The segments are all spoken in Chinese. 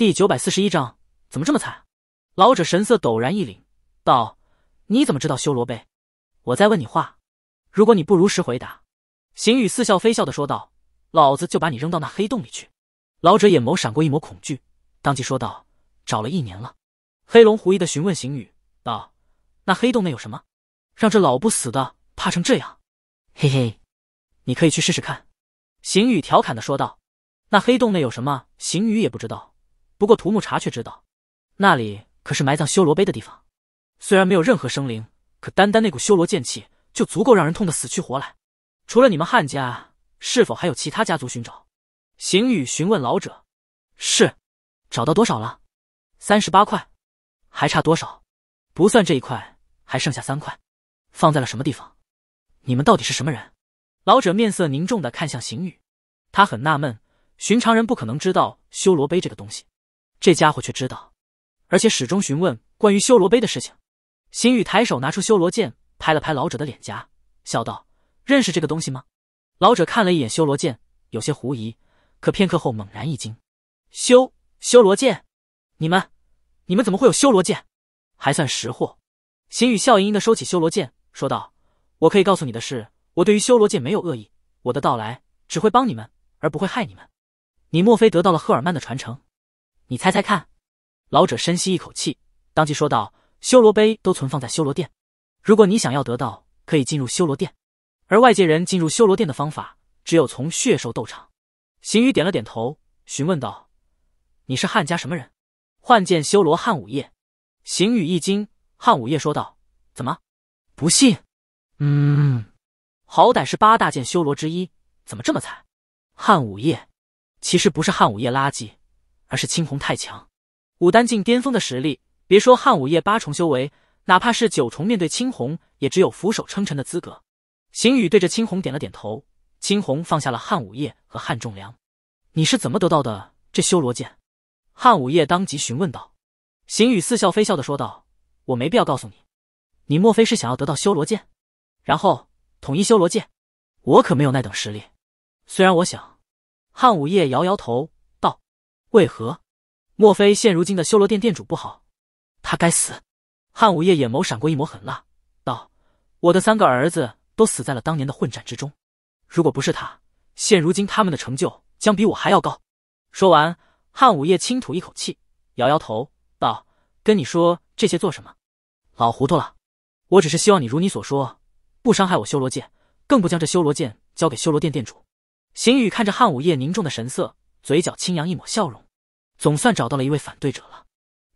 第九百四十一章，怎么这么惨？老者神色陡然一凛，道：“你怎么知道修罗碑？我再问你话，如果你不如实回答，邢宇似笑非笑的说道，老子就把你扔到那黑洞里去。”老者眼眸闪过一抹恐惧，当即说道：“找了一年了。”黑龙狐疑的询问邢宇道：“那黑洞内有什么，让这老不死的怕成这样？”嘿嘿，你可以去试试看。”邢宇调侃的说道：“那黑洞内有什么？邢宇也不知道。”不过涂木茶却知道，那里可是埋葬修罗碑的地方。虽然没有任何生灵，可单单那股修罗剑气就足够让人痛得死去活来。除了你们汉家，是否还有其他家族寻找？邢宇询问老者：“是，找到多少了？三十八块，还差多少？不算这一块，还剩下三块，放在了什么地方？你们到底是什么人？”老者面色凝重的看向邢宇，他很纳闷，寻常人不可能知道修罗碑这个东西。这家伙却知道，而且始终询问关于修罗碑的事情。邢宇抬手拿出修罗剑，拍了拍老者的脸颊，笑道：“认识这个东西吗？”老者看了一眼修罗剑，有些狐疑，可片刻后猛然一惊：“修修罗剑！你们，你们怎么会有修罗剑？还算识货。”邢宇笑盈盈的收起修罗剑，说道：“我可以告诉你的是，我对于修罗剑没有恶意，我的到来只会帮你们，而不会害你们。你莫非得到了赫尔曼的传承？”你猜猜看，老者深吸一口气，当即说道：“修罗杯都存放在修罗殿，如果你想要得到，可以进入修罗殿。而外界人进入修罗殿的方法，只有从血兽斗场。”邢雨点了点头，询问道：“你是汉家什么人？”“幻剑修罗汉武夜。”邢雨一惊，汉武夜说道：“怎么，不信？嗯，好歹是八大剑修罗之一，怎么这么惨？”汉武夜，其实不是汉武夜垃圾。而是青红太强，武丹境巅峰的实力，别说汉武业八重修为，哪怕是九重，面对青红也只有俯首称臣的资格。邢宇对着青红点了点头，青红放下了汉武业和汉仲良。你是怎么得到的这修罗剑？汉武业当即询问道。邢宇似笑非笑的说道：“我没必要告诉你，你莫非是想要得到修罗剑，然后统一修罗剑？我可没有那等实力。虽然我想。”汉武业摇摇头。为何？莫非现如今的修罗殿殿主不好？他该死！汉武夜眼眸闪过一抹狠辣，道：“我的三个儿子都死在了当年的混战之中，如果不是他，现如今他们的成就将比我还要高。”说完，汉武夜轻吐一口气，摇摇头道：“跟你说这些做什么？老糊涂了。我只是希望你如你所说，不伤害我修罗剑，更不将这修罗剑交给修罗殿殿主。”行雨看着汉武夜凝重的神色。嘴角轻扬一抹笑容，总算找到了一位反对者了。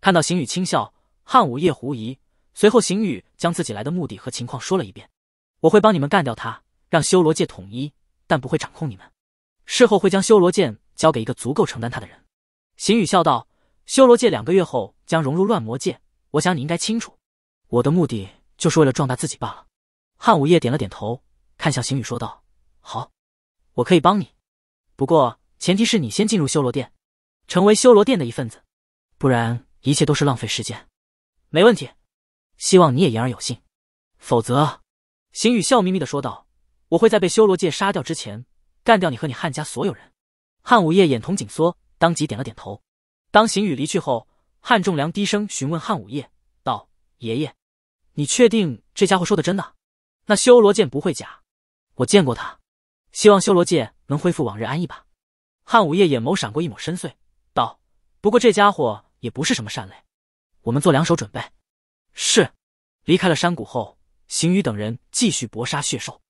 看到邢宇轻笑，汉武夜狐疑。随后，邢宇将自己来的目的和情况说了一遍：“我会帮你们干掉他，让修罗界统一，但不会掌控你们。事后会将修罗剑交给一个足够承担他的人。”邢宇笑道：“修罗界两个月后将融入乱魔界，我想你应该清楚。我的目的就是为了壮大自己罢了。”汉武夜点了点头，看向邢宇说道：“好，我可以帮你，不过……”前提是你先进入修罗殿，成为修罗殿的一份子，不然一切都是浪费时间。没问题，希望你也言而有信，否则，邢宇笑眯眯的说道：“我会在被修罗界杀掉之前，干掉你和你汉家所有人。”汉武业眼瞳紧缩，当即点了点头。当邢宇离去后，汉仲良低声询问汉武业道：“爷爷，你确定这家伙说的真的？那修罗剑不会假？我见过他，希望修罗界能恢复往日安逸吧。”汉武夜眼眸闪过一抹深邃，道：“不过这家伙也不是什么善类，我们做两手准备。”是离开了山谷后，邢宇等人继续搏杀血兽。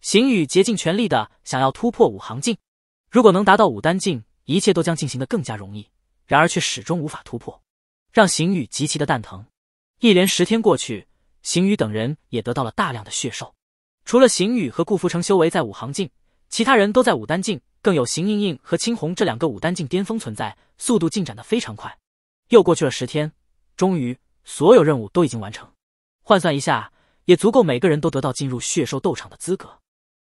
邢宇竭尽全力的想要突破五行境，如果能达到五丹境，一切都将进行的更加容易。然而却始终无法突破，让邢宇极其的蛋疼。一连十天过去，邢宇等人也得到了大量的血兽。除了邢宇和顾福成修为在五行境，其他人都在五丹境。更有邢莹莹和青红这两个武丹境巅峰存在，速度进展的非常快。又过去了十天，终于所有任务都已经完成，换算一下，也足够每个人都得到进入血兽斗场的资格。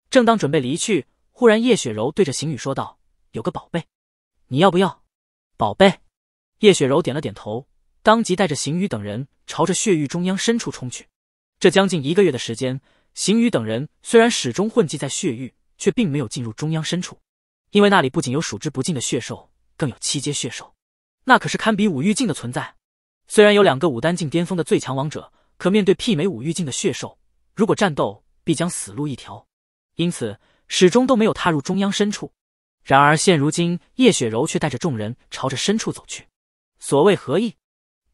正当准备离去，忽然叶雪柔对着邢宇说道：“有个宝贝，你要不要？”宝贝？叶雪柔点了点头，当即带着邢宇等人朝着血域中央深处冲去。这将近一个月的时间，邢宇等人虽然始终混迹在血域，却并没有进入中央深处。因为那里不仅有数之不尽的血兽，更有七阶血兽，那可是堪比五御境的存在。虽然有两个武丹境巅峰的最强王者，可面对媲美五御境的血兽，如果战斗必将死路一条。因此，始终都没有踏入中央深处。然而，现如今叶雪柔却带着众人朝着深处走去。所谓何意？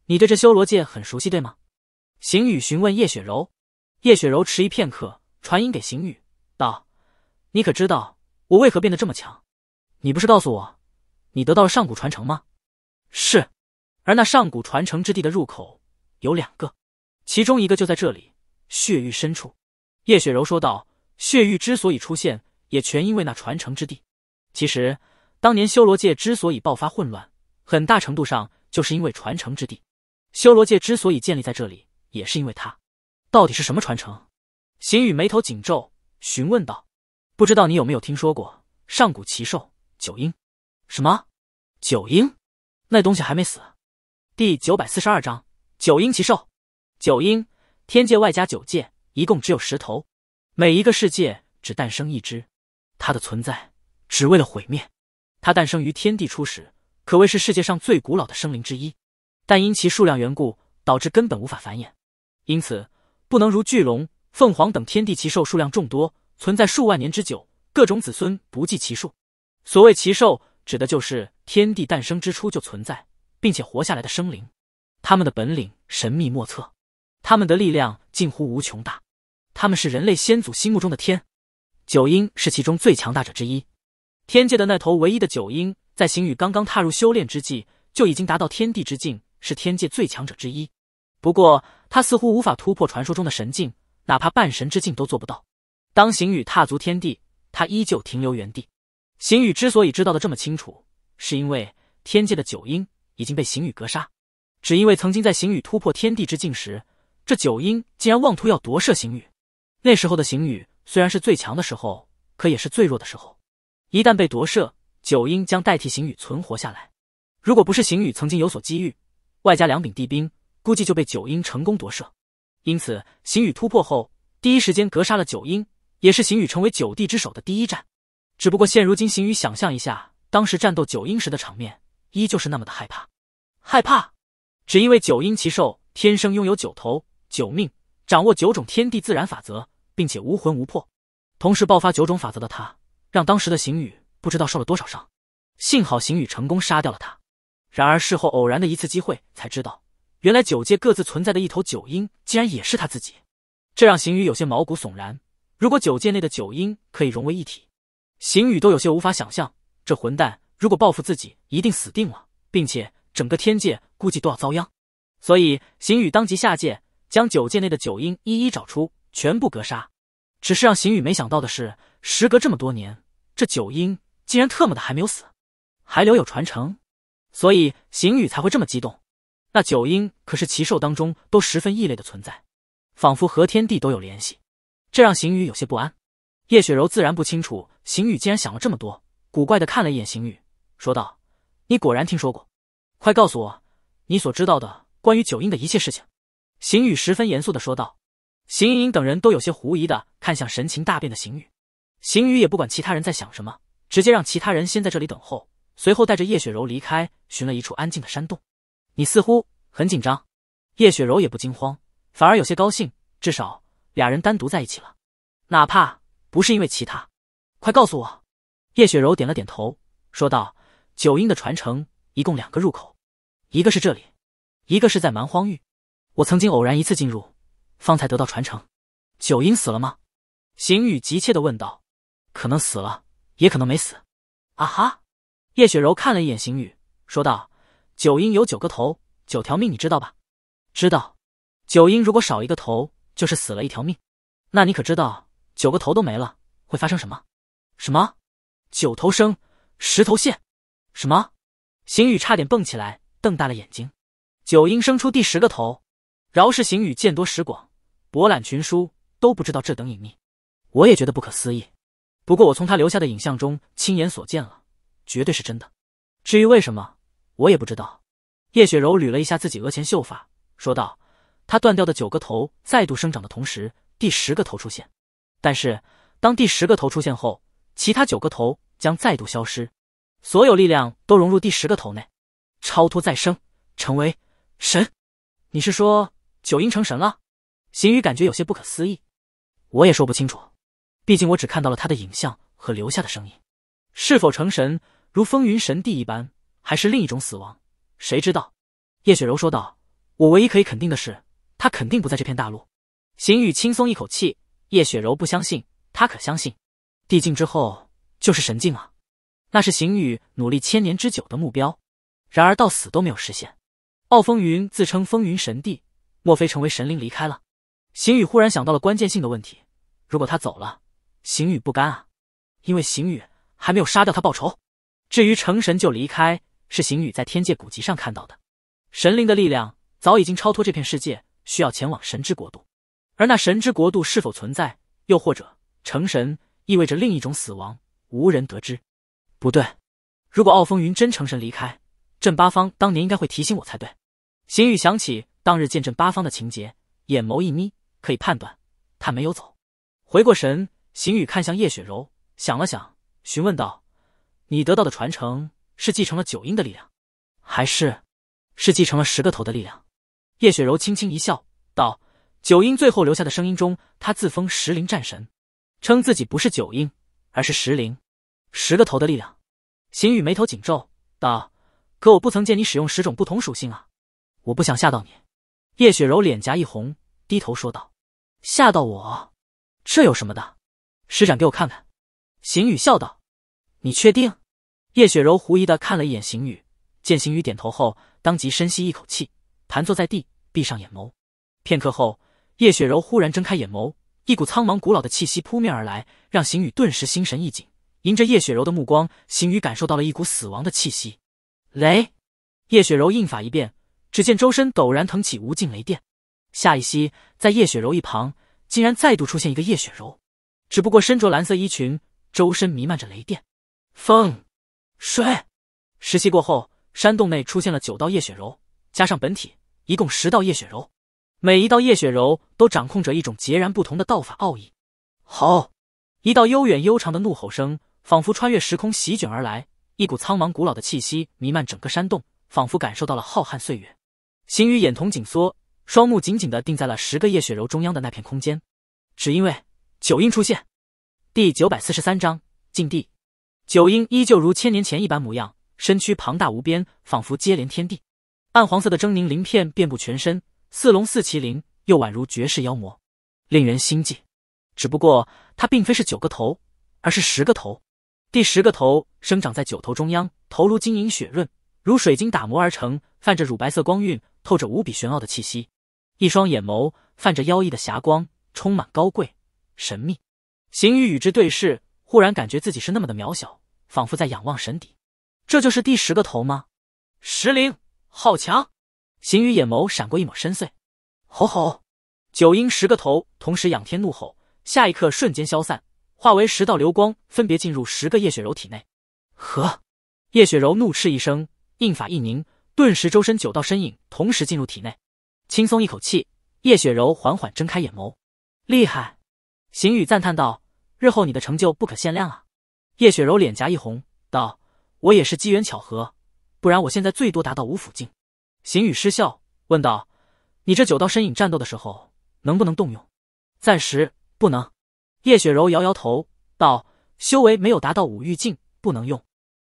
你对这修罗界很熟悉，对吗？邢宇询问叶雪柔。叶雪柔迟疑片刻，传音给邢宇道：“你可知道我为何变得这么强？”你不是告诉我，你得到了上古传承吗？是，而那上古传承之地的入口有两个，其中一个就在这里，血域深处。叶雪柔说道：“血域之所以出现，也全因为那传承之地。其实，当年修罗界之所以爆发混乱，很大程度上就是因为传承之地。修罗界之所以建立在这里，也是因为它。到底是什么传承？”邢宇眉头紧皱，询问道：“不知道你有没有听说过上古奇兽？”九婴，什么？九婴，那东西还没死。第九百四十二章九婴奇兽。九婴，天界外加九界，一共只有十头，每一个世界只诞生一只。它的存在只为了毁灭。它诞生于天地初始，可谓是世界上最古老的生灵之一。但因其数量缘故，导致根本无法繁衍，因此不能如巨龙、凤凰等天地奇兽数量众多，存在数万年之久，各种子孙不计其数。所谓奇兽，指的就是天地诞生之初就存在，并且活下来的生灵。他们的本领神秘莫测，他们的力量近乎无穷大。他们是人类先祖心目中的天九婴是其中最强大者之一。天界的那头唯一的九婴，在行雨刚刚踏入修炼之际，就已经达到天地之境，是天界最强者之一。不过，他似乎无法突破传说中的神境，哪怕半神之境都做不到。当行雨踏足天地，他依旧停留原地。邢宇之所以知道的这么清楚，是因为天界的九婴已经被邢宇格杀。只因为曾经在邢宇突破天地之境时，这九婴竟然妄图要夺舍邢宇。那时候的邢宇虽然是最强的时候，可也是最弱的时候。一旦被夺舍，九婴将代替邢宇存活下来。如果不是邢宇曾经有所机遇，外加两柄帝兵，估计就被九婴成功夺舍。因此，邢宇突破后第一时间格杀了九婴，也是邢宇成为九帝之首的第一战。只不过现如今，邢宇想象一下当时战斗九阴时的场面，依旧是那么的害怕，害怕。只因为九阴奇兽天生拥有九头九命，掌握九种天地自然法则，并且无魂无魄，同时爆发九种法则的他，让当时的邢宇不知道受了多少伤。幸好邢宇成功杀掉了他。然而事后偶然的一次机会，才知道原来九界各自存在的一头九阴，竟然也是他自己，这让邢宇有些毛骨悚然。如果九界内的九阴可以融为一体，邢宇都有些无法想象，这混蛋如果报复自己，一定死定了，并且整个天界估计都要遭殃。所以邢宇当即下界，将九界内的九婴一一找出，全部格杀。只是让邢宇没想到的是，时隔这么多年，这九婴竟然特么的还没有死，还留有传承，所以邢宇才会这么激动。那九婴可是奇兽当中都十分异类的存在，仿佛和天地都有联系，这让邢宇有些不安。叶雪柔自然不清楚，邢宇竟然想了这么多，古怪的看了一眼邢宇，说道：“你果然听说过，快告诉我你所知道的关于九婴的一切事情。”邢宇十分严肃的说道。邢莹莹等人都有些狐疑的看向神情大变的邢宇，邢宇也不管其他人在想什么，直接让其他人先在这里等候，随后带着叶雪柔离开，寻了一处安静的山洞。你似乎很紧张，叶雪柔也不惊慌，反而有些高兴，至少俩人单独在一起了，哪怕。不是因为其他，快告诉我！叶雪柔点了点头，说道：“九阴的传承一共两个入口，一个是这里，一个是在蛮荒域。我曾经偶然一次进入，方才得到传承。九阴死了吗？”邢宇急切的问道。“可能死了，也可能没死。”啊哈！叶雪柔看了一眼邢宇，说道：“九阴有九个头，九条命，你知道吧？”“知道。”“九阴如果少一个头，就是死了一条命。那你可知道？”九个头都没了，会发生什么？什么？九头生，十头现？什么？邢宇差点蹦起来，瞪大了眼睛。九阴生出第十个头，饶是邢宇见多识广，博览群书，都不知道这等隐秘。我也觉得不可思议。不过我从他留下的影像中亲眼所见了，绝对是真的。至于为什么，我也不知道。叶雪柔捋了一下自己额前秀发，说道：“他断掉的九个头再度生长的同时，第十个头出现。”但是，当第十个头出现后，其他九个头将再度消失，所有力量都融入第十个头内，超脱再生，成为神。你是说九阴成神了？邢宇感觉有些不可思议。我也说不清楚，毕竟我只看到了他的影像和留下的声音。是否成神，如风云神帝一般，还是另一种死亡？谁知道？叶雪柔说道。我唯一可以肯定的是，他肯定不在这片大陆。邢宇轻松一口气。叶雪柔不相信，她可相信。帝境之后就是神境啊，那是邢宇努力千年之久的目标，然而到死都没有实现。傲风云自称风云神帝，莫非成为神灵离开了？邢宇忽然想到了关键性的问题：如果他走了，邢宇不甘啊，因为邢宇还没有杀掉他报仇。至于成神就离开，是邢宇在天界古籍上看到的，神灵的力量早已经超脱这片世界，需要前往神之国度。而那神之国度是否存在，又或者成神意味着另一种死亡，无人得知。不对，如果傲风云真成神离开，镇八方当年应该会提醒我才对。邢宇想起当日见镇八方的情节，眼眸一眯，可以判断他没有走。回过神，邢宇看向叶雪柔，想了想，询问道：“你得到的传承是继承了九阴的力量，还是是继承了十个头的力量？”叶雪柔轻轻一笑，道。九婴最后留下的声音中，他自封石灵战神，称自己不是九婴，而是石灵，十个头的力量。邢宇眉头紧皱道：“可我不曾见你使用十种不同属性啊！”我不想吓到你。”叶雪柔脸颊一红，低头说道：“吓到我？这有什么的？施展给我看看。”邢宇笑道：“你确定？”叶雪柔狐疑的看了一眼邢宇，见邢宇点头后，当即深吸一口气，盘坐在地，闭上眼眸，片刻后。叶雪柔忽然睁开眼眸，一股苍茫古老的气息扑面而来，让邢宇顿时心神一紧。迎着叶雪柔的目光，邢宇感受到了一股死亡的气息。雷！叶雪柔印法一变，只见周身陡然腾起无尽雷电。下一息，在叶雪柔一旁，竟然再度出现一个叶雪柔，只不过身着蓝色衣裙，周身弥漫着雷电。风、水。十息过后，山洞内出现了九道叶雪柔，加上本体，一共十道叶雪柔。每一道叶雪柔都掌控着一种截然不同的道法奥义。好，一道悠远悠长的怒吼声，仿佛穿越时空席卷而来，一股苍茫古老的气息弥漫整个山洞，仿佛感受到了浩瀚岁月。行于眼瞳紧缩，双目紧紧的定在了十个叶雪柔中央的那片空间，只因为九阴出现。第九百四十三章：禁地。九阴依旧如千年前一般模样，身躯庞大无边，仿佛接连天地，暗黄色的狰狞鳞片遍布全身。似龙似麒麟，又宛如绝世妖魔，令人心悸。只不过它并非是九个头，而是十个头。第十个头生长在九头中央，头颅晶莹雪润，如水晶打磨而成，泛着乳白色光晕，透着无比玄奥的气息。一双眼眸泛着妖异的霞光，充满高贵神秘。邢宇与之对视，忽然感觉自己是那么的渺小，仿佛在仰望神邸。这就是第十个头吗？石灵，好强！邢宇眼眸闪过一抹深邃，吼吼！九阴十个头同时仰天怒吼，下一刻瞬间消散，化为十道流光，分别进入十个叶雪柔体内。呵！叶雪柔怒斥一声，印法一凝，顿时周身九道身影同时进入体内。轻松一口气，叶雪柔缓缓睁开眼眸，厉害！邢宇赞叹道：“日后你的成就不可限量啊！”叶雪柔脸颊一红，道：“我也是机缘巧合，不然我现在最多达到五府境。”邢宇失笑，问道：“你这九道身影战斗的时候能不能动用？暂时不能。”叶雪柔摇摇头，道：“修为没有达到五欲境，不能用。”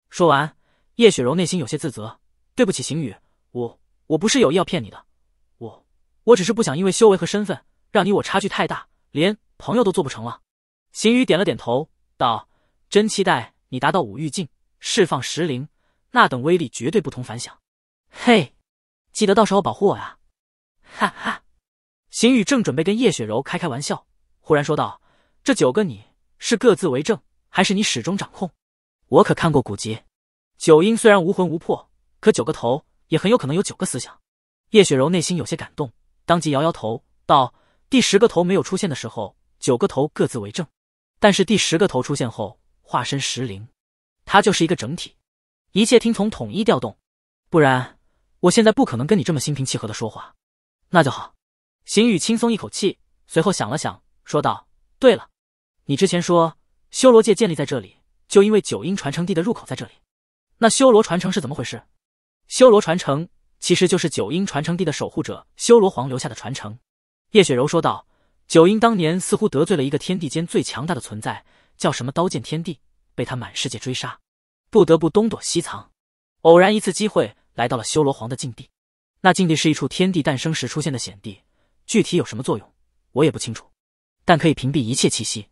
说完，叶雪柔内心有些自责：“对不起，邢宇，我我不是有意要骗你的，我我只是不想因为修为和身份，让你我差距太大，连朋友都做不成了。”邢宇点了点头，道：“真期待你达到五欲境，释放石灵，那等威力绝对不同凡响。”嘿。记得到时候保护我呀，哈哈！邢宇正准备跟叶雪柔开开玩笑，忽然说道：“这九个你是各自为政，还是你始终掌控？我可看过古籍，九阴虽然无魂无魄，可九个头也很有可能有九个思想。”叶雪柔内心有些感动，当即摇摇头道：“第十个头没有出现的时候，九个头各自为政；但是第十个头出现后，化身石灵，它就是一个整体，一切听从统一调动，不然。”我现在不可能跟你这么心平气和的说话，那就好。邢宇轻松一口气，随后想了想，说道：“对了，你之前说修罗界建立在这里，就因为九阴传承地的入口在这里。那修罗传承是怎么回事？”“修罗传承其实就是九阴传承地的守护者修罗皇留下的传承。”叶雪柔说道，“九阴当年似乎得罪了一个天地间最强大的存在，叫什么刀剑天地，被他满世界追杀，不得不东躲西藏。偶然一次机会。”来到了修罗皇的禁地，那禁地是一处天地诞生时出现的险地，具体有什么作用，我也不清楚，但可以屏蔽一切气息。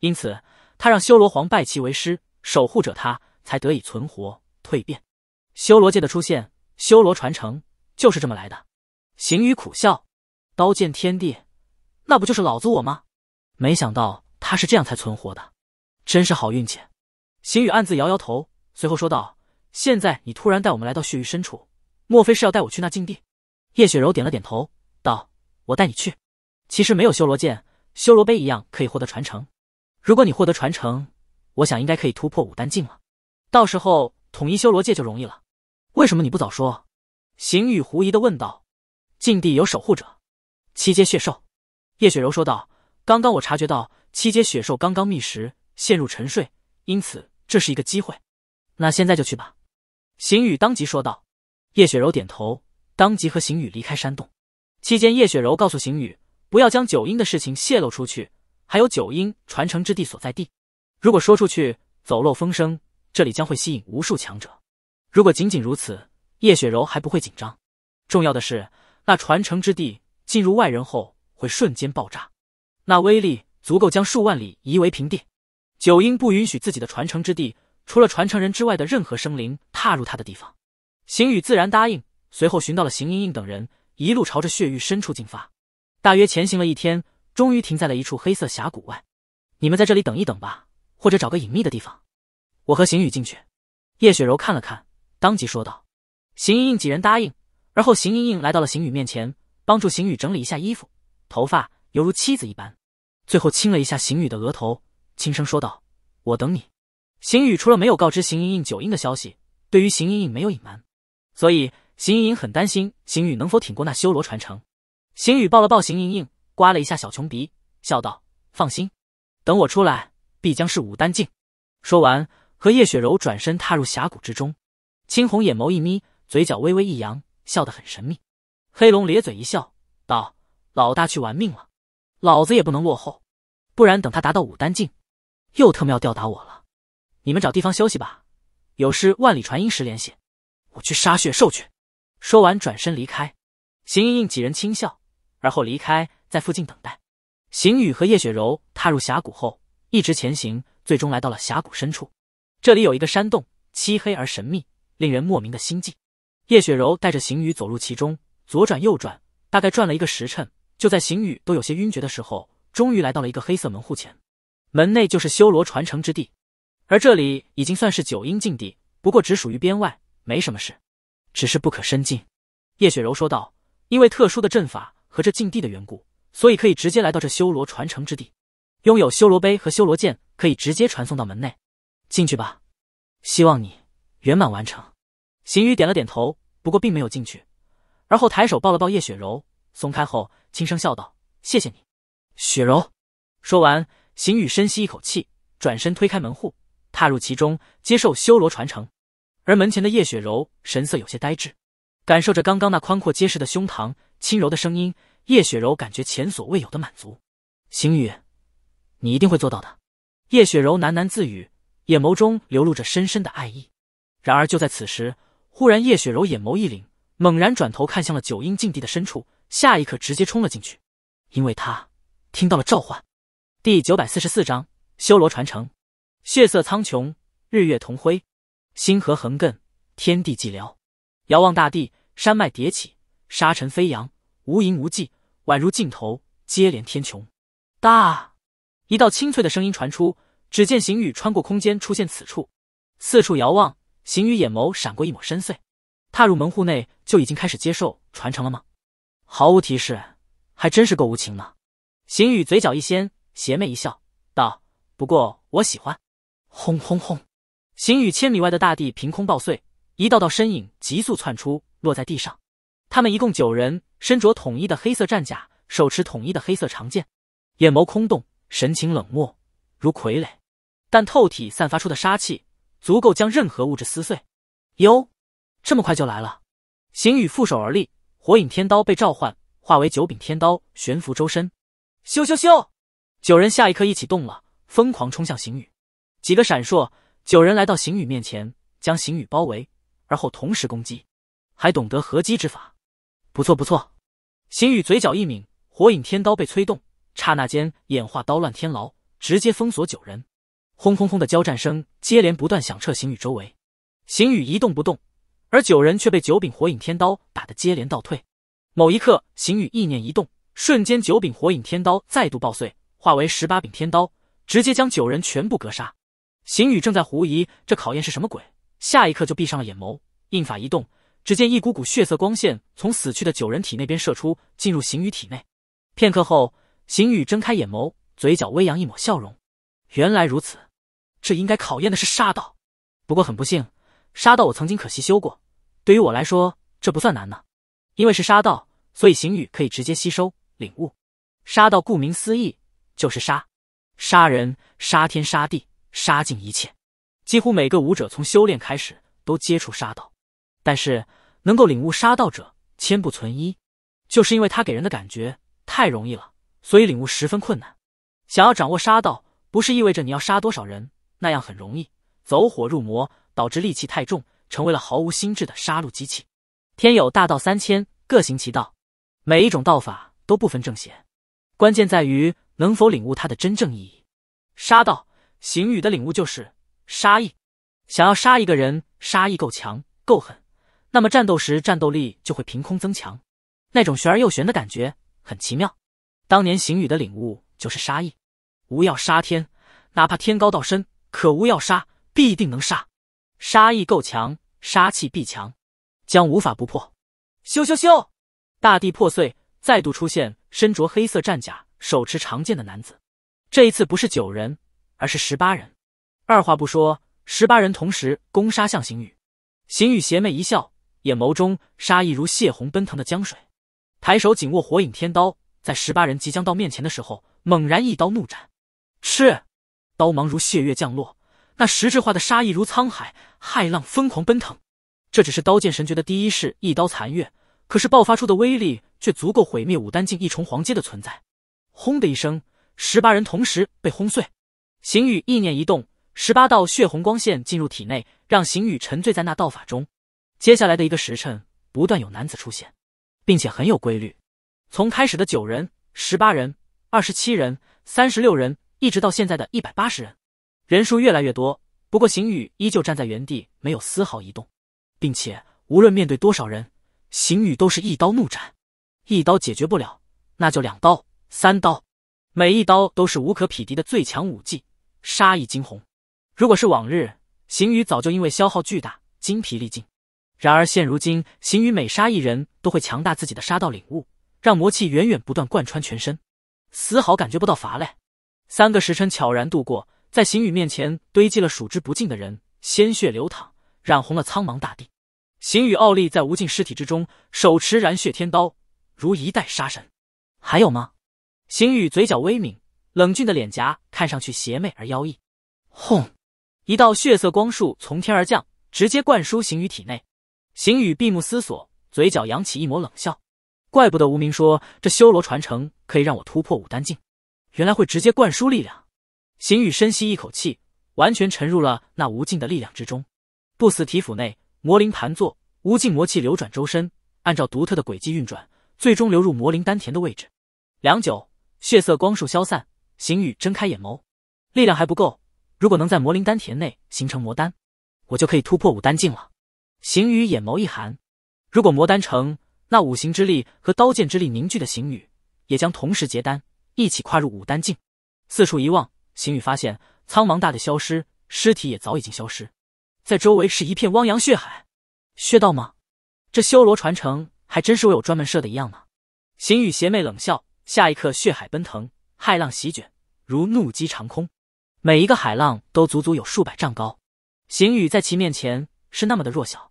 因此，他让修罗皇拜其为师，守护者他，才得以存活蜕变。修罗界的出现，修罗传承就是这么来的。行于苦笑，刀剑天地，那不就是老子我吗？没想到他是这样才存活的，真是好运气。行于暗自摇摇头，随后说道。现在你突然带我们来到血域深处，莫非是要带我去那禁地？叶雪柔点了点头，道：“我带你去。其实没有修罗剑、修罗碑一样可以获得传承。如果你获得传承，我想应该可以突破五丹境了。到时候统一修罗界就容易了。”为什么你不早说？邢羽狐疑的问道。“禁地有守护者，七阶血兽。”叶雪柔说道：“刚刚我察觉到七阶血兽刚刚觅食，陷入沉睡，因此这是一个机会。那现在就去吧。”邢宇当即说道，叶雪柔点头，当即和邢宇离开山洞。期间，叶雪柔告诉邢宇，不要将九婴的事情泄露出去，还有九婴传承之地所在地。如果说出去，走漏风声，这里将会吸引无数强者。如果仅仅如此，叶雪柔还不会紧张。重要的是，那传承之地进入外人后会瞬间爆炸，那威力足够将数万里夷为平地。九婴不允许自己的传承之地。除了传承人之外的任何生灵踏入他的地方，邢宇自然答应，随后寻到了邢莹莹等人，一路朝着血域深处进发。大约前行了一天，终于停在了一处黑色峡谷外。你们在这里等一等吧，或者找个隐秘的地方，我和邢宇进去。叶雪柔看了看，当即说道。邢莹莹几人答应，而后邢莹莹来到了邢宇面前，帮助邢宇整理一下衣服、头发，犹如妻子一般，最后亲了一下邢宇的额头，轻声说道：“我等你。”邢宇除了没有告知邢莹莹九婴的消息，对于邢莹莹没有隐瞒，所以邢莹莹很担心邢宇能否挺过那修罗传承。邢宇抱了抱邢莹莹，刮了一下小穷鼻，笑道：“放心，等我出来，必将是武丹境。”说完，和叶雪柔转身踏入峡谷之中。青红眼眸一眯，嘴角微微一扬，笑得很神秘。黑龙咧嘴一笑，道：“老大去玩命了，老子也不能落后，不然等他达到武丹境，又特喵要吊打我了。”你们找地方休息吧，有事万里传音时联系。我去杀血兽去。说完转身离开。邢莹莹几人轻笑，而后离开，在附近等待。邢宇和叶雪柔踏入峡谷后，一直前行，最终来到了峡谷深处。这里有一个山洞，漆黑而神秘，令人莫名的心悸。叶雪柔带着邢宇走入其中，左转右转，大概转了一个时辰，就在邢宇都有些晕厥的时候，终于来到了一个黑色门户前。门内就是修罗传承之地。而这里已经算是九阴禁地，不过只属于边外，没什么事，只是不可深进。叶雪柔说道：“因为特殊的阵法和这禁地的缘故，所以可以直接来到这修罗传承之地，拥有修罗碑和修罗剑，可以直接传送到门内。进去吧，希望你圆满完成。”邢宇点了点头，不过并没有进去，而后抬手抱了抱叶雪柔，松开后轻声笑道：“谢谢你，雪柔。”说完，邢宇深吸一口气，转身推开门户。踏入其中，接受修罗传承。而门前的叶雪柔神色有些呆滞，感受着刚刚那宽阔结实的胸膛，轻柔的声音，叶雪柔感觉前所未有的满足。星宇，你一定会做到的。叶雪柔喃喃自语，眼眸中流露着深深的爱意。然而就在此时，忽然叶雪柔眼眸一凛，猛然转头看向了九阴禁地的深处，下一刻直接冲了进去，因为他听到了召唤。第九百四十四章：修罗传承。血色苍穹，日月同辉，星河横亘，天地寂寥。遥望大地，山脉叠起，沙尘飞扬，无垠无际，宛如尽头接连天穹。大一道清脆的声音传出，只见邢宇穿过空间出现此处，四处遥望。邢宇眼眸闪过一抹深邃，踏入门户内就已经开始接受传承了吗？毫无提示，还真是够无情呢。邢宇嘴角一掀，邪魅一笑，道：“不过我喜欢。”轰轰轰！行雨千米外的大地凭空爆碎，一道道身影急速窜出，落在地上。他们一共九人，身着统一的黑色战甲，手持统一的黑色长剑，眼眸空洞，神情冷漠，如傀儡。但透体散发出的杀气，足够将任何物质撕碎。哟，这么快就来了！行雨负手而立，火影天刀被召唤，化为九柄天刀悬浮周身。咻咻咻！九人下一刻一起动了，疯狂冲向行雨。几个闪烁，九人来到邢宇面前，将邢宇包围，而后同时攻击，还懂得合击之法，不错不错。邢宇嘴角一抿，火影天刀被催动，刹那间演化刀乱天牢，直接封锁九人。轰轰轰的交战声接连不断响彻邢宇周围，邢宇一动不动，而九人却被九柄火影天刀打得接连倒退。某一刻，邢宇意念一动，瞬间九柄火影天刀再度爆碎，化为十八柄天刀，直接将九人全部格杀。邢宇正在狐疑这考验是什么鬼，下一刻就闭上了眼眸，印法一动，只见一股股血色光线从死去的九人体那边射出，进入邢宇体内。片刻后，邢宇睁开眼眸，嘴角微扬一抹笑容。原来如此，这应该考验的是杀道。不过很不幸，杀道我曾经可惜修过，对于我来说这不算难呢。因为是杀道，所以邢宇可以直接吸收领悟。杀道顾名思义就是杀，杀人、杀天、杀地。杀尽一切，几乎每个武者从修炼开始都接触杀道，但是能够领悟杀道者千不存一，就是因为他给人的感觉太容易了，所以领悟十分困难。想要掌握杀道，不是意味着你要杀多少人，那样很容易走火入魔，导致戾气太重，成为了毫无心智的杀戮机器。天有大道三千，各行其道，每一种道法都不分正邪，关键在于能否领悟它的真正意义。杀道。邢雨的领悟就是杀意，想要杀一个人，杀意够强够狠，那么战斗时战斗力就会凭空增强。那种玄而又玄的感觉，很奇妙。当年邢雨的领悟就是杀意，无要杀天，哪怕天高到深，可无要杀，必定能杀。杀意够强，杀气必强，将无法不破。咻咻咻！大地破碎，再度出现身着黑色战甲、手持长剑的男子。这一次不是九人。而是十八人，二话不说，十八人同时攻杀向邢宇。邢宇邪魅一笑，眼眸中杀意如泄洪奔腾的江水，抬手紧握火影天刀，在十八人即将到面前的时候，猛然一刀怒斩。嗤，刀芒如血月降落，那实质化的杀意如沧海骇浪疯狂奔腾。这只是刀剑神诀的第一式一刀残月，可是爆发出的威力却足够毁灭武丹境一重黄阶的存在。轰的一声，十八人同时被轰碎。邢宇意念一动，十八道血红光线进入体内，让邢宇沉醉在那道法中。接下来的一个时辰，不断有男子出现，并且很有规律。从开始的九人、十八人、二十七人、三十六人，一直到现在的一百八十人，人数越来越多。不过邢宇依旧站在原地，没有丝毫移动，并且无论面对多少人，邢宇都是一刀怒斩，一刀解决不了，那就两刀、三刀，每一刀都是无可匹敌的最强武技。杀意惊鸿，如果是往日，邢宇早就因为消耗巨大，精疲力尽。然而现如今，邢宇每杀一人，都会强大自己的杀道领悟，让魔气源源不断贯穿全身，丝毫感觉不到乏累。三个时辰悄然度过，在邢宇面前堆积了数之不尽的人，鲜血流淌，染红了苍茫大地。邢宇傲立在无尽尸体之中，手持燃血天刀，如一代杀神。还有吗？邢宇嘴角微抿。冷峻的脸颊看上去邪魅而妖异，轰！一道血色光束从天而降，直接灌输邢宇体内。邢宇闭目思索，嘴角扬起一抹冷笑。怪不得无名说这修罗传承可以让我突破五丹境，原来会直接灌输力量。邢宇深吸一口气，完全沉入了那无尽的力量之中。不死体府内，魔灵盘坐，无尽魔气流转周身，按照独特的轨迹运转，最终流入魔灵丹田的位置。良久，血色光束消散。邢宇睁开眼眸，力量还不够。如果能在魔灵丹田内形成魔丹，我就可以突破五丹境了。邢宇眼眸一寒，如果魔丹成，那五行之力和刀剑之力凝聚的邢宇，也将同时结丹，一起跨入五丹境。四处一望，邢宇发现苍茫大地消失，尸体也早已经消失。在周围是一片汪洋血海。血道吗？这修罗传承还真是为我专门设的一样呢。邢宇邪魅冷笑，下一刻血海奔腾。骇浪席卷，如怒击长空，每一个海浪都足足有数百丈高。邢宇在其面前是那么的弱小。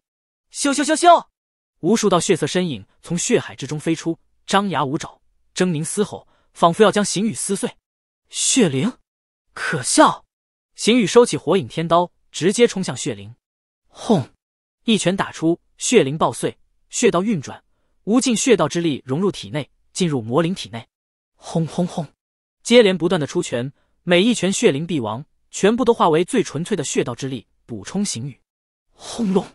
咻咻咻咻，无数道血色身影从血海之中飞出，张牙舞爪，狰狞嘶吼，仿佛要将邢宇撕碎。血灵，可笑！邢宇收起火影天刀，直接冲向血灵。轰！一拳打出，血灵爆碎。血道运转，无尽血道之力融入体内，进入魔灵体内。轰轰轰！接连不断的出拳，每一拳血灵必亡，全部都化为最纯粹的血道之力补充行雨。轰隆！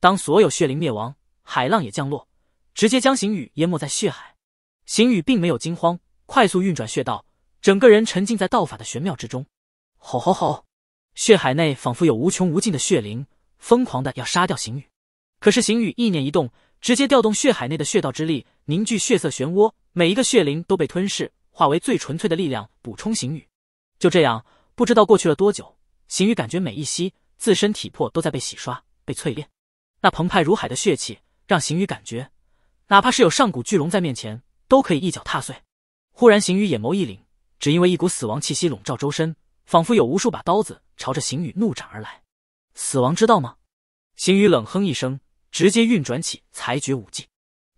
当所有血灵灭亡，海浪也降落，直接将行雨淹没在血海。行雨并没有惊慌，快速运转血道，整个人沉浸在道法的玄妙之中。吼吼吼！血海内仿佛有无穷无尽的血灵，疯狂的要杀掉行雨。可是行雨意念一动，直接调动血海内的血道之力，凝聚血色漩涡，每一个血灵都被吞噬。化为最纯粹的力量补充行雨。就这样，不知道过去了多久，行雨感觉每一息自身体魄都在被洗刷、被淬炼。那澎湃如海的血气，让行雨感觉，哪怕是有上古巨龙在面前，都可以一脚踏碎。忽然，行雨眼眸一凛，只因为一股死亡气息笼罩周身，仿佛有无数把刀子朝着行雨怒斩而来。死亡之道吗？行雨冷哼一声，直接运转起裁决武技。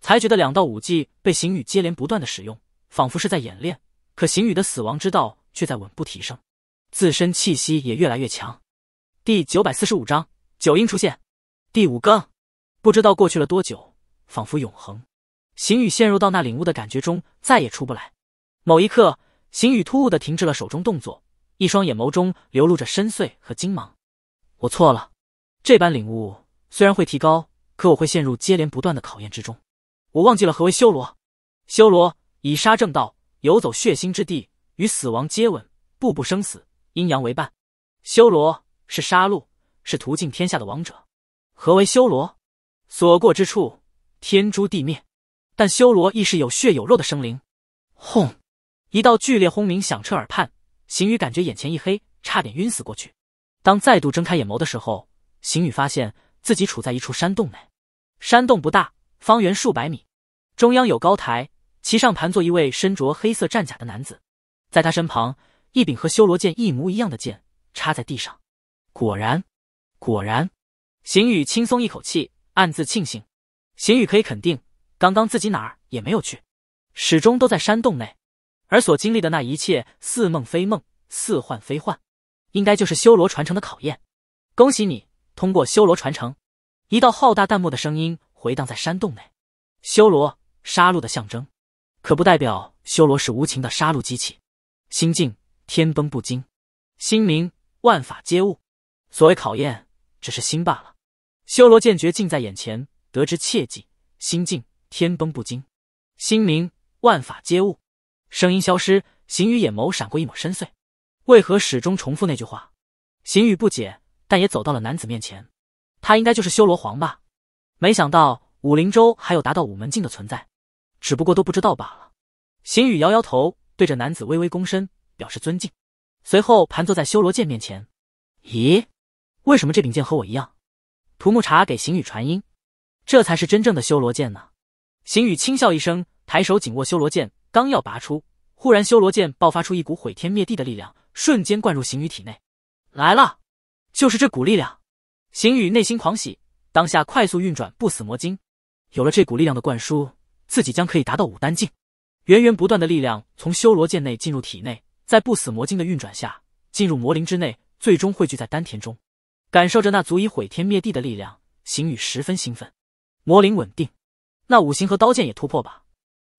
裁决的两道武技被行雨接连不断的使用。仿佛是在演练，可邢宇的死亡之道却在稳步提升，自身气息也越来越强。第九百四十五章九阴出现第五更，不知道过去了多久，仿佛永恒。邢宇陷入到那领悟的感觉中，再也出不来。某一刻，邢宇突兀的停止了手中动作，一双眼眸中流露着深邃和精芒。我错了，这般领悟虽然会提高，可我会陷入接连不断的考验之中。我忘记了何为修罗，修罗。以杀正道，游走血腥之地，与死亡接吻，步步生死，阴阳为伴。修罗是杀戮，是屠尽天下的王者。何为修罗？所过之处，天诛地灭。但修罗亦是有血有肉的生灵。轰！一道剧烈轰鸣响彻耳畔，邢宇感觉眼前一黑，差点晕死过去。当再度睁开眼眸的时候，邢宇发现自己处在一处山洞内。山洞不大，方圆数百米，中央有高台。其上盘坐一位身着黑色战甲的男子，在他身旁，一柄和修罗剑一模一样的剑插在地上。果然，果然，邢宇轻松一口气，暗自庆幸。邢宇可以肯定，刚刚自己哪儿也没有去，始终都在山洞内。而所经历的那一切，似梦非梦，似幻非幻，应该就是修罗传承的考验。恭喜你通过修罗传承！一道浩大淡漠的声音回荡在山洞内，修罗，杀戮的象征。可不代表修罗是无情的杀戮机器。心静，天崩不惊；心明，万法皆悟。所谓考验，只是心罢了。修罗剑诀近在眼前，得之切记。心静，天崩不惊；心明，万法皆悟。声音消失，邢宇眼眸闪过一抹深邃。为何始终重复那句话？邢宇不解，但也走到了男子面前。他应该就是修罗皇吧？没想到武林州还有达到武门境的存在。只不过都不知道罢了。邢宇摇摇头，对着男子微微躬身，表示尊敬。随后盘坐在修罗剑面前。咦，为什么这柄剑和我一样？涂木茶给邢宇传音：“这才是真正的修罗剑呢。”邢宇轻笑一声，抬手紧握修罗剑，刚要拔出，忽然修罗剑爆发出一股毁天灭地的力量，瞬间灌入邢宇体内。来了，就是这股力量。邢宇内心狂喜，当下快速运转不死魔晶。有了这股力量的灌输。自己将可以达到武丹境，源源不断的力量从修罗剑内进入体内，在不死魔晶的运转下，进入魔灵之内，最终汇聚在丹田中。感受着那足以毁天灭地的力量，邢宇十分兴奋。魔灵稳定，那五行和刀剑也突破吧。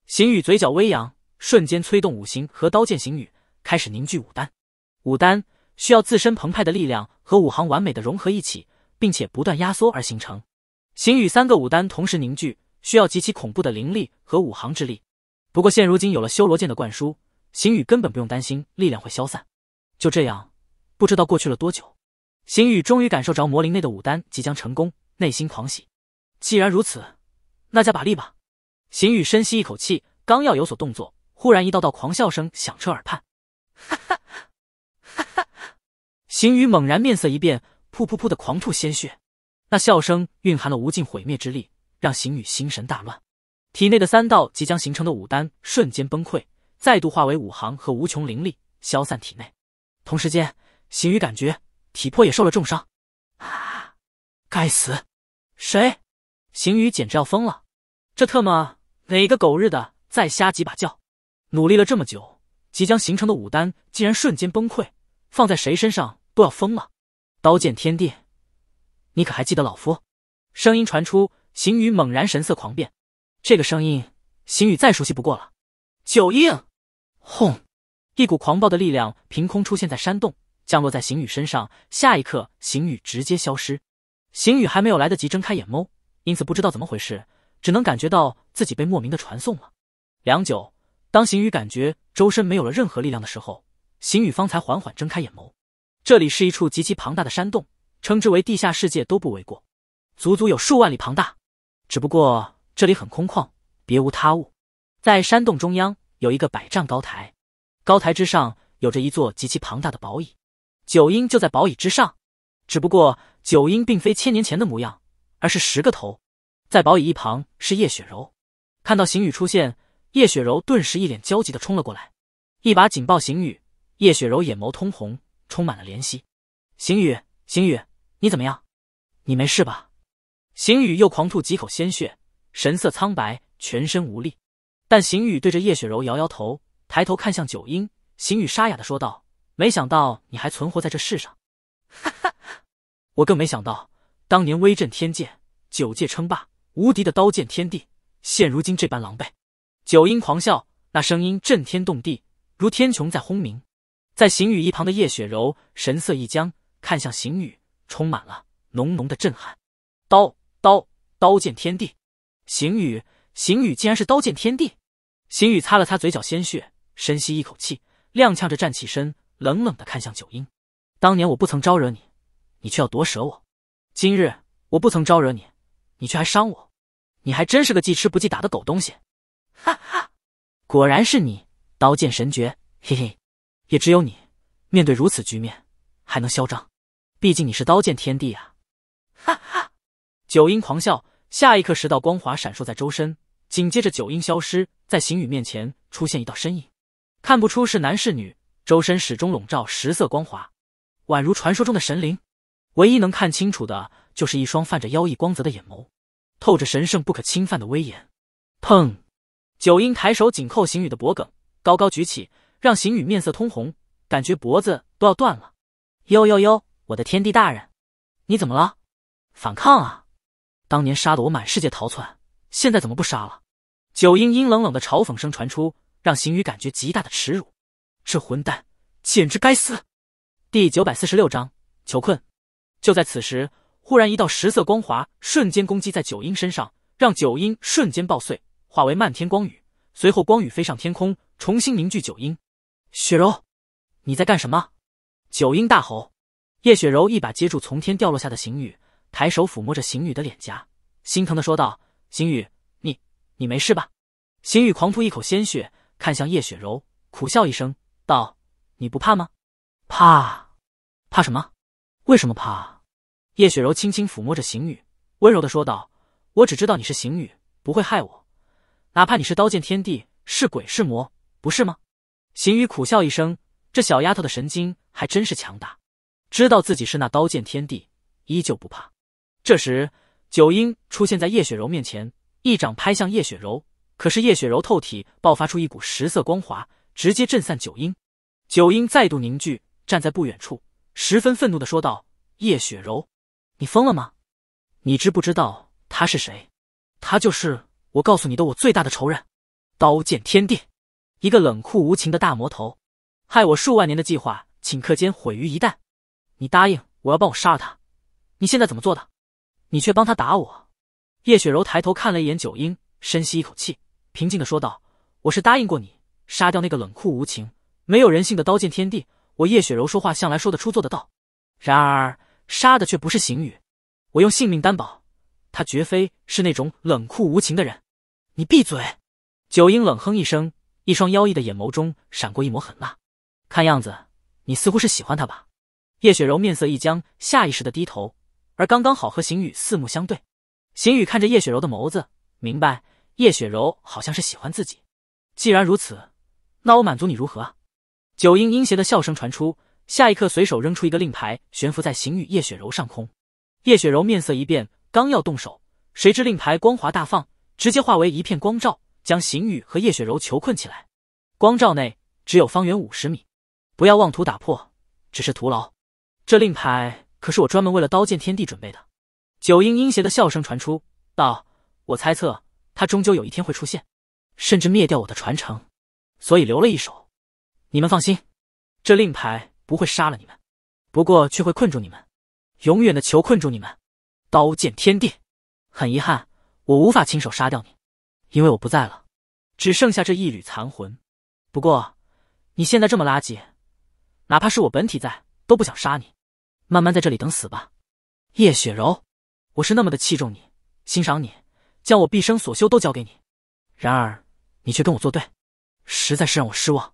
邢宇嘴角微扬，瞬间催动五行和刀剑。邢宇开始凝聚武丹，武丹需要自身澎湃的力量和五行完美的融合一起，并且不断压缩而形成。邢宇三个武丹同时凝聚。需要极其恐怖的灵力和五行之力，不过现如今有了修罗剑的灌输，邢宇根本不用担心力量会消散。就这样，不知道过去了多久，邢宇终于感受着魔灵内的武丹即将成功，内心狂喜。既然如此，那加把力吧！邢宇深吸一口气，刚要有所动作，忽然一道道狂笑声响彻耳畔，哈哈，哈哈！邢宇猛然面色一变，噗噗噗的狂吐鲜血。那笑声蕴含了无尽毁灭之力。让邢宇心神大乱，体内的三道即将形成的武丹瞬间崩溃，再度化为五行和无穷灵力消散体内。同时间，邢宇感觉体魄也受了重伤。啊！该死！谁？邢宇简直要疯了！这特么哪个狗日的再瞎几把叫！努力了这么久，即将形成的武丹竟然瞬间崩溃，放在谁身上都要疯了！刀剑天地，你可还记得老夫？声音传出。邢宇猛然神色狂变，这个声音邢宇再熟悉不过了。九印，轰！一股狂暴的力量凭空出现在山洞，降落在邢宇身上。下一刻，邢宇直接消失。邢宇还没有来得及睁开眼眸，因此不知道怎么回事，只能感觉到自己被莫名的传送了。良久，当邢宇感觉周身没有了任何力量的时候，邢宇方才缓缓睁开眼眸。这里是一处极其庞大的山洞，称之为地下世界都不为过，足足有数万里庞大。只不过这里很空旷，别无他物。在山洞中央有一个百丈高台，高台之上有着一座极其庞大的宝椅，九阴就在宝椅之上。只不过九阴并非千年前的模样，而是十个头。在宝椅一旁是叶雪柔，看到邢宇出现，叶雪柔顿时一脸焦急的冲了过来，一把紧抱邢宇。叶雪柔眼眸通红，充满了怜惜。邢宇，邢宇，你怎么样？你没事吧？邢宇又狂吐几口鲜血，神色苍白，全身无力。但邢宇对着叶雪柔摇摇头，抬头看向九婴。邢宇沙哑的说道：“没想到你还存活在这世上，哈哈！我更没想到，当年威震天界，九界称霸，无敌的刀剑天地，现如今这般狼狈。”九婴狂笑，那声音震天动地，如天穹在轰鸣。在邢宇一旁的叶雪柔神色一僵，看向邢宇，充满了浓浓的震撼。刀。刀刀剑天地，邢宇，邢宇竟然是刀剑天地。邢宇擦了擦嘴角鲜血，深吸一口气，踉跄着站起身，冷冷的看向九婴。当年我不曾招惹你，你却要夺舍我；今日我不曾招惹你，你却还伤我。你还真是个记吃不记打的狗东西！哈哈，果然是你，刀剑神诀，嘿嘿，也只有你，面对如此局面还能嚣张。毕竟你是刀剑天地啊！哈哈。九阴狂笑，下一刻十道光华闪烁在周身，紧接着九阴消失，在邢雨面前出现一道身影，看不出是男是女，周身始终笼罩十色光华，宛如传说中的神灵。唯一能看清楚的就是一双泛着妖异光泽的眼眸，透着神圣不可侵犯的威严。砰！九阴抬手紧扣邢雨的脖颈，高高举起，让邢雨面色通红，感觉脖子都要断了。哟哟哟，我的天帝大人，你怎么了？反抗啊！当年杀的我，满世界逃窜，现在怎么不杀了？九阴阴冷冷的嘲讽声传出，让邢宇感觉极大的耻辱。这混蛋简直该死！第九百四十六章囚困。就在此时，忽然一道十色光华瞬间攻击在九阴身上，让九阴瞬间爆碎，化为漫天光雨。随后光雨飞上天空，重新凝聚九阴。雪柔，你在干什么？九阴大吼。叶雪柔一把接住从天掉落下的邢宇。抬手抚摸着邢宇的脸颊，心疼的说道：“邢宇，你你没事吧？”邢宇狂吐一口鲜血，看向叶雪柔，苦笑一声，道：“你不怕吗？怕？怕什么？为什么怕？”叶雪柔轻轻抚摸着邢宇，温柔的说道：“我只知道你是邢宇，不会害我，哪怕你是刀剑天地，是鬼是魔，不是吗？”邢宇苦笑一声，这小丫头的神经还真是强大，知道自己是那刀剑天地，依旧不怕。这时，九婴出现在叶雪柔面前，一掌拍向叶雪柔。可是叶雪柔透体爆发出一股十色光华，直接震散九婴。九英再度凝聚，站在不远处，十分愤怒的说道：“叶雪柔，你疯了吗？你知不知道他是谁？他就是我告诉你的我最大的仇人，刀剑天地，一个冷酷无情的大魔头，害我数万年的计划顷刻间毁于一旦。你答应我要帮我杀了他，你现在怎么做的？”你却帮他打我，叶雪柔抬头看了一眼九英，深吸一口气，平静的说道：“我是答应过你，杀掉那个冷酷无情、没有人性的刀剑天地。我叶雪柔说话向来说得出，做得到。然而杀的却不是邢宇，我用性命担保，他绝非是那种冷酷无情的人。你闭嘴！”九英冷哼一声，一双妖异的眼眸中闪过一抹狠辣。看样子，你似乎是喜欢他吧？叶雪柔面色一僵，下意识的低头。而刚刚好和邢宇四目相对，邢宇看着叶雪柔的眸子，明白叶雪柔好像是喜欢自己。既然如此，那我满足你如何九阴阴邪的笑声传出，下一刻随手扔出一个令牌，悬浮在邢宇、叶雪柔上空。叶雪柔面色一变，刚要动手，谁知令牌光华大放，直接化为一片光照，将邢宇和叶雪柔囚困起来。光照内只有方圆五十米，不要妄图打破，只是徒劳。这令牌。可是我专门为了刀剑天地准备的。九婴阴邪的笑声传出，道：“我猜测他终究有一天会出现，甚至灭掉我的传承，所以留了一手。你们放心，这令牌不会杀了你们，不过却会困住你们，永远的囚困住你们。刀剑天地，很遗憾，我无法亲手杀掉你，因为我不在了，只剩下这一缕残魂。不过你现在这么垃圾，哪怕是我本体在，都不想杀你。”慢慢在这里等死吧，叶雪柔，我是那么的器重你、欣赏你，将我毕生所修都交给你，然而你却跟我作对，实在是让我失望。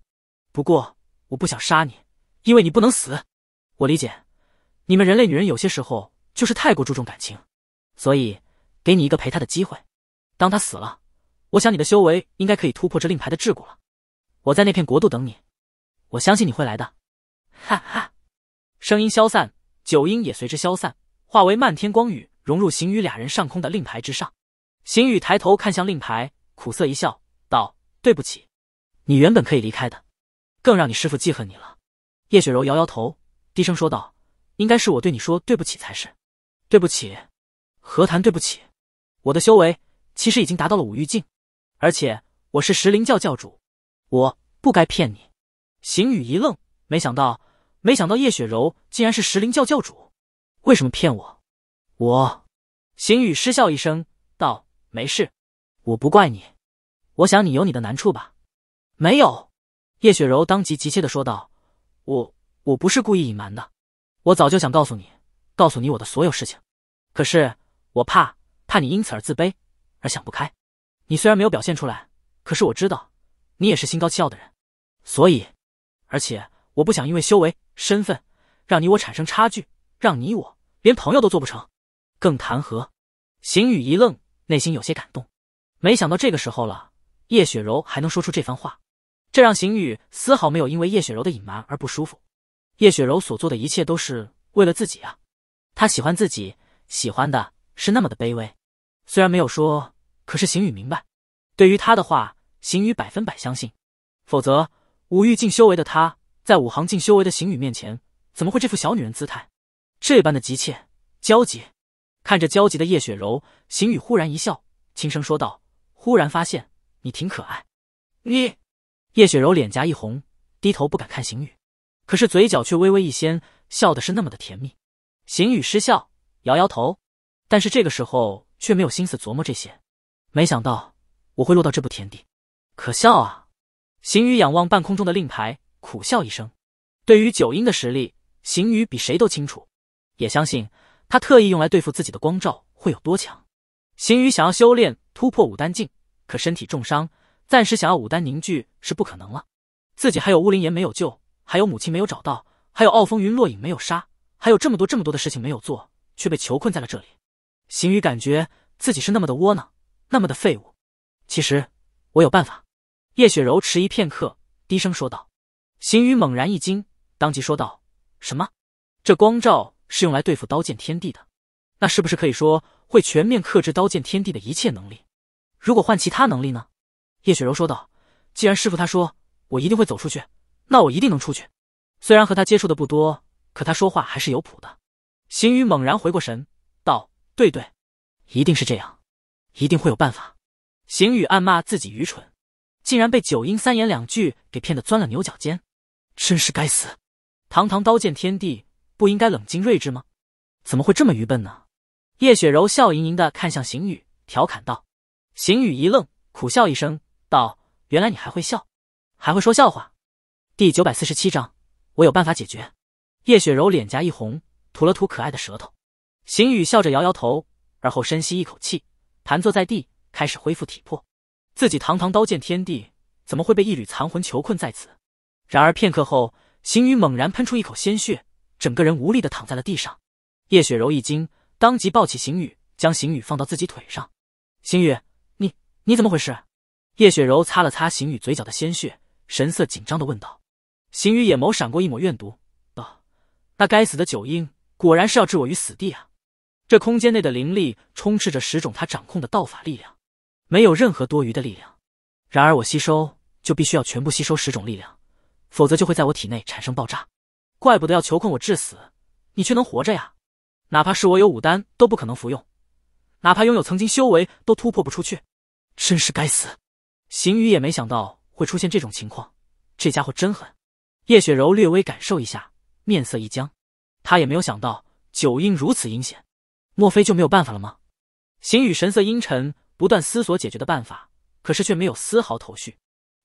不过我不想杀你，因为你不能死。我理解，你们人类女人有些时候就是太过注重感情，所以给你一个陪她的机会。当她死了，我想你的修为应该可以突破这令牌的桎梏了。我在那片国度等你，我相信你会来的。哈哈，声音消散。九阴也随之消散，化为漫天光雨，融入邢羽俩人上空的令牌之上。邢宇抬头看向令牌，苦涩一笑，道：“对不起，你原本可以离开的，更让你师父记恨你了。”叶雪柔摇摇头，低声说道：“应该是我对你说对不起才是，对不起，何谈对不起？我的修为其实已经达到了五欲境，而且我是石灵教教主，我不该骗你。”邢宇一愣，没想到。没想到叶雪柔竟然是石灵教教主，为什么骗我？我，邢宇失笑一声道：“没事，我不怪你。我想你有你的难处吧？”“没有。”叶雪柔当即急切的说道：“我我不是故意隐瞒的，我早就想告诉你，告诉你我的所有事情。可是我怕怕你因此而自卑，而想不开。你虽然没有表现出来，可是我知道，你也是心高气傲的人。所以，而且我不想因为修为。”身份让你我产生差距，让你我连朋友都做不成，更谈何？邢宇一愣，内心有些感动。没想到这个时候了，叶雪柔还能说出这番话，这让邢宇丝毫没有因为叶雪柔的隐瞒而不舒服。叶雪柔所做的一切都是为了自己啊，她喜欢自己，喜欢的是那么的卑微。虽然没有说，可是邢宇明白，对于他的话，邢宇百分百相信。否则，武欲尽修为的他。在五行境修为的邢宇面前，怎么会这副小女人姿态，这般的急切焦急？看着焦急的叶雪柔，邢宇忽然一笑，轻声说道：“忽然发现你挺可爱。”你，叶雪柔脸颊一红，低头不敢看邢宇，可是嘴角却微微一掀，笑的是那么的甜蜜。邢宇失笑，摇摇头，但是这个时候却没有心思琢磨这些。没想到我会落到这步田地，可笑啊！邢宇仰望半空中的令牌。苦笑一声，对于九阴的实力，邢宇比谁都清楚，也相信他特意用来对付自己的光照会有多强。邢宇想要修炼突破武丹境，可身体重伤，暂时想要武丹凝聚是不可能了。自己还有乌灵岩没有救，还有母亲没有找到，还有傲风云落影没有杀，还有这么多这么多的事情没有做，却被囚困在了这里。邢宇感觉自己是那么的窝囊，那么的废物。其实我有办法。叶雪柔迟疑片刻，低声说道。邢宇猛然一惊，当即说道：“什么？这光照是用来对付刀剑天地的？那是不是可以说会全面克制刀剑天地的一切能力？如果换其他能力呢？”叶雪柔说道：“既然师傅他说我一定会走出去，那我一定能出去。虽然和他接触的不多，可他说话还是有谱的。”邢宇猛然回过神，道：“对对，一定是这样，一定会有办法。”邢宇暗骂自己愚蠢，竟然被九婴三言两句给骗得钻了牛角尖。真是该死！堂堂刀剑天帝不应该冷静睿智吗？怎么会这么愚笨呢？叶雪柔笑盈盈的看向邢宇，调侃道。邢宇一愣，苦笑一声，道：“原来你还会笑，还会说笑话。”第九百四十七章，我有办法解决。叶雪柔脸颊一红，吐了吐可爱的舌头。邢宇笑着摇摇头，而后深吸一口气，盘坐在地，开始恢复体魄。自己堂堂刀剑天帝，怎么会被一缕残魂囚困在此？然而片刻后，邢宇猛然喷出一口鲜血，整个人无力的躺在了地上。叶雪柔一惊，当即抱起邢宇，将邢宇放到自己腿上。邢宇，你你怎么回事？叶雪柔擦了擦邢宇嘴角的鲜血，神色紧张的问道。邢宇眼眸闪过一抹怨毒，道：“那该死的九婴果然是要置我于死地啊！这空间内的灵力充斥着十种他掌控的道法力量，没有任何多余的力量。然而我吸收就必须要全部吸收十种力量。”否则就会在我体内产生爆炸，怪不得要求困我致死，你却能活着呀！哪怕是我有五丹都不可能服用，哪怕拥有曾经修为都突破不出去，真是该死！邢宇也没想到会出现这种情况，这家伙真狠！叶雪柔略微感受一下，面色一僵，他也没有想到九阴如此阴险，莫非就没有办法了吗？邢宇神色阴沉，不断思索解决的办法，可是却没有丝毫头绪。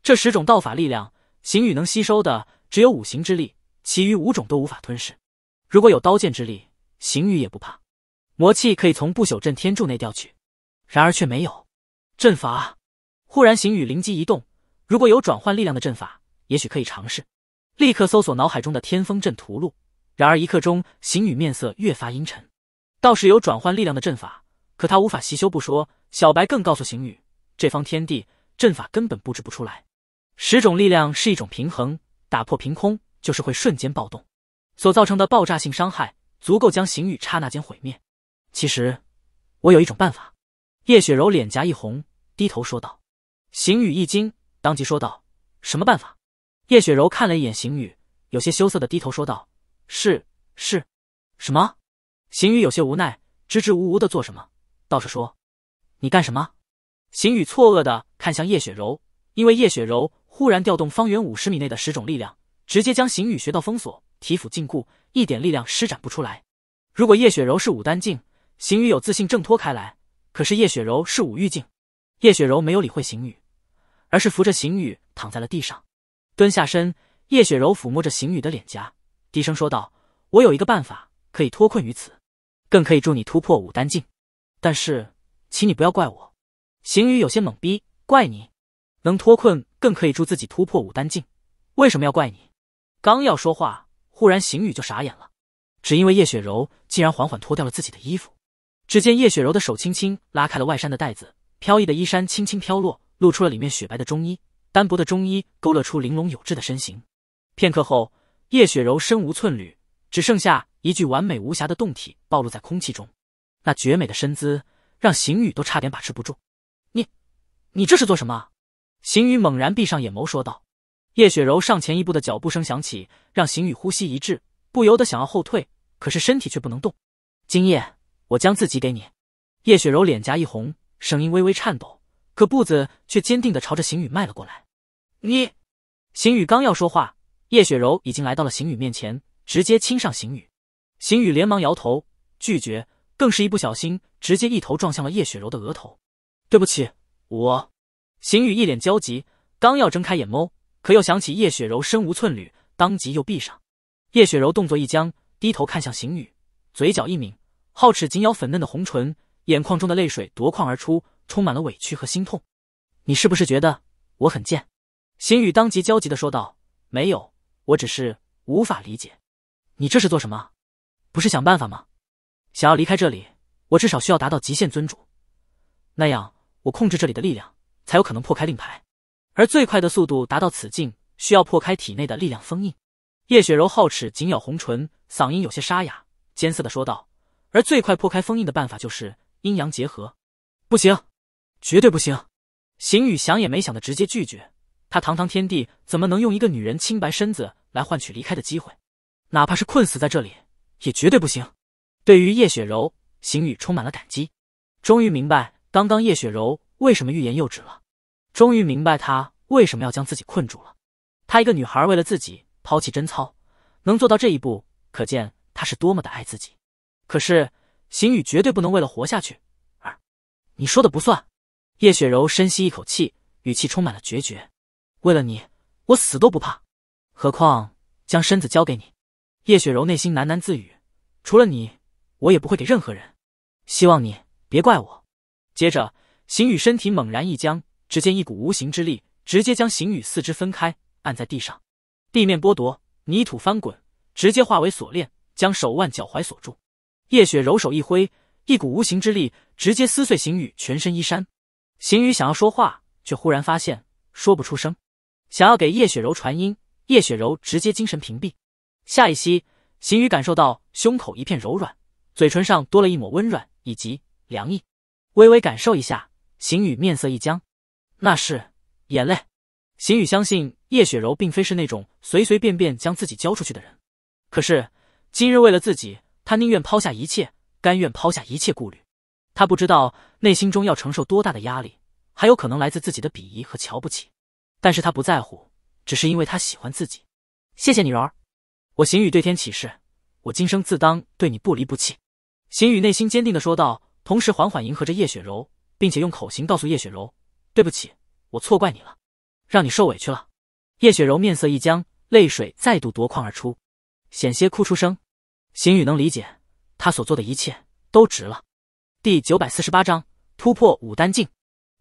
这十种道法力量。行雨能吸收的只有五行之力，其余五种都无法吞噬。如果有刀剑之力，行雨也不怕。魔气可以从不朽阵天柱内调取，然而却没有阵法。忽然，行雨灵机一动，如果有转换力量的阵法，也许可以尝试。立刻搜索脑海中的天风阵图录。然而一刻钟，行雨面色越发阴沉。倒是有转换力量的阵法，可他无法吸收不说，小白更告诉行雨，这方天地阵法根本布置不出来。十种力量是一种平衡，打破凭空就是会瞬间暴动，所造成的爆炸性伤害足够将邢宇刹那间毁灭。其实，我有一种办法。叶雪柔脸颊一红，低头说道。邢宇一惊，当即说道：“什么办法？”叶雪柔看了一眼邢宇，有些羞涩的低头说道：“是是。”什么？邢宇有些无奈，支支吾吾的做什么？道士说：“你干什么？”邢宇错愕的看向叶雪柔，因为叶雪柔。忽然调动方圆五十米内的十种力量，直接将邢宇穴道封锁，体府禁锢，一点力量施展不出来。如果叶雪柔是武丹境，邢宇有自信挣脱开来。可是叶雪柔是武玉境，叶雪柔没有理会邢宇，而是扶着邢宇躺在了地上，蹲下身，叶雪柔抚摸着邢宇的脸颊，低声说道：“我有一个办法可以脱困于此，更可以助你突破武丹境。但是，请你不要怪我。”邢宇有些懵逼，怪你？能脱困？更可以助自己突破五丹境，为什么要怪你？刚要说话，忽然邢宇就傻眼了，只因为叶雪柔竟然缓缓脱掉了自己的衣服。只见叶雪柔的手轻轻拉开了外衫的带子，飘逸的衣衫轻轻飘落，露出了里面雪白的中衣。单薄的中衣勾勒出玲珑有致的身形。片刻后，叶雪柔身无寸缕，只剩下一具完美无瑕的动体暴露在空气中。那绝美的身姿让邢宇都差点把持不住。你，你这是做什么？邢宇猛然闭上眼眸，说道：“叶雪柔上前一步的脚步声响起，让邢宇呼吸一滞，不由得想要后退，可是身体却不能动。今夜我将自己给你。”叶雪柔脸颊一红，声音微微颤抖，可步子却坚定地朝着邢宇迈了过来。你，邢宇刚要说话，叶雪柔已经来到了邢宇面前，直接亲上邢宇。邢宇连忙摇头拒绝，更是一不小心直接一头撞向了叶雪柔的额头。对不起，我。邢宇一脸焦急，刚要睁开眼眸，可又想起叶雪柔身无寸缕，当即又闭上。叶雪柔动作一僵，低头看向邢宇，嘴角一抿，皓齿紧咬粉嫩的红唇，眼眶中的泪水夺眶而出，充满了委屈和心痛。你是不是觉得我很贱？邢宇当即焦急地说道：“没有，我只是无法理解，你这是做什么？不是想办法吗？想要离开这里，我至少需要达到极限尊主，那样我控制这里的力量。”才有可能破开令牌，而最快的速度达到此境，需要破开体内的力量封印。叶雪柔皓齿紧咬红唇，嗓音有些沙哑，艰涩的说道：“而最快破开封印的办法就是阴阳结合，不行，绝对不行！”邢宇想也没想的直接拒绝。他堂堂天帝怎么能用一个女人清白身子来换取离开的机会？哪怕是困死在这里，也绝对不行。对于叶雪柔，邢宇充满了感激，终于明白刚刚叶雪柔。为什么欲言又止了？终于明白他为什么要将自己困住了。他一个女孩，为了自己抛弃贞操，能做到这一步，可见他是多么的爱自己。可是邢宇绝对不能为了活下去而……你说的不算。叶雪柔深吸一口气，语气充满了决绝：“为了你，我死都不怕，何况将身子交给你？”叶雪柔内心喃喃自语：“除了你，我也不会给任何人。希望你别怪我。”接着。邢宇身体猛然一僵，只见一股无形之力直接将邢宇四肢分开，按在地上，地面剥夺，泥土翻滚，直接化为锁链，将手腕脚踝锁住。叶雪柔手一挥，一股无形之力直接撕碎邢宇全身衣衫。邢宇想要说话，却忽然发现说不出声，想要给叶雪柔传音，叶雪柔直接精神屏蔽。下一息，邢宇感受到胸口一片柔软，嘴唇上多了一抹温软以及凉意，微微感受一下。邢宇面色一僵，那是眼泪。邢宇相信叶雪柔并非是那种随随便便将自己交出去的人，可是今日为了自己，他宁愿抛下一切，甘愿抛下一切顾虑。他不知道内心中要承受多大的压力，还有可能来自自己的鄙夷和瞧不起，但是他不在乎，只是因为他喜欢自己。谢谢你，柔儿。我邢宇对天起誓，我今生自当对你不离不弃。邢宇内心坚定的说道，同时缓缓迎合着叶雪柔。并且用口型告诉叶雪柔：“对不起，我错怪你了，让你受委屈了。”叶雪柔面色一僵，泪水再度夺眶而出，险些哭出声。邢宇能理解，他所做的一切都值了。第九百四十八章突破五丹境。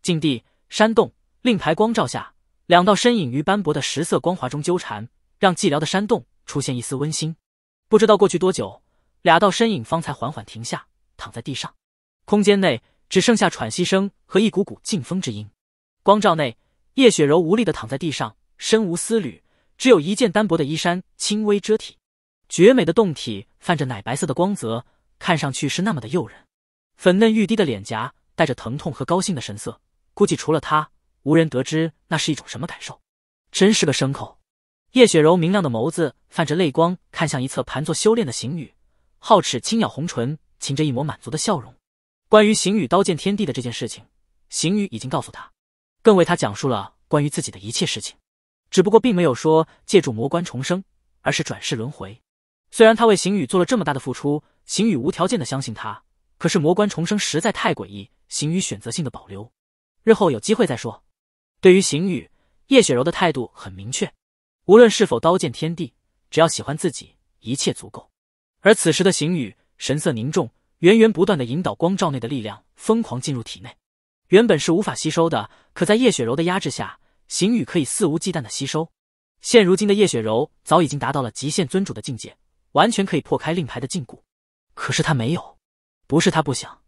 境地山洞令牌光照下，两道身影于斑驳的石色光华中纠缠，让寂寥的山洞出现一丝温馨。不知道过去多久，两道身影方才缓缓停下，躺在地上。空间内。只剩下喘息声和一股股劲风之音。光照内，叶雪柔无力的躺在地上，身无丝缕，只有一件单薄的衣衫，轻微遮体。绝美的胴体泛着奶白色的光泽，看上去是那么的诱人。粉嫩欲滴的脸颊带着疼痛和高兴的神色，估计除了她，无人得知那是一种什么感受。真是个牲口！叶雪柔明亮的眸子泛着泪光，看向一侧盘坐修炼的邢羽，皓齿轻咬红唇，噙着一抹满足的笑容。关于邢宇刀剑天地的这件事情，邢宇已经告诉他，更为他讲述了关于自己的一切事情，只不过并没有说借助魔关重生，而是转世轮回。虽然他为邢宇做了这么大的付出，邢宇无条件的相信他，可是魔关重生实在太诡异，邢宇选择性的保留，日后有机会再说。对于邢宇，叶雪柔的态度很明确，无论是否刀剑天地，只要喜欢自己，一切足够。而此时的邢宇神色凝重。源源不断的引导光照内的力量疯狂进入体内，原本是无法吸收的，可在叶雪柔的压制下，邢宇可以肆无忌惮的吸收。现如今的叶雪柔早已经达到了极限尊主的境界，完全可以破开令牌的禁锢，可是他没有，不是他不想，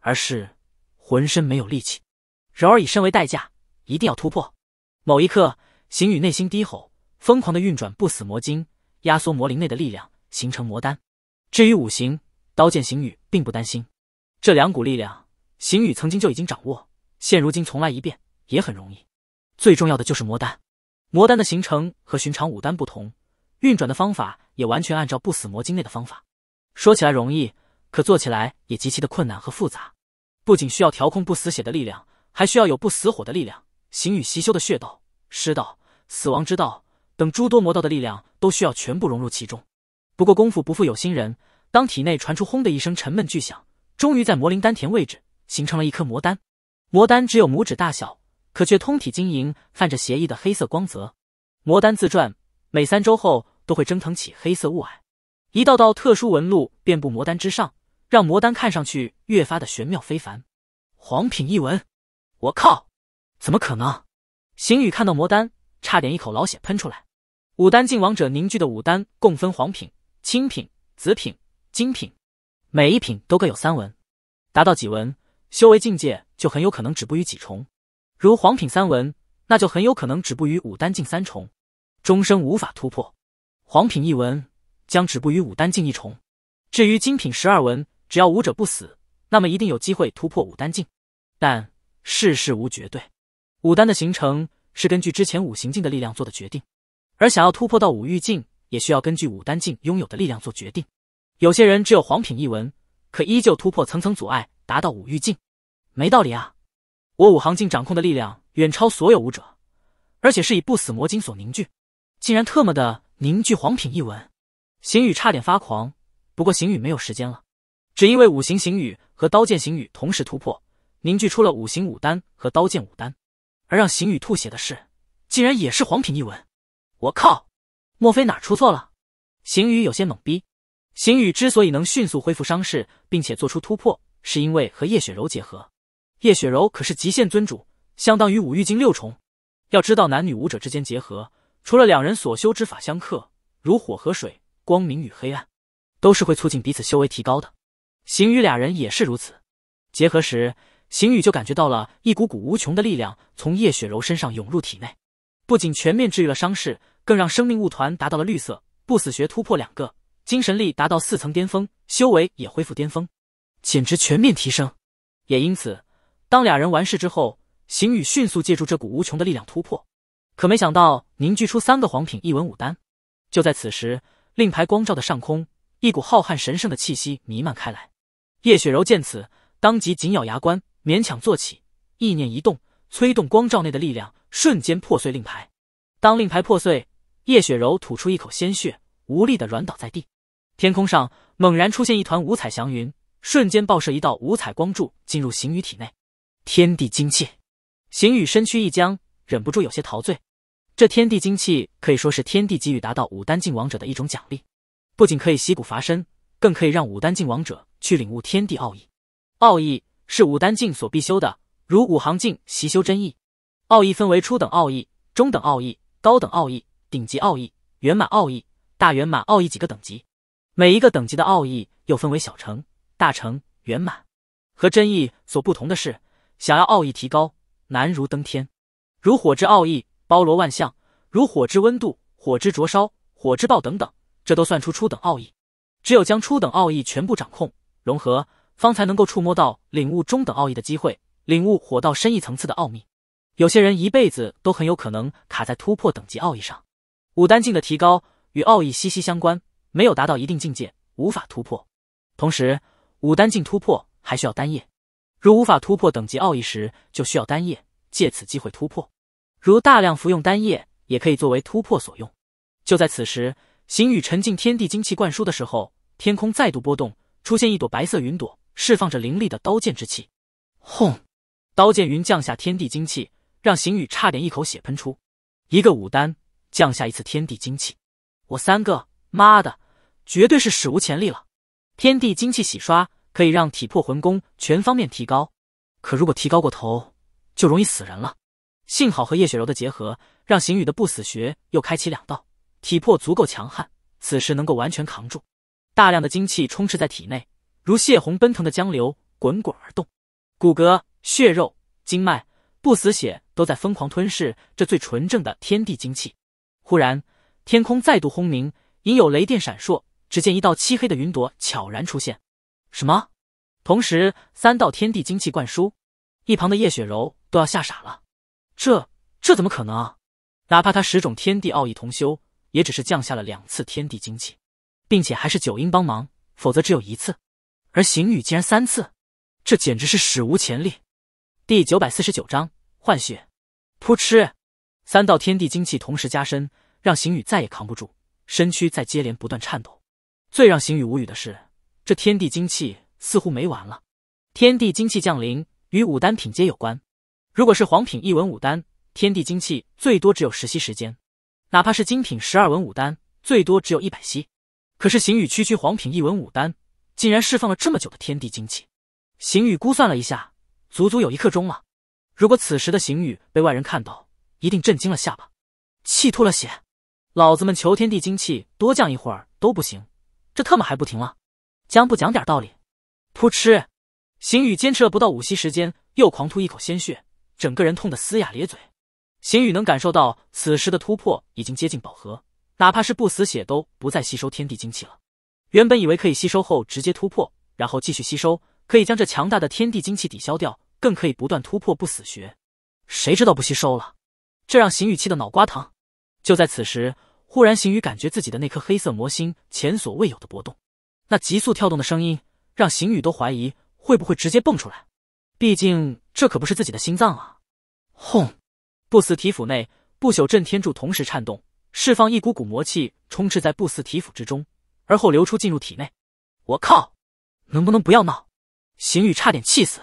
而是浑身没有力气。柔儿以身为代价，一定要突破。某一刻，邢宇内心低吼，疯狂的运转不死魔晶，压缩魔灵内的力量，形成魔丹。至于五行刀剑，行雨并不担心，这两股力量，邢宇曾经就已经掌握，现如今重来一遍也很容易。最重要的就是魔丹，魔丹的形成和寻常武丹不同，运转的方法也完全按照不死魔经内的方法。说起来容易，可做起来也极其的困难和复杂。不仅需要调控不死血的力量，还需要有不死火的力量。行与习修的血道、师道、死亡之道等诸多魔道的力量，都需要全部融入其中。不过功夫不负有心人。当体内传出“轰”的一声沉闷巨响，终于在魔灵丹田位置形成了一颗魔丹。魔丹只有拇指大小，可却通体晶莹，泛着邪异的黑色光泽。魔丹自转，每三周后都会蒸腾起黑色雾霭，一道道特殊纹路遍布魔丹之上，让魔丹看上去越发的玄妙非凡。黄品一闻，我靠！怎么可能？邢宇看到魔丹，差点一口老血喷出来。五丹境王者凝聚的五丹，共分黄品、青品、紫品。精品，每一品都各有三文，达到几文，修为境界就很有可能止步于几重。如黄品三文，那就很有可能止步于武丹境三重，终生无法突破。黄品一文将止步于武丹境一重。至于精品十二文，只要武者不死，那么一定有机会突破武丹境。但世事无绝对，武丹的形成是根据之前五行境的力量做的决定，而想要突破到五欲境，也需要根据武丹境拥有的力量做决定。有些人只有黄品一文，可依旧突破层层阻碍，达到五欲境，没道理啊！我五行境掌控的力量远超所有武者，而且是以不死魔晶所凝聚，竟然特么的凝聚黄品一文！行宇差点发狂。不过行宇没有时间了，只因为五行行宇和刀剑行宇同时突破，凝聚出了五行武丹和刀剑武丹。而让行宇吐血的是，竟然也是黄品一文！我靠，莫非哪出错了？行宇有些懵逼。邢宇之所以能迅速恢复伤势，并且做出突破，是因为和叶雪柔结合。叶雪柔可是极限尊主，相当于五欲境六重。要知道，男女武者之间结合，除了两人所修之法相克，如火和水、光明与黑暗，都是会促进彼此修为提高的。邢宇俩人也是如此。结合时，邢宇就感觉到了一股股无穷的力量从叶雪柔身上涌入体内，不仅全面治愈了伤势，更让生命物团达到了绿色不死穴突破两个。精神力达到四层巅峰，修为也恢复巅峰，简直全面提升。也因此，当俩人完事之后，邢宇迅速借助这股无穷的力量突破。可没想到，凝聚出三个黄品一文武丹。就在此时，令牌光照的上空，一股浩瀚神圣的气息弥漫开来。叶雪柔见此，当即紧咬牙关，勉强坐起，意念一动，催动光照内的力量，瞬间破碎令牌。当令牌破碎，叶雪柔吐出一口鲜血，无力的软倒在地。天空上猛然出现一团五彩祥云，瞬间爆射一道五彩光柱进入邢宇体内。天地精气，邢宇身躯一僵，忍不住有些陶醉。这天地精气可以说是天地给予达到武丹境王者的一种奖励，不仅可以吸骨伐身，更可以让武丹境王者去领悟天地奥义。奥义是武丹境所必修的，如五行境习修真意。奥义分为初等奥义、中等奥义、高等奥义、顶级奥义、圆满奥义、大圆满奥义几个等级。每一个等级的奥义又分为小成、大成、圆满和真意。所不同的是，想要奥义提高，难如登天。如火之奥义，包罗万象，如火之温度、火之灼烧、火之爆等等，这都算出初等奥义。只有将初等奥义全部掌控、融合，方才能够触摸到领悟中等奥义的机会，领悟火道深一层次的奥秘。有些人一辈子都很有可能卡在突破等级奥义上。武丹境的提高与奥义息息相关。没有达到一定境界，无法突破。同时，五丹境突破还需要丹液。如无法突破等级奥义时，就需要丹液借此机会突破。如大量服用丹液，也可以作为突破所用。就在此时，邢宇沉浸天地精气灌输的时候，天空再度波动，出现一朵白色云朵，释放着凌厉的刀剑之气。轰！刀剑云降下天地精气，让邢宇差点一口血喷出。一个五丹降下一次天地精气，我三个妈的！绝对是史无前例了，天地精气洗刷可以让体魄、魂功全方面提高，可如果提高过头，就容易死人了。幸好和叶雪柔的结合，让邢宇的不死穴又开启两道，体魄足够强悍，此时能够完全扛住大量的精气充斥在体内，如泄洪奔腾的江流滚滚而动，骨骼、血肉、经脉、不死血都在疯狂吞噬这最纯正的天地精气。忽然，天空再度轰鸣，隐有雷电闪烁。只见一道漆黑的云朵悄然出现，什么？同时三道天地精气灌输，一旁的叶雪柔都要吓傻了。这这怎么可能？哪怕他十种天地奥义同修，也只是降下了两次天地精气，并且还是九阴帮忙，否则只有一次。而邢宇竟然三次，这简直是史无前例。第九百四十九章换血。扑哧，三道天地精气同时加深，让邢宇再也扛不住，身躯在接连不断颤抖。最让邢宇无语的是，这天地精气似乎没完了。天地精气降临与武丹品阶有关，如果是黄品一文武丹，天地精气最多只有十息时间；哪怕是精品十二文武丹，最多只有一百息。可是邢宇区区黄品一文武丹，竟然释放了这么久的天地精气。邢宇估算了一下，足足有一刻钟了。如果此时的邢宇被外人看到，一定震惊了下巴，气吐了血。老子们求天地精气多降一会儿都不行！这特么还不停了，将不讲点道理？噗嗤，邢宇坚持了不到五息时间，又狂吐一口鲜血，整个人痛得嘶哑咧嘴。邢宇能感受到，此时的突破已经接近饱和，哪怕是不死血都不再吸收天地精气了。原本以为可以吸收后直接突破，然后继续吸收，可以将这强大的天地精气抵消掉，更可以不断突破不死穴。谁知道不吸收了，这让邢宇气得脑瓜疼。就在此时。忽然，邢宇感觉自己的那颗黑色魔心前所未有的波动，那急速跳动的声音让邢宇都怀疑会不会直接蹦出来。毕竟这可不是自己的心脏啊！轰！不死体府内，不朽震天柱同时颤动，释放一股股魔气充斥在不死体府之中，而后流出进入体内。我靠！能不能不要闹？邢宇差点气死。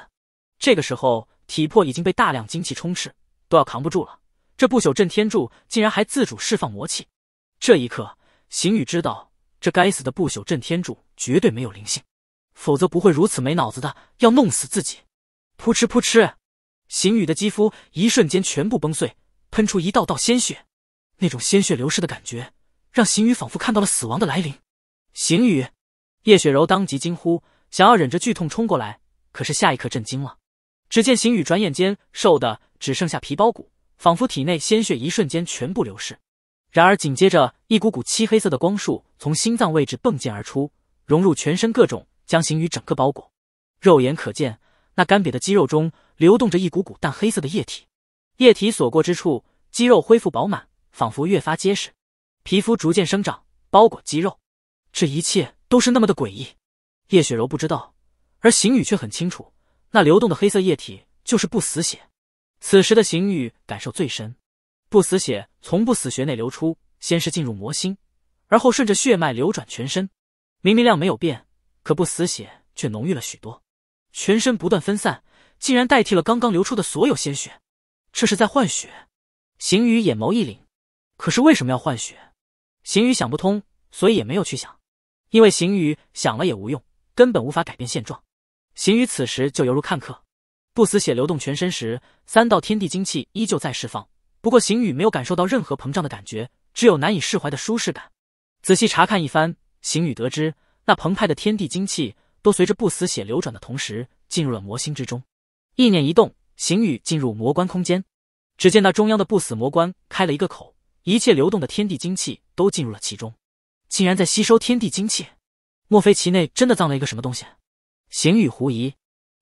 这个时候，体魄已经被大量精气充斥，都要扛不住了。这不朽震天柱竟然还自主释放魔气！这一刻，邢宇知道这该死的不朽震天柱绝对没有灵性，否则不会如此没脑子的要弄死自己。噗嗤噗嗤，邢宇的肌肤一瞬间全部崩碎，喷出一道道鲜血。那种鲜血流失的感觉，让邢宇仿佛看到了死亡的来临。邢宇，叶雪柔当即惊呼，想要忍着剧痛冲过来，可是下一刻震惊了。只见邢宇转眼间瘦的只剩下皮包骨，仿佛体内鲜血一瞬间全部流失。然而，紧接着一股股漆黑色的光束从心脏位置迸溅而出，融入全身各种，将邢宇整个包裹。肉眼可见，那干瘪的肌肉中流动着一股股淡黑色的液体，液体所过之处，肌肉恢复饱满，仿佛越发结实，皮肤逐渐生长，包裹肌肉。这一切都是那么的诡异。叶雪柔不知道，而邢宇却很清楚，那流动的黑色液体就是不死血。此时的邢宇感受最深。不死血从不死穴内流出，先是进入魔心，而后顺着血脉流转全身。明明量没有变，可不死血却浓郁了许多，全身不断分散，竟然代替了刚刚流出的所有鲜血。这是在换血？邢宇眼眸一凛。可是为什么要换血？邢宇想不通，所以也没有去想，因为邢宇想了也无用，根本无法改变现状。邢宇此时就犹如看客。不死血流动全身时，三道天地精气依旧在释放。不过，邢宇没有感受到任何膨胀的感觉，只有难以释怀的舒适感。仔细查看一番，邢宇得知，那澎湃的天地精气都随着不死血流转的同时，进入了魔心之中。意念一动，邢宇进入魔关空间，只见那中央的不死魔关开了一个口，一切流动的天地精气都进入了其中，竟然在吸收天地精气。莫非其内真的藏了一个什么东西？邢宇狐疑。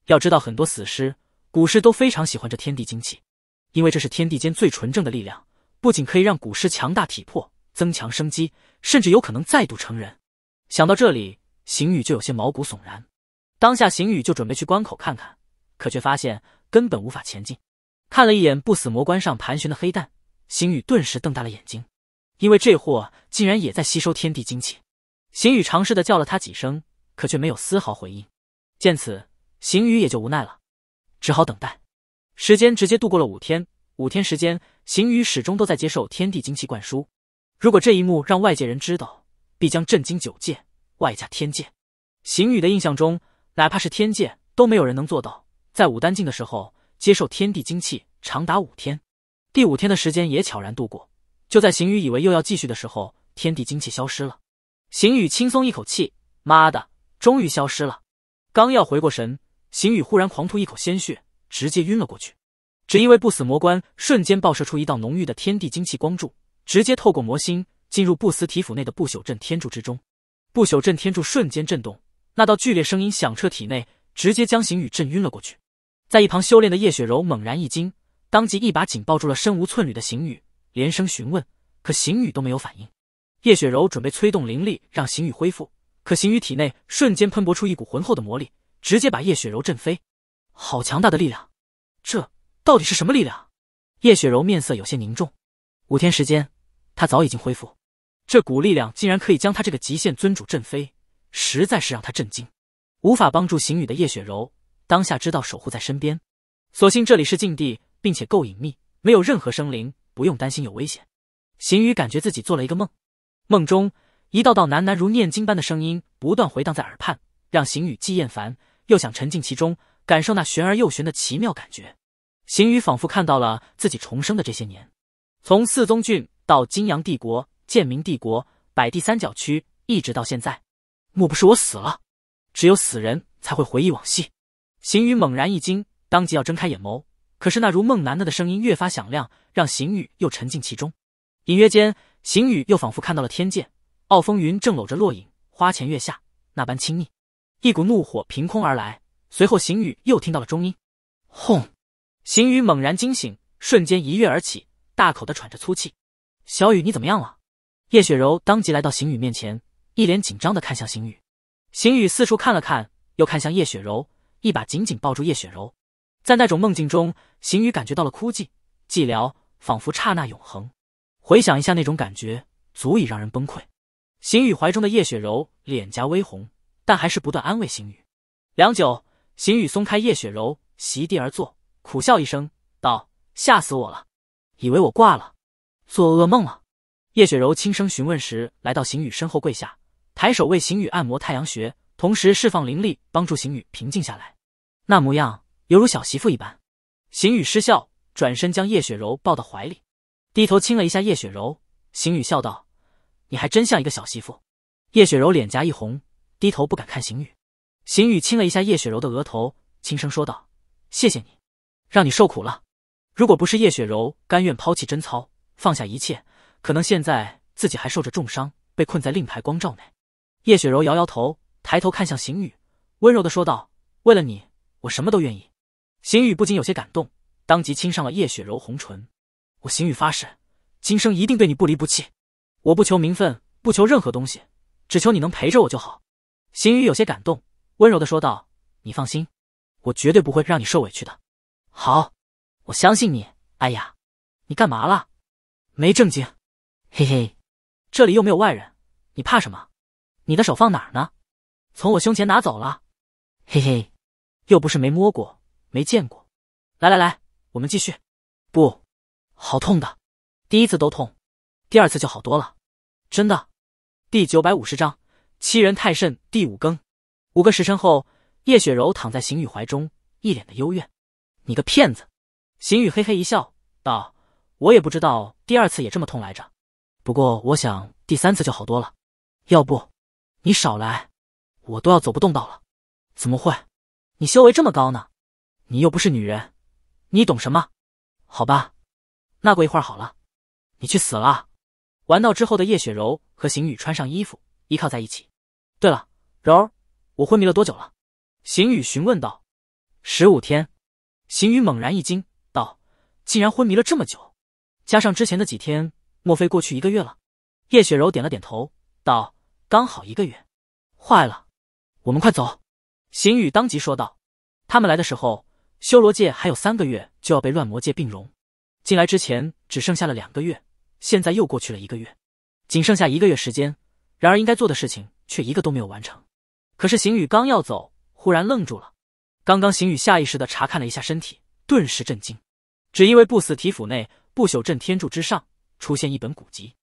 要知道，很多死尸、古尸都非常喜欢这天地精气。因为这是天地间最纯正的力量，不仅可以让古尸强大体魄、增强生机，甚至有可能再度成人。想到这里，邢宇就有些毛骨悚然。当下，邢宇就准备去关口看看，可却发现根本无法前进。看了一眼不死魔棺上盘旋的黑蛋，邢宇顿时瞪大了眼睛，因为这货竟然也在吸收天地精气。邢宇尝试的叫了他几声，可却没有丝毫回应。见此，邢宇也就无奈了，只好等待。时间直接度过了五天，五天时间，邢宇始终都在接受天地精气灌输。如果这一幕让外界人知道，必将震惊九界，外加天界。邢宇的印象中，哪怕是天界，都没有人能做到在武丹境的时候接受天地精气长达五天。第五天的时间也悄然度过，就在邢宇以为又要继续的时候，天地精气消失了。邢宇轻松一口气，妈的，终于消失了。刚要回过神，邢宇忽然狂吐一口鲜血。直接晕了过去，只因为不死魔棺瞬间爆射出一道浓郁的天地精气光柱，直接透过魔心进入不死体府内的不朽震天柱之中。不朽震天柱瞬间震动，那道剧烈声音响彻体内，直接将邢宇震晕了过去。在一旁修炼的叶雪柔猛然一惊，当即一把紧抱住了身无寸缕的邢宇，连声询问，可邢宇都没有反应。叶雪柔准备催动灵力让邢宇恢复，可邢宇体内瞬间喷薄出一股浑厚的魔力，直接把叶雪柔震飞。好强大的力量，这到底是什么力量？叶雪柔面色有些凝重。五天时间，他早已经恢复，这股力量竟然可以将他这个极限尊主震飞，实在是让他震惊。无法帮助邢宇的叶雪柔，当下知道守护在身边。所幸这里是禁地，并且够隐秘，没有任何生灵，不用担心有危险。邢宇感觉自己做了一个梦，梦中一道道喃喃如念经般的声音不断回荡在耳畔，让邢宇既厌烦又想沉浸其中。感受那玄而又玄的奇妙感觉，邢宇仿佛看到了自己重生的这些年，从四宗郡到金阳帝国、建明帝国、百地三角区，一直到现在，莫不是我死了？只有死人才会回忆往昔。邢宇猛然一惊，当即要睁开眼眸，可是那如梦喃的的声音越发响亮，让邢宇又沉浸其中。隐约间，邢宇又仿佛看到了天界，傲风云正搂着落影，花前月下那般亲昵，一股怒火凭空而来。随后，邢宇又听到了钟音，轰！邢宇猛然惊醒，瞬间一跃而起，大口的喘着粗气。小雨，你怎么样了？叶雪柔当即来到邢宇面前，一脸紧张的看向邢宇。邢宇四处看了看，又看向叶雪柔，一把紧紧抱住叶雪柔。在那种梦境中，邢宇感觉到了枯寂、寂寥，仿佛刹那永恒。回想一下那种感觉，足以让人崩溃。邢宇怀中的叶雪柔脸颊微红，但还是不断安慰邢宇。良久。邢宇松开叶雪柔，席地而坐，苦笑一声，道：“吓死我了，以为我挂了，做噩梦了。”叶雪柔轻声询问时，来到邢宇身后跪下，抬手为邢宇按摩太阳穴，同时释放灵力帮助邢宇平静下来。那模样犹如小媳妇一般。邢宇失笑，转身将叶雪柔抱到怀里，低头亲了一下叶雪柔。邢宇笑道：“你还真像一个小媳妇。”叶雪柔脸颊一红，低头不敢看邢宇。邢宇亲了一下叶雪柔的额头，轻声说道：“谢谢你，让你受苦了。如果不是叶雪柔甘愿抛弃贞操，放下一切，可能现在自己还受着重伤，被困在令牌光照内。”叶雪柔摇摇头，抬头看向邢宇，温柔的说道：“为了你，我什么都愿意。”邢宇不禁有些感动，当即亲上了叶雪柔红唇。“我邢宇发誓，今生一定对你不离不弃。我不求名分，不求任何东西，只求你能陪着我就好。”邢宇有些感动。温柔的说道：“你放心，我绝对不会让你受委屈的。”好，我相信你。哎呀，你干嘛了？没正经。嘿嘿，这里又没有外人，你怕什么？你的手放哪儿呢？从我胸前拿走了。嘿嘿，又不是没摸过，没见过。来来来，我们继续。不，好痛的，第一次都痛，第二次就好多了。真的。第九百五十章，欺人太甚。第五更。五个时辰后，叶雪柔躺在邢宇怀中，一脸的幽怨：“你个骗子！”邢宇嘿嘿一笑，道：“我也不知道，第二次也这么痛来着。不过我想第三次就好多了。要不，你少来，我都要走不动道了。怎么会？你修为这么高呢？你又不是女人，你懂什么？好吧，那过一会儿好了。你去死了！”玩闹之后的叶雪柔和邢宇穿上衣服，依靠在一起。对了，柔儿。我昏迷了多久了？邢宇询问道。十五天。邢宇猛然一惊，道：“竟然昏迷了这么久，加上之前的几天，莫非过去一个月了？”叶雪柔点了点头，道：“刚好一个月。”坏了，我们快走！邢宇当即说道：“他们来的时候，修罗界还有三个月就要被乱魔界并融，进来之前只剩下了两个月，现在又过去了一个月，仅剩下一个月时间。然而应该做的事情却一个都没有完成。”可是邢宇刚要走，忽然愣住了。刚刚邢宇下意识的查看了一下身体，顿时震惊。只因为不死体府内不朽镇天柱之上出现一本古籍，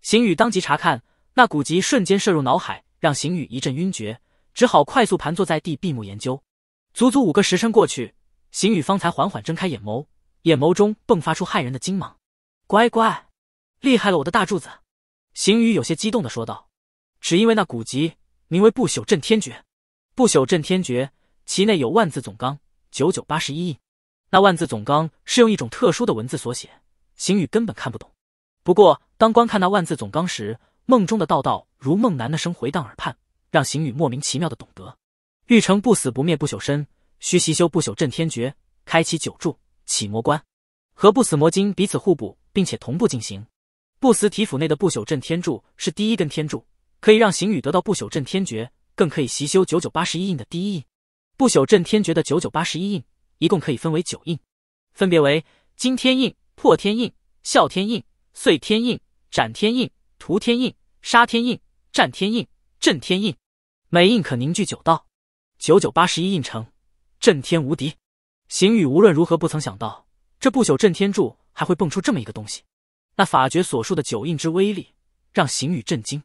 邢宇当即查看，那古籍瞬间射入脑海，让邢宇一阵晕厥，只好快速盘坐在地，闭目研究。足足五个时辰过去，邢宇方才缓缓睁开眼眸，眼眸中迸发出骇人的金芒。“乖乖，厉害了我的大柱子！”邢宇有些激动的说道，只因为那古籍。名为不朽震天诀，不朽震天诀其内有万字总纲，九九八十一印。那万字总纲是用一种特殊的文字所写，邢宇根本看不懂。不过当观看那万字总纲时，梦中的道道如梦难的声回荡耳畔，让邢宇莫名其妙的懂得：欲成不死不灭不朽身，须习修不朽震天诀，开启九柱启魔关，和不死魔晶彼此互补，并且同步进行。不死体府内的不朽震天柱是第一根天柱。可以让邢宇得到不朽震天诀，更可以习修九九八十一印的第一印。不朽震天诀的九九八十一印，一共可以分为九印，分别为惊天印、破天印、啸天印、碎天印、斩天印、屠天印、杀天印、战天印、震天印。每印可凝聚九道，九九八十一印成震天无敌。邢宇无论如何不曾想到，这不朽震天柱还会蹦出这么一个东西。那法诀所述的九印之威力，让邢宇震惊。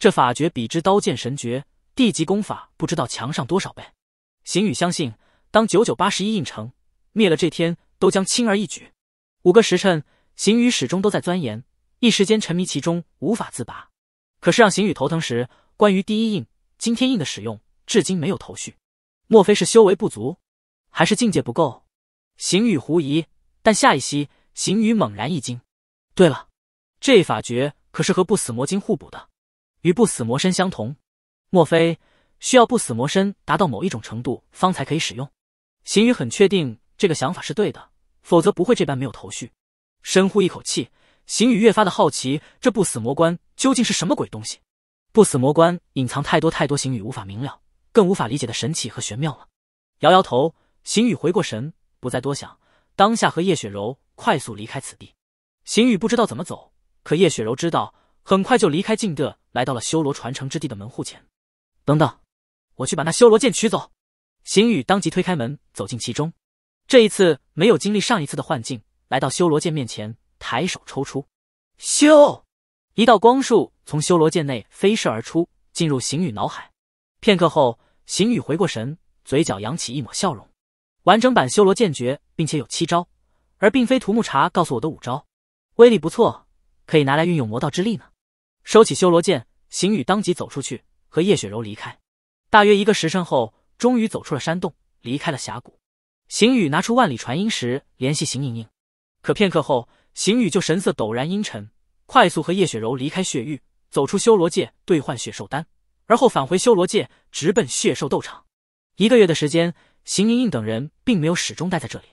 这法诀比之刀剑神诀地级功法不知道强上多少倍。邢宇相信，当九九八十一印成，灭了这天都将轻而易举。五个时辰，邢宇始终都在钻研，一时间沉迷其中无法自拔。可是让邢宇头疼时，关于第一印惊天印的使用，至今没有头绪。莫非是修为不足，还是境界不够？邢宇狐疑，但下一息，邢宇猛然一惊。对了，这法诀可是和不死魔晶互补的。与不死魔身相同，莫非需要不死魔身达到某一种程度方才可以使用？邢宇很确定这个想法是对的，否则不会这般没有头绪。深呼一口气，邢宇越发的好奇，这不死魔关究竟是什么鬼东西？不死魔关隐藏太多太多，邢宇无法明了，更无法理解的神奇和玄妙了。摇摇头，邢宇回过神，不再多想，当下和叶雪柔快速离开此地。邢宇不知道怎么走，可叶雪柔知道。很快就离开静德，来到了修罗传承之地的门户前。等等，我去把那修罗剑取走。邢宇当即推开门，走进其中。这一次没有经历上一次的幻境，来到修罗剑面前，抬手抽出。咻！一道光束从修罗剑内飞射而出，进入邢宇脑海。片刻后，邢宇回过神，嘴角扬起一抹笑容。完整版修罗剑诀，并且有七招，而并非涂木茶告诉我的五招，威力不错。可以拿来运用魔道之力呢。收起修罗剑，邢宇当即走出去，和叶雪柔离开。大约一个时辰后，终于走出了山洞，离开了峡谷。邢宇拿出万里传音石联系邢莹莹，可片刻后，邢宇就神色陡然阴沉，快速和叶雪柔离开血域，走出修罗界兑换血兽丹，而后返回修罗界，直奔血兽斗场。一个月的时间，邢莹莹等人并没有始终待在这里，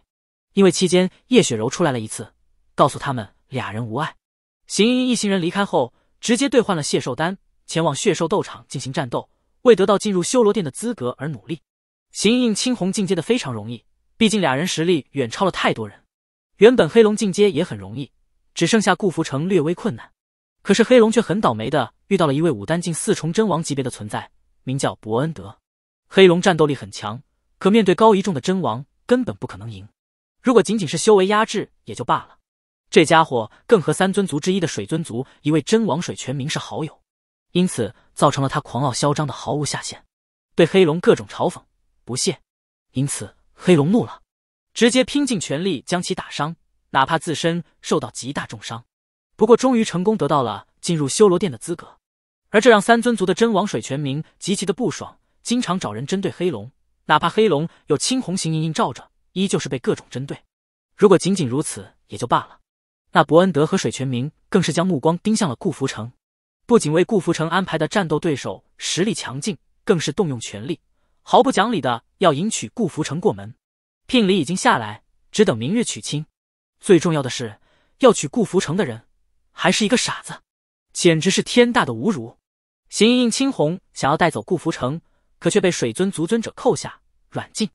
因为期间叶雪柔出来了一次，告诉他们俩人无碍。邢英一行人离开后，直接兑换了血兽丹，前往血兽斗场进行战斗，为得到进入修罗殿的资格而努力。邢英青红进阶的非常容易，毕竟俩人实力远超了太多人。原本黑龙进阶也很容易，只剩下顾福成略微困难。可是黑龙却很倒霉的遇到了一位武丹境四重真王级别的存在，名叫伯恩德。黑龙战斗力很强，可面对高一众的真王，根本不可能赢。如果仅仅是修为压制也就罢了。这家伙更和三尊族之一的水尊族一位真王水全明是好友，因此造成了他狂傲嚣张的毫无下限，对黑龙各种嘲讽不屑，因此黑龙怒了，直接拼尽全力将其打伤，哪怕自身受到极大重伤，不过终于成功得到了进入修罗殿的资格，而这让三尊族的真王水全明极其的不爽，经常找人针对黑龙，哪怕黑龙有青红形印印照着，依旧是被各种针对。如果仅仅如此也就罢了。那伯恩德和水泉明更是将目光盯向了顾福成，不仅为顾福成安排的战斗对手实力强劲，更是动用全力，毫不讲理的要迎娶顾福成过门。聘礼已经下来，只等明日娶亲。最重要的是，要娶顾福成的人还是一个傻子，简直是天大的侮辱。邢莹莹、青红想要带走顾福成，可却被水尊族尊者扣下软禁，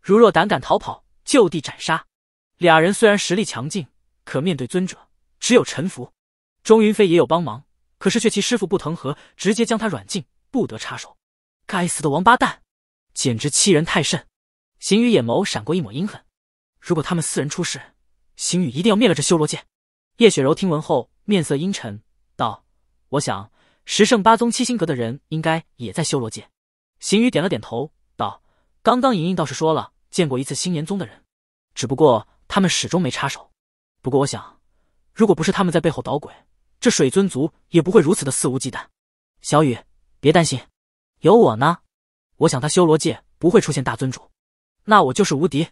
如若胆敢逃跑，就地斩杀。俩人虽然实力强劲。可面对尊者，只有臣服。钟云飞也有帮忙，可是却其师傅不疼和直接将他软禁，不得插手。该死的王八蛋，简直欺人太甚！邢宇眼眸闪过一抹阴狠。如果他们四人出事，邢宇一定要灭了这修罗界。叶雪柔听闻后，面色阴沉，道：“我想，十圣八宗七星阁的人应该也在修罗界。”邢宇点了点头，道：“刚刚莹莹倒是说了，见过一次星岩宗的人，只不过他们始终没插手。”不过我想，如果不是他们在背后捣鬼，这水尊族也不会如此的肆无忌惮。小雨，别担心，有我呢。我想他修罗界不会出现大尊主，那我就是无敌。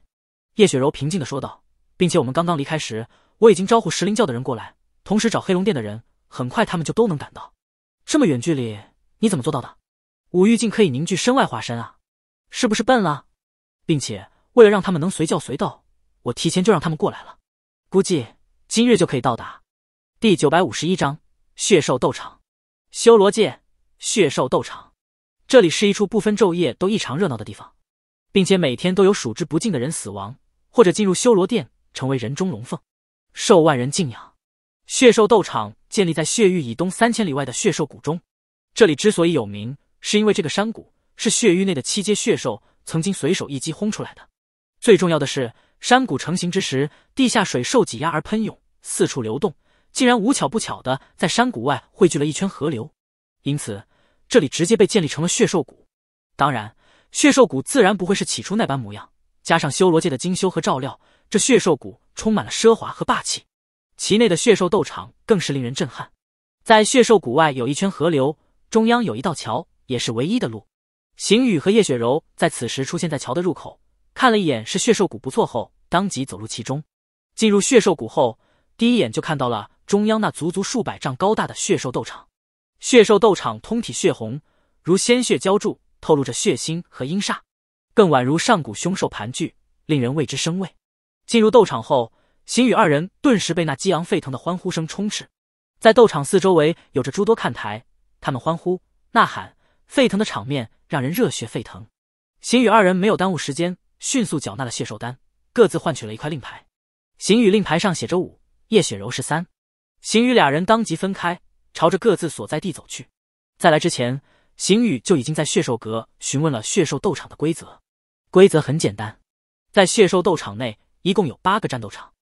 叶雪柔平静的说道，并且我们刚刚离开时，我已经招呼石灵教的人过来，同时找黑龙殿的人，很快他们就都能赶到。这么远距离，你怎么做到的？武玉镜可以凝聚身外化身啊，是不是笨了？并且为了让他们能随叫随到，我提前就让他们过来了。估计今日就可以到达。第九百五十一章血兽斗场。修罗界，血兽斗场。这里是一处不分昼夜都异常热闹的地方，并且每天都有数之不尽的人死亡，或者进入修罗殿成为人中龙凤，受万人敬仰。血兽斗场建立在血域以东三千里外的血兽谷中。这里之所以有名，是因为这个山谷是血域内的七阶血兽曾经随手一击轰出来的。最重要的是。山谷成型之时，地下水受挤压而喷涌，四处流动，竟然无巧不巧的在山谷外汇聚了一圈河流，因此这里直接被建立成了血兽谷。当然，血兽谷自然不会是起初那般模样，加上修罗界的精修和照料，这血兽谷充满了奢华和霸气。其内的血兽斗场更是令人震撼。在血兽谷外有一圈河流，中央有一道桥，也是唯一的路。邢宇和叶雪柔在此时出现在桥的入口。看了一眼是血兽谷不错后，当即走入其中。进入血兽谷后，第一眼就看到了中央那足足数百丈高大的血兽斗场。血兽斗场通体血红，如鲜血浇筑，透露着血腥和阴煞，更宛如上古凶兽盘踞，令人为之生畏。进入斗场后，邢宇二人顿时被那激昂沸腾的欢呼声充斥。在斗场四周围有着诸多看台，他们欢呼呐喊，沸腾的场面让人热血沸腾。邢宇二人没有耽误时间。迅速缴纳了血兽丹，各自换取了一块令牌。邢宇令牌上写着五，叶雪柔是三。邢宇俩人当即分开，朝着各自所在地走去。在来之前，邢宇就已经在血兽阁询问了血兽斗场的规则。规则很简单，在血兽斗场内一共有八个战斗场，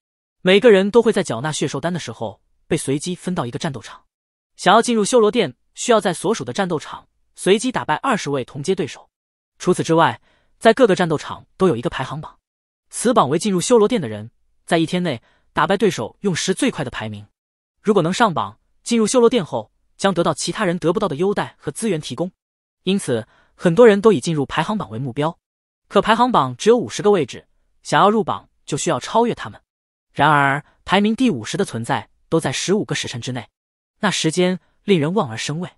每个人都会在缴纳血兽丹的时候被随机分到一个战斗场。想要进入修罗殿，需要在所属的战斗场随机打败二十位同阶对手。除此之外。在各个战斗场都有一个排行榜，此榜为进入修罗殿的人在一天内打败对手用时最快的排名。如果能上榜，进入修罗殿后将得到其他人得不到的优待和资源提供。因此，很多人都以进入排行榜为目标。可排行榜只有五十个位置，想要入榜就需要超越他们。然而，排名第五十的存在都在十五个时辰之内，那时间令人望而生畏。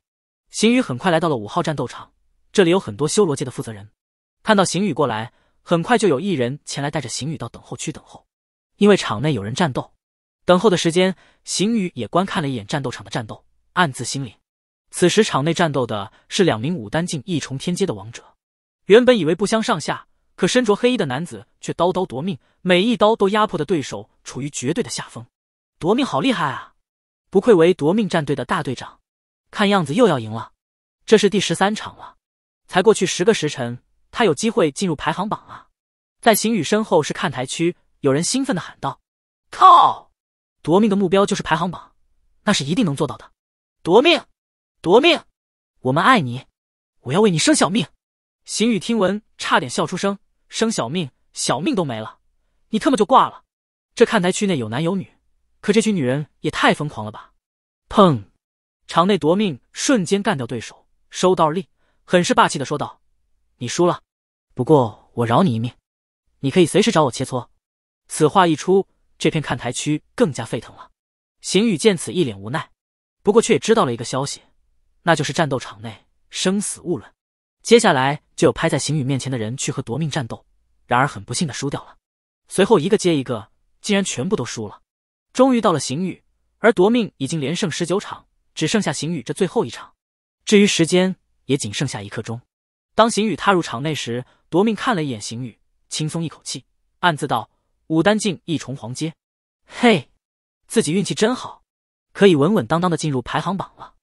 邢宇很快来到了五号战斗场，这里有很多修罗界的负责人。看到邢宇过来，很快就有一人前来，带着邢宇到等候区等候。因为场内有人战斗，等候的时间，邢宇也观看了一眼战斗场的战斗，暗自心领。此时场内战斗的是两名武丹境一重天阶的王者，原本以为不相上下，可身着黑衣的男子却刀刀夺命，每一刀都压迫的对手处于绝对的下风。夺命好厉害啊！不愧为夺命战队的大队长，看样子又要赢了。这是第十三场了，才过去十个时辰。他有机会进入排行榜啊！在邢宇身后是看台区，有人兴奋的喊道：“靠！夺命的目标就是排行榜，那是一定能做到的！夺命，夺命！我们爱你，我要为你生小命！”邢宇听闻差点笑出声，生小命，小命都没了，你特么就挂了！这看台区内有男有女，可这群女人也太疯狂了吧！砰！场内夺命瞬间干掉对手，收到令，很是霸气的说道。你输了，不过我饶你一命，你可以随时找我切磋。此话一出，这片看台区更加沸腾了。邢宇见此，一脸无奈，不过却也知道了一个消息，那就是战斗场内生死勿论。接下来就有拍在邢宇面前的人去和夺命战斗，然而很不幸的输掉了。随后一个接一个，竟然全部都输了。终于到了邢宇，而夺命已经连胜十九场，只剩下邢宇这最后一场。至于时间，也仅剩下一刻钟。当邢宇踏入场内时，夺命看了一眼邢宇，轻松一口气，暗自道：“武丹境一重黄阶，嘿，自己运气真好，可以稳稳当当的进入排行榜了。”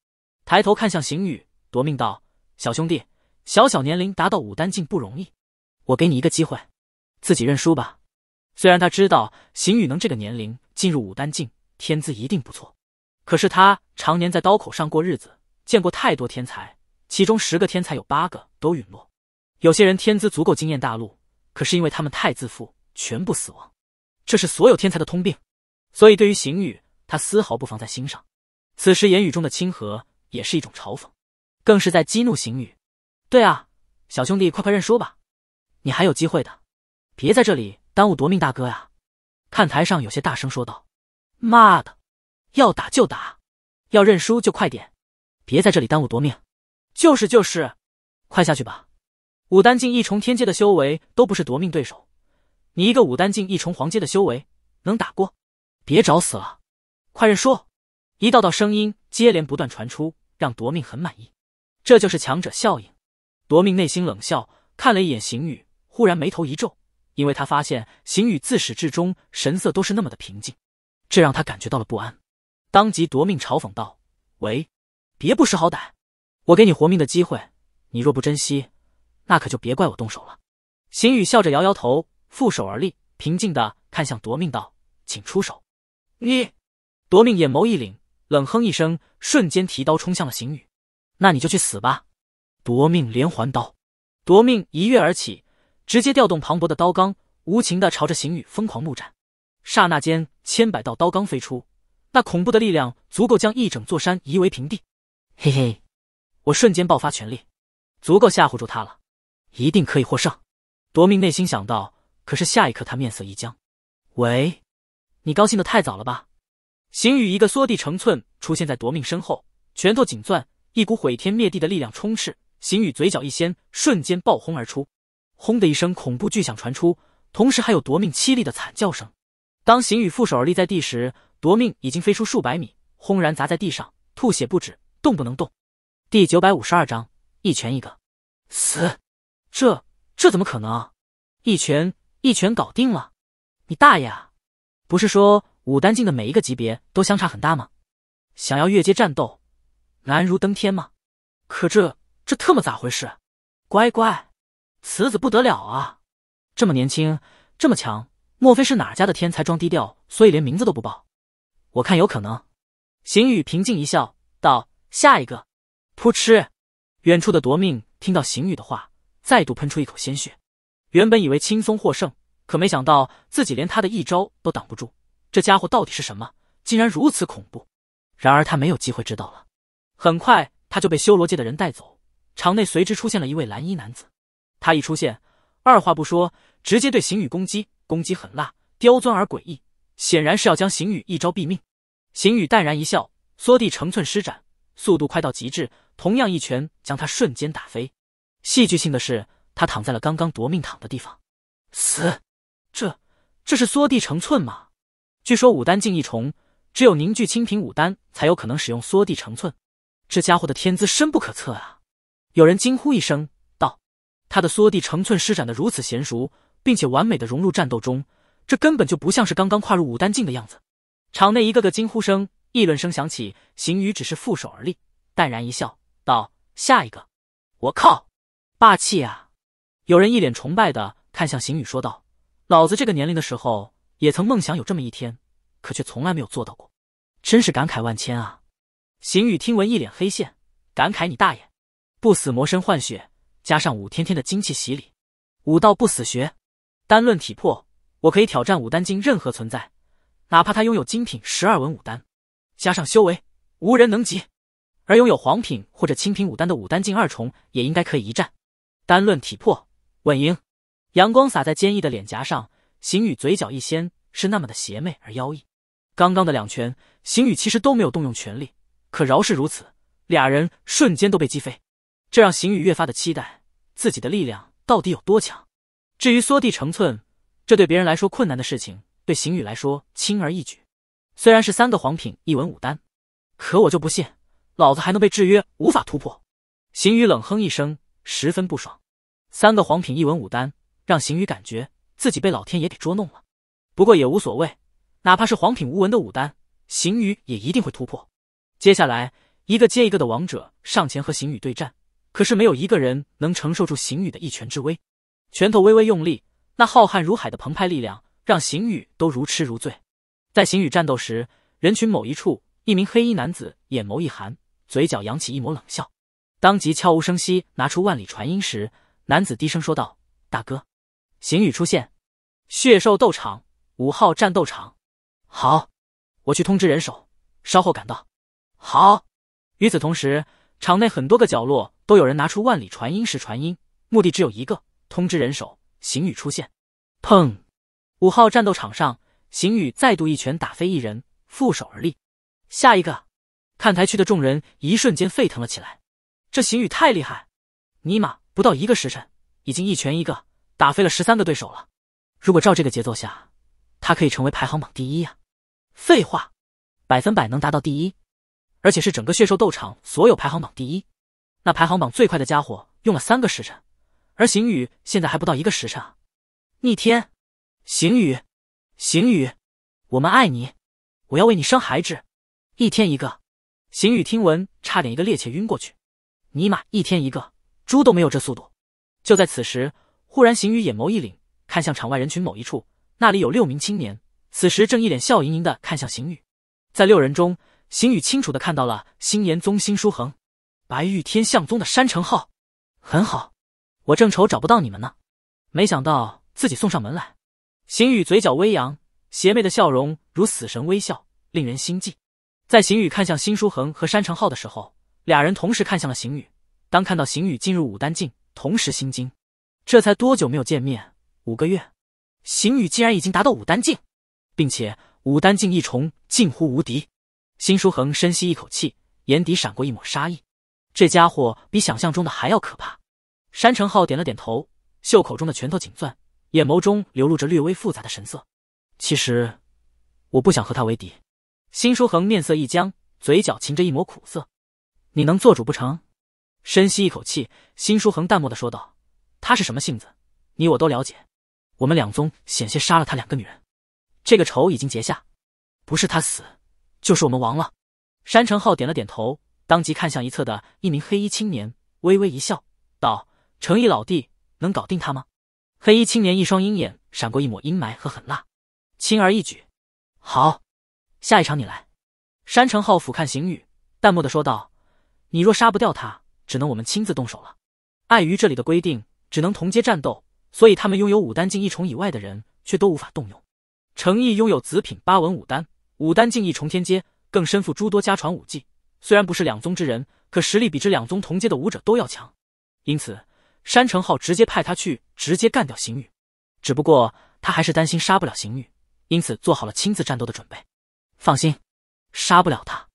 抬头看向邢宇，夺命道：“小兄弟，小小年龄达到武丹境不容易，我给你一个机会，自己认输吧。”虽然他知道邢宇能这个年龄进入武丹境，天资一定不错，可是他常年在刀口上过日子，见过太多天才。其中十个天才有八个都陨落，有些人天资足够惊艳大陆，可是因为他们太自负，全部死亡。这是所有天才的通病，所以对于邢宇，他丝毫不放在心上。此时言语中的亲和也是一种嘲讽，更是在激怒邢宇。对啊，小兄弟，快快认输吧，你还有机会的，别在这里耽误夺命大哥啊！看台上有些大声说道：“妈的，要打就打，要认输就快点，别在这里耽误夺命。”就是就是，快下去吧！武丹境一重天阶的修为都不是夺命对手，你一个武丹境一重黄阶的修为能打过？别找死了，快认输！一道道声音接连不断传出，让夺命很满意。这就是强者效应。夺命内心冷笑，看了一眼邢宇，忽然眉头一皱，因为他发现邢宇自始至终神色都是那么的平静，这让他感觉到了不安。当即夺命嘲讽道：“喂，别不识好歹！”我给你活命的机会，你若不珍惜，那可就别怪我动手了。邢宇笑着摇摇头，负手而立，平静的看向夺命道：“请出手。”你夺命眼眸一凛，冷哼一声，瞬间提刀冲向了邢宇。那你就去死吧！夺命连环刀，夺命一跃而起，直接调动磅礴的刀罡，无情的朝着邢宇疯狂怒斩。刹那间，千百道刀罡飞出，那恐怖的力量足够将一整座山夷为平地。嘿嘿。我瞬间爆发全力，足够吓唬住他了，一定可以获胜。夺命内心想到，可是下一刻他面色一僵：“喂，你高兴的太早了吧？”邢宇一个缩地成寸，出现在夺命身后，拳头紧攥，一股毁天灭地的力量充斥。邢宇嘴角一掀，瞬间爆轰而出，轰的一声恐怖巨响传出，同时还有夺命凄厉的惨叫声。当邢宇负手而立在地时，夺命已经飞出数百米，轰然砸在地上，吐血不止，动不能动。第九百五十二章，一拳一个死，这这怎么可能？一拳一拳搞定了，你大爷啊！不是说武丹境的每一个级别都相差很大吗？想要越阶战斗，难如登天吗？可这这特么咋回事？乖乖，此子不得了啊！这么年轻，这么强，莫非是哪家的天才装低调，所以连名字都不报？我看有可能。邢宇平静一笑，道：“下一个。”扑哧！远处的夺命听到邢宇的话，再度喷出一口鲜血。原本以为轻松获胜，可没想到自己连他的一招都挡不住。这家伙到底是什么？竟然如此恐怖！然而他没有机会知道了。很快他就被修罗界的人带走。场内随之出现了一位蓝衣男子，他一出现，二话不说，直接对邢宇攻击，攻击狠辣、刁钻而诡异，显然是要将邢宇一招毙命。邢宇淡然一笑，缩地成寸施展。速度快到极致，同样一拳将他瞬间打飞。戏剧性的是，他躺在了刚刚夺命躺的地方。死，这这是缩地成寸吗？据说武丹境一重，只有凝聚清平武丹才有可能使用缩地成寸。这家伙的天资深不可测啊！有人惊呼一声道：“他的缩地成寸施展的如此娴熟，并且完美的融入战斗中，这根本就不像是刚刚跨入武丹境的样子。”场内一个个惊呼声。议论声响起，邢宇只是负手而立，淡然一笑，道：“下一个。”我靠，霸气啊！有人一脸崇拜的看向邢宇，说道：“老子这个年龄的时候，也曾梦想有这么一天，可却从来没有做到过，真是感慨万千啊！”邢宇听闻，一脸黑线，感慨：“你大爷！不死魔身换血，加上武天天的精气洗礼，武道不死学，单论体魄，我可以挑战武丹境任何存在，哪怕他拥有精品十二文武丹。”加上修为，无人能及。而拥有黄品或者青品武丹的武丹境二重也应该可以一战。单论体魄，稳赢。阳光洒在坚毅的脸颊上，邢宇嘴角一掀，是那么的邪魅而妖异。刚刚的两拳，邢宇其实都没有动用全力，可饶是如此，俩人瞬间都被击飞。这让邢宇越发的期待自己的力量到底有多强。至于缩地成寸，这对别人来说困难的事情，对邢宇来说轻而易举。虽然是三个黄品一文五丹，可我就不信老子还能被制约无法突破。邢宇冷哼一声，十分不爽。三个黄品一文五丹，让邢宇感觉自己被老天爷给捉弄了。不过也无所谓，哪怕是黄品无文的五丹，邢宇也一定会突破。接下来一个接一个的王者上前和邢宇对战，可是没有一个人能承受住邢宇的一拳之威。拳头微微用力，那浩瀚如海的澎湃力量让邢宇都如痴如醉。在邢宇战斗时，人群某一处，一名黑衣男子眼眸一寒，嘴角扬起一抹冷笑，当即悄无声息拿出万里传音时，男子低声说道：“大哥，邢宇出现，血兽斗场五号战斗场，好，我去通知人手，稍后赶到。”好。与此同时，场内很多个角落都有人拿出万里传音石传音，目的只有一个：通知人手，邢宇出现。砰！五号战斗场上。邢宇再度一拳打飞一人，负手而立。下一个，看台区的众人一瞬间沸腾了起来。这邢宇太厉害！尼玛，不到一个时辰，已经一拳一个打飞了十三个对手了。如果照这个节奏下，他可以成为排行榜第一呀！废话，百分百能达到第一，而且是整个血兽斗场所有排行榜第一。那排行榜最快的家伙用了三个时辰，而邢宇现在还不到一个时辰啊！逆天！邢宇。行宇，我们爱你，我要为你生孩子，一天一个。行宇听闻，差点一个趔趄晕过去。尼玛，一天一个，猪都没有这速度。就在此时，忽然行宇眼眸一凛，看向场外人群某一处，那里有六名青年，此时正一脸笑盈盈的看向行宇。在六人中，行宇清楚的看到了星岩宗星书恒、白玉天象宗的山城浩。很好，我正愁找不到你们呢，没想到自己送上门来。邢宇嘴角微扬，邪魅的笑容如死神微笑，令人心悸。在邢宇看向辛书恒和山城浩的时候，俩人同时看向了邢宇。当看到邢宇进入武丹境，同时心惊。这才多久没有见面？五个月，邢宇竟然已经达到武丹境，并且武丹境一重近乎无敌。辛书恒深吸一口气，眼底闪过一抹杀意。这家伙比想象中的还要可怕。山城浩点了点头，袖口中的拳头紧攥。眼眸中流露着略微复杂的神色。其实，我不想和他为敌。辛书恒面色一僵，嘴角噙着一抹苦涩。你能做主不成？深吸一口气，辛书恒淡漠的说道：“他是什么性子，你我都了解。我们两宗险些杀了他两个女人，这个仇已经结下，不是他死，就是我们亡了。”山城浩点了点头，当即看向一侧的一名黑衣青年，微微一笑，道：“诚毅老弟，能搞定他吗？”黑衣青年一双鹰眼闪过一抹阴霾和狠辣，轻而易举。好，下一场你来。山城浩俯瞰邢宇，淡漠的说道：“你若杀不掉他，只能我们亲自动手了。碍于这里的规定，只能同阶战斗，所以他们拥有武丹境一重以外的人，却都无法动用。程毅拥有子品八文武丹，武丹境一重天阶，更身负诸多家传武技。虽然不是两宗之人，可实力比这两宗同阶的武者都要强，因此。”山城浩直接派他去，直接干掉邢宇。只不过他还是担心杀不了邢宇，因此做好了亲自战斗的准备。放心，杀不了他，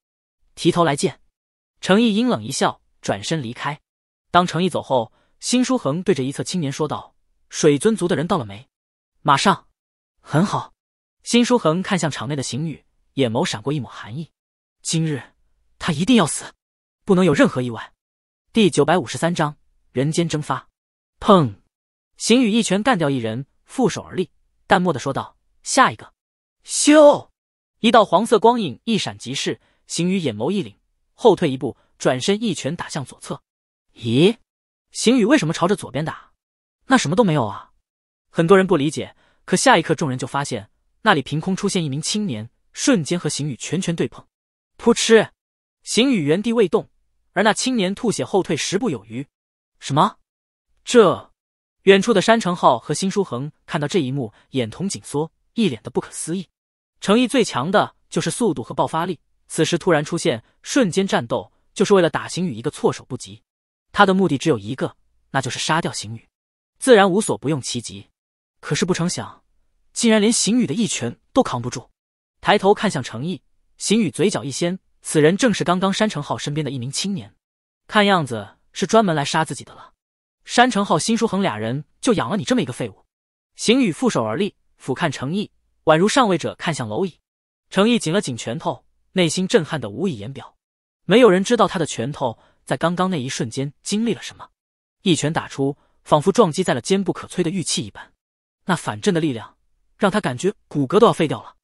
提头来见。程毅阴冷一笑，转身离开。当程毅走后，辛书恒对着一侧青年说道：“水尊族的人到了没？”“马上。”“很好。”辛书恒看向场内的邢宇，眼眸闪过一抹寒意。今日他一定要死，不能有任何意外。第九百五十三章。人间蒸发，砰！邢宇一拳干掉一人，负手而立，淡漠的说道：“下一个。”咻！一道黄色光影一闪即逝，邢宇眼眸一凛，后退一步，转身一拳打向左侧。咦？邢宇为什么朝着左边打？那什么都没有啊！很多人不理解，可下一刻，众人就发现那里凭空出现一名青年，瞬间和邢宇拳拳对碰。噗嗤！邢宇原地未动，而那青年吐血后退十步有余。什么？这，远处的山城浩和辛书恒看到这一幕，眼瞳紧缩，一脸的不可思议。诚意最强的就是速度和爆发力，此时突然出现，瞬间战斗就是为了打邢宇一个措手不及。他的目的只有一个，那就是杀掉邢宇，自然无所不用其极。可是不成想，竟然连邢宇的一拳都扛不住。抬头看向诚意，邢宇嘴角一掀，此人正是刚刚山城浩身边的一名青年，看样子。是专门来杀自己的了。山城浩、新书恒俩人就养了你这么一个废物。邢宇负手而立，俯瞰程毅，宛如上位者看向蝼蚁。程毅紧了紧拳头，内心震撼的无以言表。没有人知道他的拳头在刚刚那一瞬间经历了什么。一拳打出，仿佛撞击在了坚不可摧的玉器一般。那反震的力量让他感觉骨骼都要废掉了。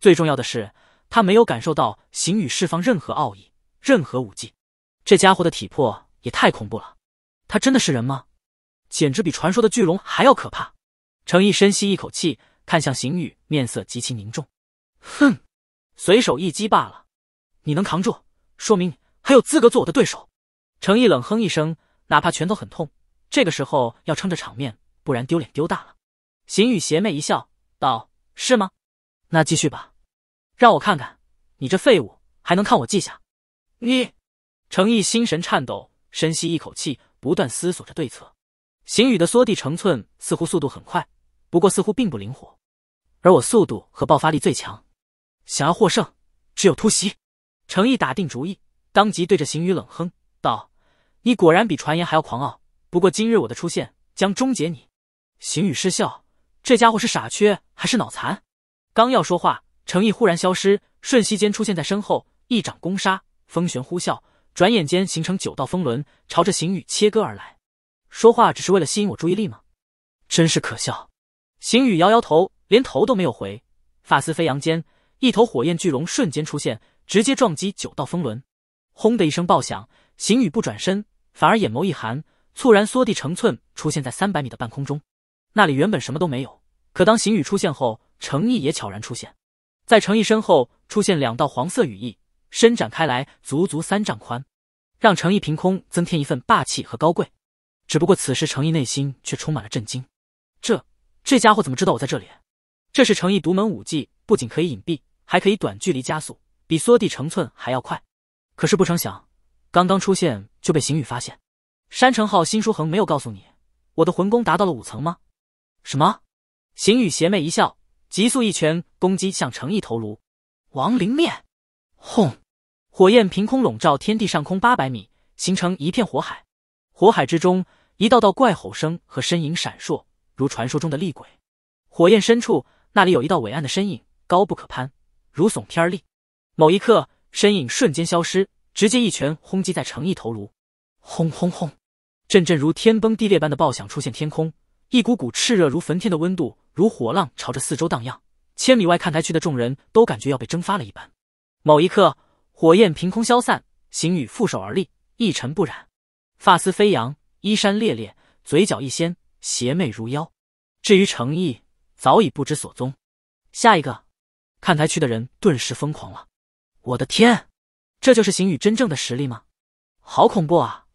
最重要的是，他没有感受到邢宇释放任何奥义、任何武技。这家伙的体魄。也太恐怖了，他真的是人吗？简直比传说的巨龙还要可怕。程毅深吸一口气，看向邢宇，面色极其凝重。哼，随手一击罢了，你能扛住，说明还有资格做我的对手。程毅冷哼一声，哪怕拳头很痛，这个时候要撑着场面，不然丢脸丢大了。邢宇邪魅一笑，道：“是吗？那继续吧，让我看看你这废物还能看我记下。”你，程毅心神颤抖。深吸一口气，不断思索着对策。邢宇的缩地成寸似乎速度很快，不过似乎并不灵活。而我速度和爆发力最强，想要获胜，只有突袭。程毅打定主意，当即对着邢宇冷哼道：“你果然比传言还要狂傲。不过今日我的出现将终结你。”邢宇失笑：“这家伙是傻缺还是脑残？”刚要说话，程毅忽然消失，瞬息间出现在身后，一掌攻杀，风旋呼啸。转眼间形成九道风轮，朝着邢宇切割而来。说话只是为了吸引我注意力吗？真是可笑。邢宇摇摇头，连头都没有回，发丝飞扬间，一头火焰巨龙瞬间出现，直接撞击九道风轮。轰的一声爆响，邢宇不转身，反而眼眸一寒，猝然缩地成寸，出现在三百米的半空中。那里原本什么都没有，可当邢宇出现后，程毅也悄然出现，在程毅身后出现两道黄色羽翼。伸展开来足足三丈宽，让程毅凭空增添一份霸气和高贵。只不过此时程毅内心却充满了震惊：这这家伙怎么知道我在这里？这是诚毅独门武技，不仅可以隐蔽，还可以短距离加速，比缩地成寸还要快。可是不成想，刚刚出现就被邢宇发现。山城号新书恒没有告诉你，我的魂功达到了五层吗？什么？邢宇邪魅一笑，急速一拳攻击向程毅头颅，亡灵灭。轰！火焰凭空笼罩天地上空八百米，形成一片火海。火海之中，一道道怪吼声和身影闪烁，如传说中的厉鬼。火焰深处，那里有一道伟岸的身影，高不可攀，如耸天而立。某一刻，身影瞬间消失，直接一拳轰击在成毅头颅。轰轰轰！阵阵如天崩地裂般的爆响出现天空，一股股炽热如焚天的温度如火浪朝着四周荡漾。千米外看台区的众人都感觉要被蒸发了一般。某一刻，火焰凭空消散，邢雨负手而立，一尘不染，发丝飞扬，衣衫猎猎，嘴角一掀，邪魅如妖。至于诚意，早已不知所踪。下一个，看台区的人顿时疯狂了。我的天，这就是邢宇真正的实力吗？好恐怖啊！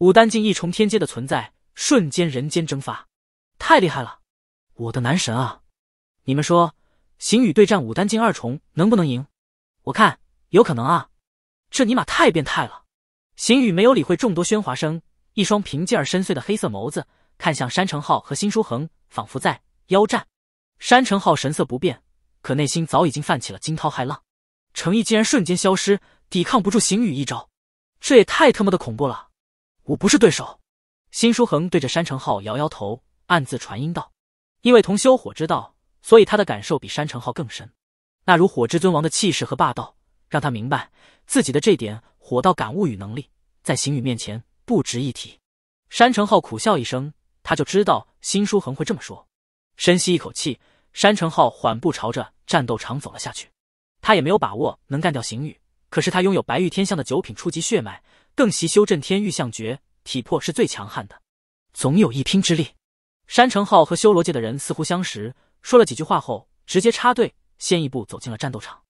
武丹境一重天阶的存在，瞬间人间蒸发，太厉害了！我的男神啊！你们说，邢宇对战武丹境二重能不能赢？我看有可能啊，这尼玛太变态了！邢宇没有理会众多喧哗声，一双平静而深邃的黑色眸子看向山城浩和辛书恒，仿佛在邀战。山城浩神色不变，可内心早已经泛起了惊涛骇浪，诚意竟然瞬间消失，抵抗不住邢宇一招，这也太特么的恐怖了！我不是对手。辛书恒对着山城浩摇摇头，暗自传音道：因为同修火之道，所以他的感受比山城浩更深。那如火之尊王的气势和霸道，让他明白自己的这点火道感悟与能力，在邢宇面前不值一提。山城浩苦笑一声，他就知道辛书恒会这么说。深吸一口气，山城浩缓步朝着战斗场走了下去。他也没有把握能干掉邢宇，可是他拥有白玉天象的九品初级血脉，更习修震天玉象诀，体魄是最强悍的，总有一拼之力。山城浩和修罗界的人似乎相识，说了几句话后，直接插队。先一步走进了战斗场。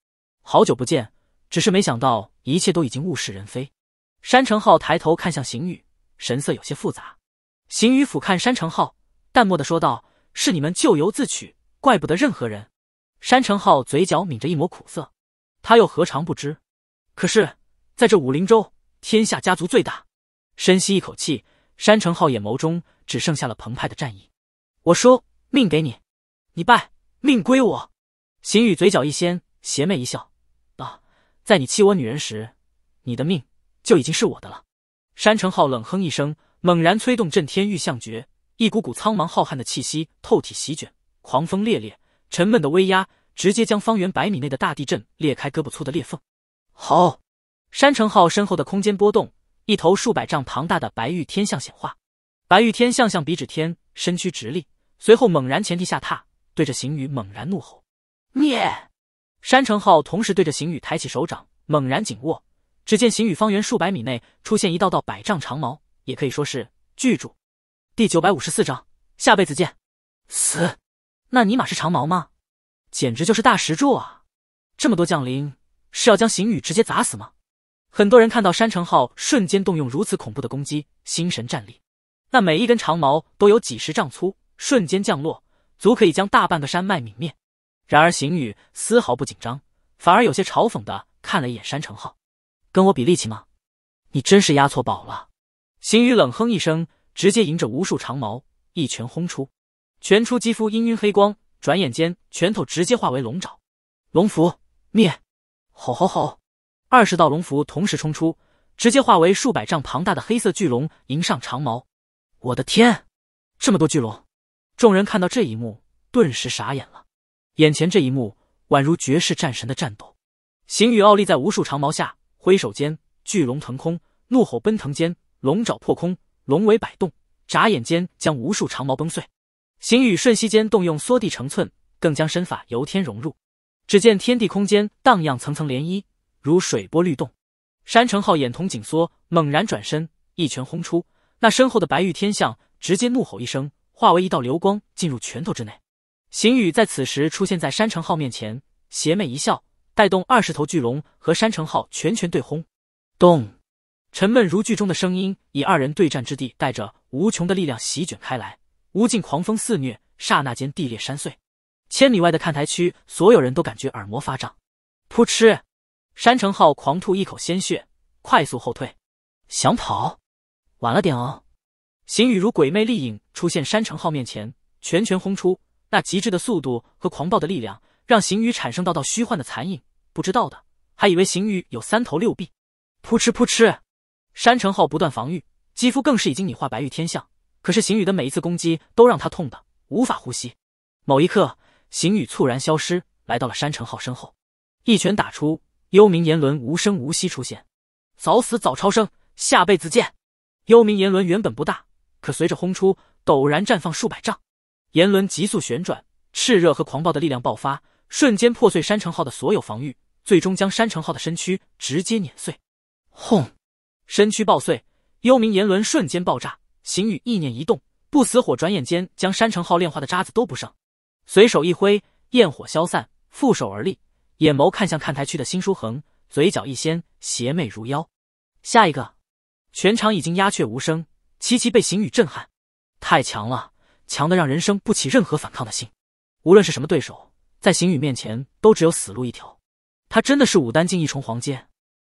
好久不见，只是没想到一切都已经物是人非。山城浩抬头看向邢宇，神色有些复杂。邢宇俯瞰山城浩，淡漠的说道：“是你们咎由自取，怪不得任何人。”山城浩嘴角抿着一抹苦涩，他又何尝不知？可是，在这武林州，天下家族最大。深吸一口气，山城浩眼眸中只剩下了澎湃的战意。我输命给你，你败命归我。邢宇嘴角一掀，邪魅一笑，道：“在你欺我女人时，你的命就已经是我的了。”山城浩冷哼一声，猛然催动震天玉象诀，一股股苍茫浩瀚的气息透体席卷，狂风烈烈，沉闷的威压直接将方圆百米内的大地震裂开胳膊粗的裂缝。好，山城浩身后的空间波动，一头数百丈庞大的白玉天象显化，白玉天象象比指天，身躯直立，随后猛然前蹄下踏，对着邢宇猛然怒吼。灭！山城号同时对着邢宇抬起手掌，猛然紧握。只见邢宇方圆数百米内出现一道道百丈长矛，也可以说是巨柱。第九百五十四章下辈子见。死！那尼玛是长矛吗？简直就是大石柱啊！这么多降临，是要将邢宇直接砸死吗？很多人看到山城号瞬间动用如此恐怖的攻击，心神战栗。那每一根长矛都有几十丈粗，瞬间降落，足可以将大半个山脉泯灭。然而，邢宇丝毫不紧张，反而有些嘲讽的看了一眼山城浩：“跟我比力气吗？你真是押错宝了。”邢宇冷哼一声，直接迎着无数长矛一拳轰出，拳出肌肤氤氲黑光，转眼间拳头直接化为龙爪，龙符灭！吼吼吼！二十道龙符同时冲出，直接化为数百丈庞大的黑色巨龙迎上长矛。我的天，这么多巨龙！众人看到这一幕，顿时傻眼了。眼前这一幕宛如绝世战神的战斗，行与傲立在无数长矛下，挥手间，巨龙腾空，怒吼奔腾间，龙爪破空，龙尾摆动，眨眼间将无数长矛崩碎。行与瞬息间动用缩地成寸，更将身法由天融入。只见天地空间荡漾层层涟漪，如水波律动。山城浩眼瞳紧缩，猛然转身，一拳轰出。那身后的白玉天象直接怒吼一声，化为一道流光进入拳头之内。邢宇在此时出现在山城号面前，邪魅一笑，带动二十头巨龙和山城号拳拳对轰。咚，沉闷如巨钟的声音以二人对战之地带着无穷的力量席卷开来，无尽狂风肆虐，刹那间地裂山碎。千米外的看台区，所有人都感觉耳膜发胀。扑哧，山城号狂吐一口鲜血，快速后退，想跑，晚了点哦。邢宇如鬼魅丽影出现山城号面前，拳拳轰出。那极致的速度和狂暴的力量，让邢宇产生道道虚幻的残影，不知道的还以为邢宇有三头六臂。扑哧扑哧，山城浩不断防御，肌肤更是已经拟化白玉天象。可是邢宇的每一次攻击都让他痛的无法呼吸。某一刻，邢宇猝然消失，来到了山城浩身后，一拳打出，幽冥炎轮无声无息出现。早死早超生，下辈子见。幽冥炎轮原本不大，可随着轰出，陡然绽放数百丈。炎轮急速旋转，炽热和狂暴的力量爆发，瞬间破碎山城号的所有防御，最终将山城号的身躯直接碾碎。轰，身躯爆碎，幽冥炎轮瞬间爆炸。行宇意念一动，不死火转眼间将山城号炼化的渣子都不剩。随手一挥，焰火消散，负手而立，眼眸看向看台区的新书恒，嘴角一掀，邪魅如妖。下一个，全场已经鸦雀无声，齐齐被行宇震撼，太强了。强的让人生不起任何反抗的心，无论是什么对手，在邢宇面前都只有死路一条。他真的是武丹境一重黄金。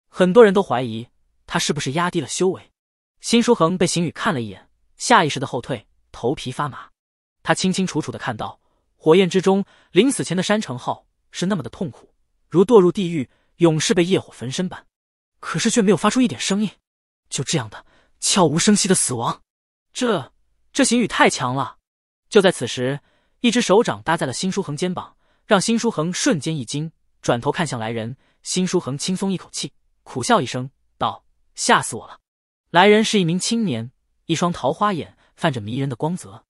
很多人都怀疑他是不是压低了修为。辛书恒被邢宇看了一眼，下意识的后退，头皮发麻。他清清楚楚的看到，火焰之中，临死前的山城浩是那么的痛苦，如堕入地狱，永世被业火焚身般，可是却没有发出一点声音，就这样的悄无声息的死亡。这，这邢宇太强了！就在此时，一只手掌搭在了新书恒肩膀，让新书恒瞬间一惊，转头看向来人。新书恒轻松一口气，苦笑一声道：“吓死我了！”来人是一名青年，一双桃花眼泛着迷人的光泽，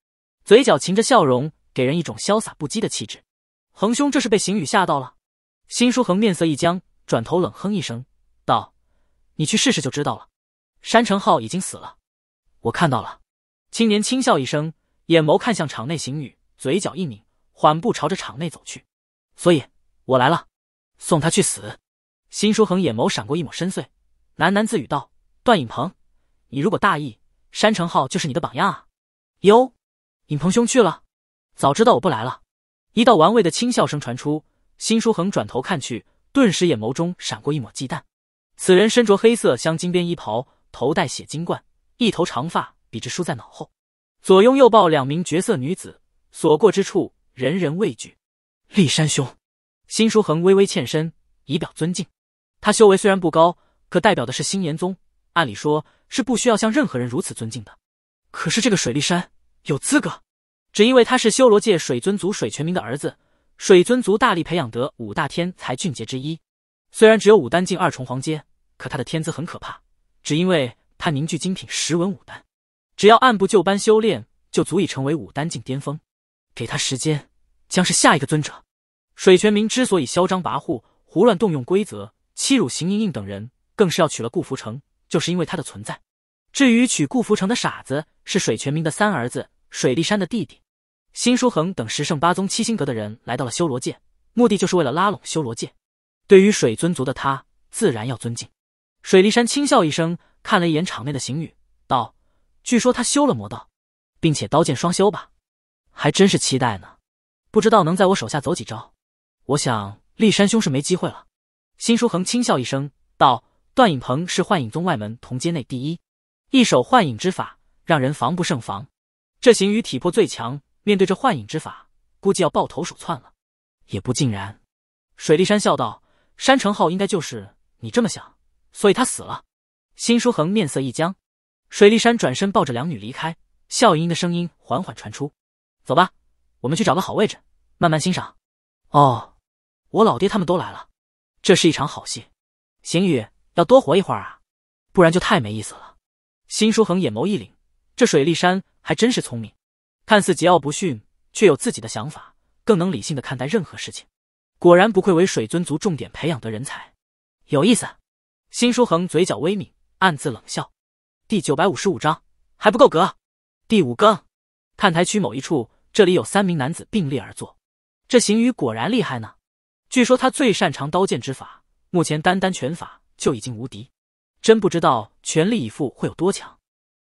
嘴角噙着笑容，给人一种潇洒不羁的气质。恒兄，这是被邢宇吓到了？新书恒面色一僵，转头冷哼一声道：“你去试试就知道了。”山城浩已经死了，我看到了。青年轻笑一声。眼眸看向场内行女，嘴角一抿，缓步朝着场内走去。所以，我来了，送他去死。辛书恒眼眸闪过一抹深邃，喃喃自语道：“段影鹏，你如果大意，山城浩就是你的榜样啊。”哟，影鹏兄去了，早知道我不来了。一道玩味的轻笑声传出，辛书恒转头看去，顿时眼眸中闪过一抹忌惮。此人身着黑色镶金边衣袍，头戴血金冠，一头长发笔直梳在脑后。左拥右抱两名绝色女子，所过之处人人畏惧。立山兄，新书恒微微欠身，以表尊敬。他修为虽然不高，可代表的是新颜宗，按理说是不需要向任何人如此尊敬的。可是这个水立山有资格，只因为他是修罗界水尊族水泉明的儿子，水尊族大力培养得五大天才俊杰之一。虽然只有武丹境二重黄阶，可他的天资很可怕，只因为他凝聚精品十纹武丹。只要按部就班修炼，就足以成为武丹境巅峰。给他时间，将是下一个尊者。水泉明之所以嚣张跋扈、胡乱动用规则、欺辱邢莹莹等人，更是要娶了顾福成，就是因为他的存在。至于娶顾福成的傻子，是水泉明的三儿子，水立山的弟弟。辛书恒等十圣八宗七星阁的人来到了修罗界，目的就是为了拉拢修罗界。对于水尊族的他，自然要尊敬。水立山轻笑一声，看了一眼场内的邢羽。据说他修了魔道，并且刀剑双修吧，还真是期待呢，不知道能在我手下走几招。我想立山兄是没机会了。辛书恒轻笑一声道：“段影鹏是幻影宗外门同阶内第一，一手幻影之法让人防不胜防。这行于体魄最强，面对这幻影之法，估计要抱头鼠窜了。也不尽然。”水立山笑道：“山城浩应该就是你这么想，所以他死了。”辛书恒面色一僵。水立山转身抱着两女离开，笑盈盈的声音缓缓传出：“走吧，我们去找个好位置，慢慢欣赏。”“哦，我老爹他们都来了，这是一场好戏。”“邢宇，要多活一会儿啊，不然就太没意思了。”新书恒眼眸一凛，这水立山还真是聪明，看似桀骜不驯，却有自己的想法，更能理性的看待任何事情，果然不愧为水尊族重点培养的人才。有意思，新书恒嘴角微抿，暗自冷笑。第九百五十五章还不够格。第五更。看台区某一处，这里有三名男子并列而坐。这邢宇果然厉害呢。据说他最擅长刀剑之法，目前单单拳法就已经无敌。真不知道全力以赴会有多强。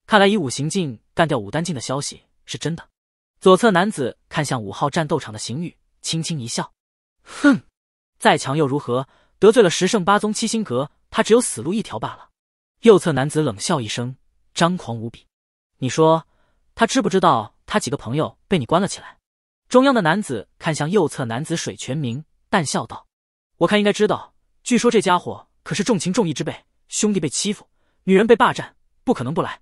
看来以五行境干掉武丹境的消息是真的。左侧男子看向五号战斗场的邢宇，轻轻一笑：“哼，再强又如何？得罪了十圣八宗七星阁，他只有死路一条罢了。”右侧男子冷笑一声，张狂无比。你说他知不知道他几个朋友被你关了起来？中央的男子看向右侧男子水泉明，淡笑道：“我看应该知道。据说这家伙可是重情重义之辈，兄弟被欺负，女人被霸占，不可能不来。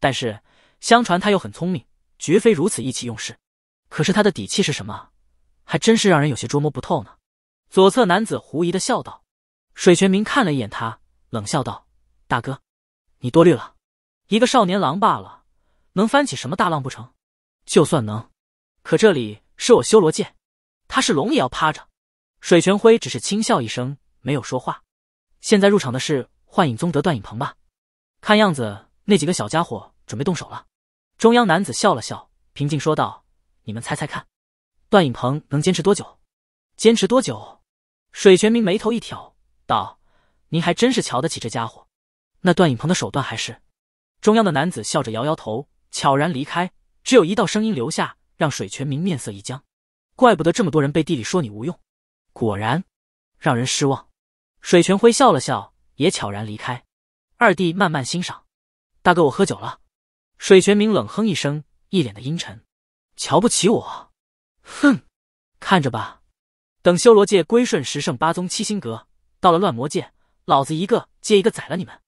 但是相传他又很聪明，绝非如此意气用事。可是他的底气是什么，还真是让人有些捉摸不透呢。”左侧男子狐疑的笑道。水泉明看了一眼他，冷笑道。大哥，你多虑了，一个少年郎罢了，能翻起什么大浪不成？就算能，可这里是我修罗界，他是龙也要趴着。水泉辉只是轻笑一声，没有说话。现在入场的是幻影宗的段影鹏吧？看样子那几个小家伙准备动手了。中央男子笑了笑，平静说道：“你们猜猜看，段影鹏能坚持多久？坚持多久？”水泉明眉头一挑，道：“您还真是瞧得起这家伙。”那段影鹏的手段还是，中央的男子笑着摇摇头，悄然离开。只有一道声音留下，让水泉明面色一僵。怪不得这么多人背地里说你无用，果然让人失望。水泉辉笑了笑，也悄然离开。二弟慢慢欣赏，大哥我喝酒了。水泉明冷哼一声，一脸的阴沉，瞧不起我？哼，看着吧，等修罗界归顺十圣八宗七星阁，到了乱魔界，老子一个接一个宰了你们。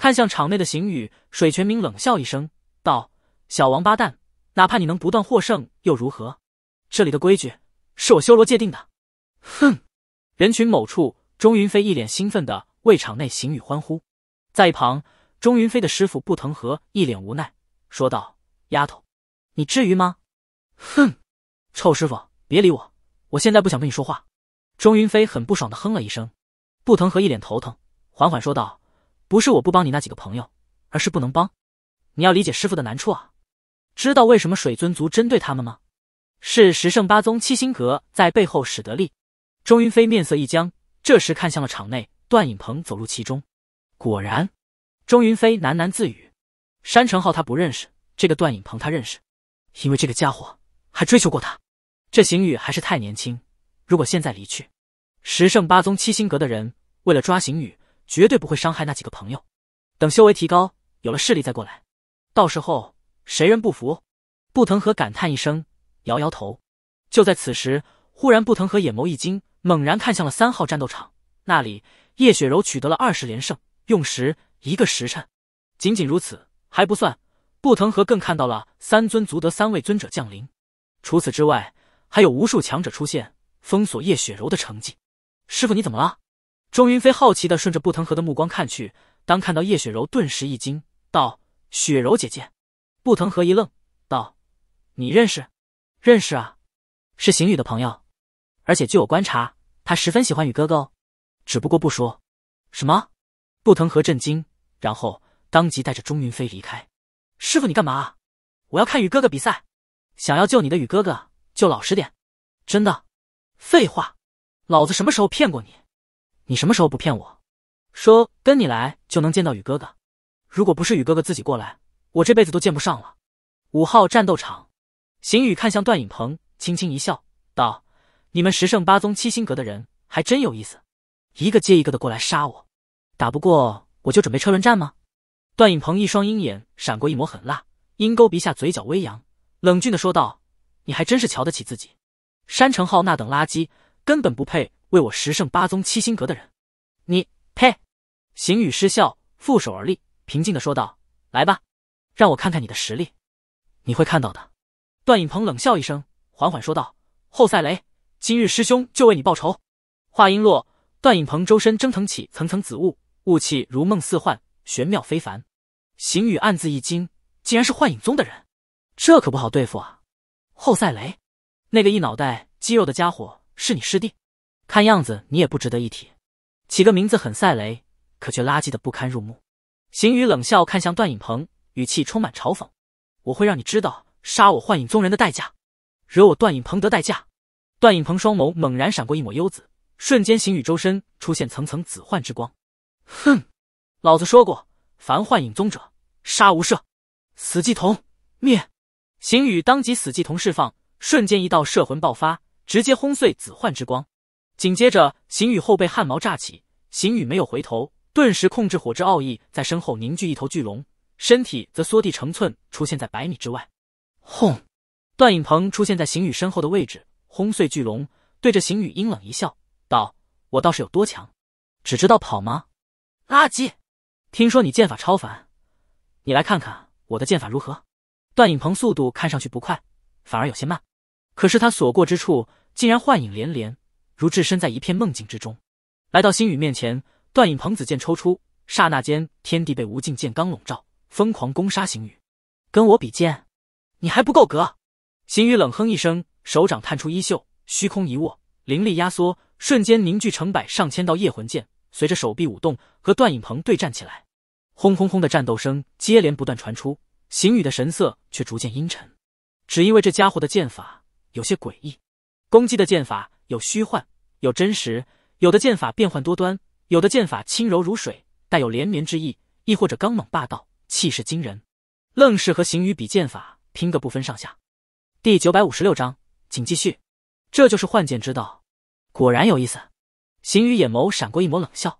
看向场内的邢雨水，泉明冷笑一声道：“小王八蛋，哪怕你能不断获胜又如何？这里的规矩是我修罗界定的。”哼！人群某处，钟云飞一脸兴奋的为场内邢雨欢呼。在一旁，钟云飞的师傅布藤和一脸无奈说道：“丫头，你至于吗？”哼！臭师傅，别理我，我现在不想跟你说话。”钟云飞很不爽的哼了一声。布藤和一脸头疼，缓缓说道。不是我不帮你那几个朋友，而是不能帮。你要理解师傅的难处啊！知道为什么水尊族针对他们吗？是十圣八宗七星阁在背后使得力。钟云飞面色一僵，这时看向了场内，段影鹏走入其中。果然，钟云飞喃喃自语：“山城浩他不认识这个段影鹏，他认识，因为这个家伙还追求过他。这邢宇还是太年轻，如果现在离去，十圣八宗七星阁的人为了抓邢宇。”绝对不会伤害那几个朋友，等修为提高，有了势力再过来。到时候谁人不服？布藤和感叹一声，摇摇头。就在此时，忽然布藤和眼眸一惊，猛然看向了三号战斗场。那里，叶雪柔取得了二十连胜，用时一个时辰。仅仅如此还不算，布藤和更看到了三尊足得三位尊者降临。除此之外，还有无数强者出现，封锁叶雪柔的成绩。师傅，你怎么了？钟云飞好奇的顺着布腾河的目光看去，当看到叶雪柔，顿时一惊，道：“雪柔姐姐。”布腾河一愣，道：“你认识？认识啊，是邢宇的朋友，而且据我观察，他十分喜欢宇哥哥哦，只不过不说。”“什么？”布腾河震惊，然后当即带着钟云飞离开。“师傅，你干嘛？我要看宇哥哥比赛，想要救你的宇哥哥，就老实点。”“真的？”“废话，老子什么时候骗过你？”你什么时候不骗我？说跟你来就能见到宇哥哥，如果不是宇哥哥自己过来，我这辈子都见不上了。五号战斗场，邢宇看向段影鹏，轻轻一笑，道：“你们十圣八宗七星阁的人还真有意思，一个接一个的过来杀我，打不过我就准备车轮战吗？”段影鹏一双鹰眼闪过一抹狠辣，鹰钩鼻下嘴角微扬，冷峻的说道：“你还真是瞧得起自己，山城号那等垃圾根本不配。”为我十圣八宗七星阁的人，你呸！邢雨失笑，负手而立，平静的说道：“来吧，让我看看你的实力，你会看到的。”段影鹏冷笑一声，缓缓说道：“后赛雷，今日师兄就为你报仇。”话音落，段影鹏周身蒸腾起层层紫雾，雾气如梦似幻，玄妙非凡。邢雨暗自一惊，竟然是幻影宗的人，这可不好对付啊！后赛雷，那个一脑袋肌肉的家伙是你师弟？看样子你也不值得一提，起个名字很赛雷，可却垃圾的不堪入目。邢宇冷笑看向段影鹏，语气充满嘲讽：“我会让你知道杀我幻影宗人的代价，惹我段影鹏得代价。”段影鹏双眸猛然闪过一抹幽紫，瞬间邢宇周身出现层层紫幻之光。哼，老子说过，凡幻影宗者，杀无赦。死寂瞳灭，邢宇当即死寂瞳释放，瞬间一道摄魂爆发，直接轰碎紫幻之光。紧接着，邢宇后背汗毛炸起。邢宇没有回头，顿时控制火之奥义，在身后凝聚一头巨龙，身体则缩地成寸，出现在百米之外。轰！段影鹏出现在邢宇身后的位置，轰碎巨龙，对着邢宇阴冷一笑，道：“我倒是有多强，只知道跑吗？垃圾！听说你剑法超凡，你来看看我的剑法如何？”段影鹏速度看上去不快，反而有些慢，可是他所过之处，竟然幻影连连。如置身在一片梦境之中，来到星宇面前，段影鹏子剑抽出，刹那间天地被无尽剑罡笼罩，疯狂攻杀星宇。跟我比剑，你还不够格！星宇冷哼一声，手掌探出衣袖，虚空一握，灵力压缩，瞬间凝聚成百上千道夜魂剑，随着手臂舞动，和段影鹏对战起来。轰轰轰的战斗声接连不断传出，星宇的神色却逐渐阴沉，只因为这家伙的剑法有些诡异，攻击的剑法。有虚幻，有真实，有的剑法变幻多端，有的剑法轻柔如水，带有连绵之意，亦或者刚猛霸道，气势惊人，愣是和邢宇比剑法拼个不分上下。第九百五十六章，请继续。这就是换剑之道，果然有意思。邢宇眼眸闪过一抹冷笑，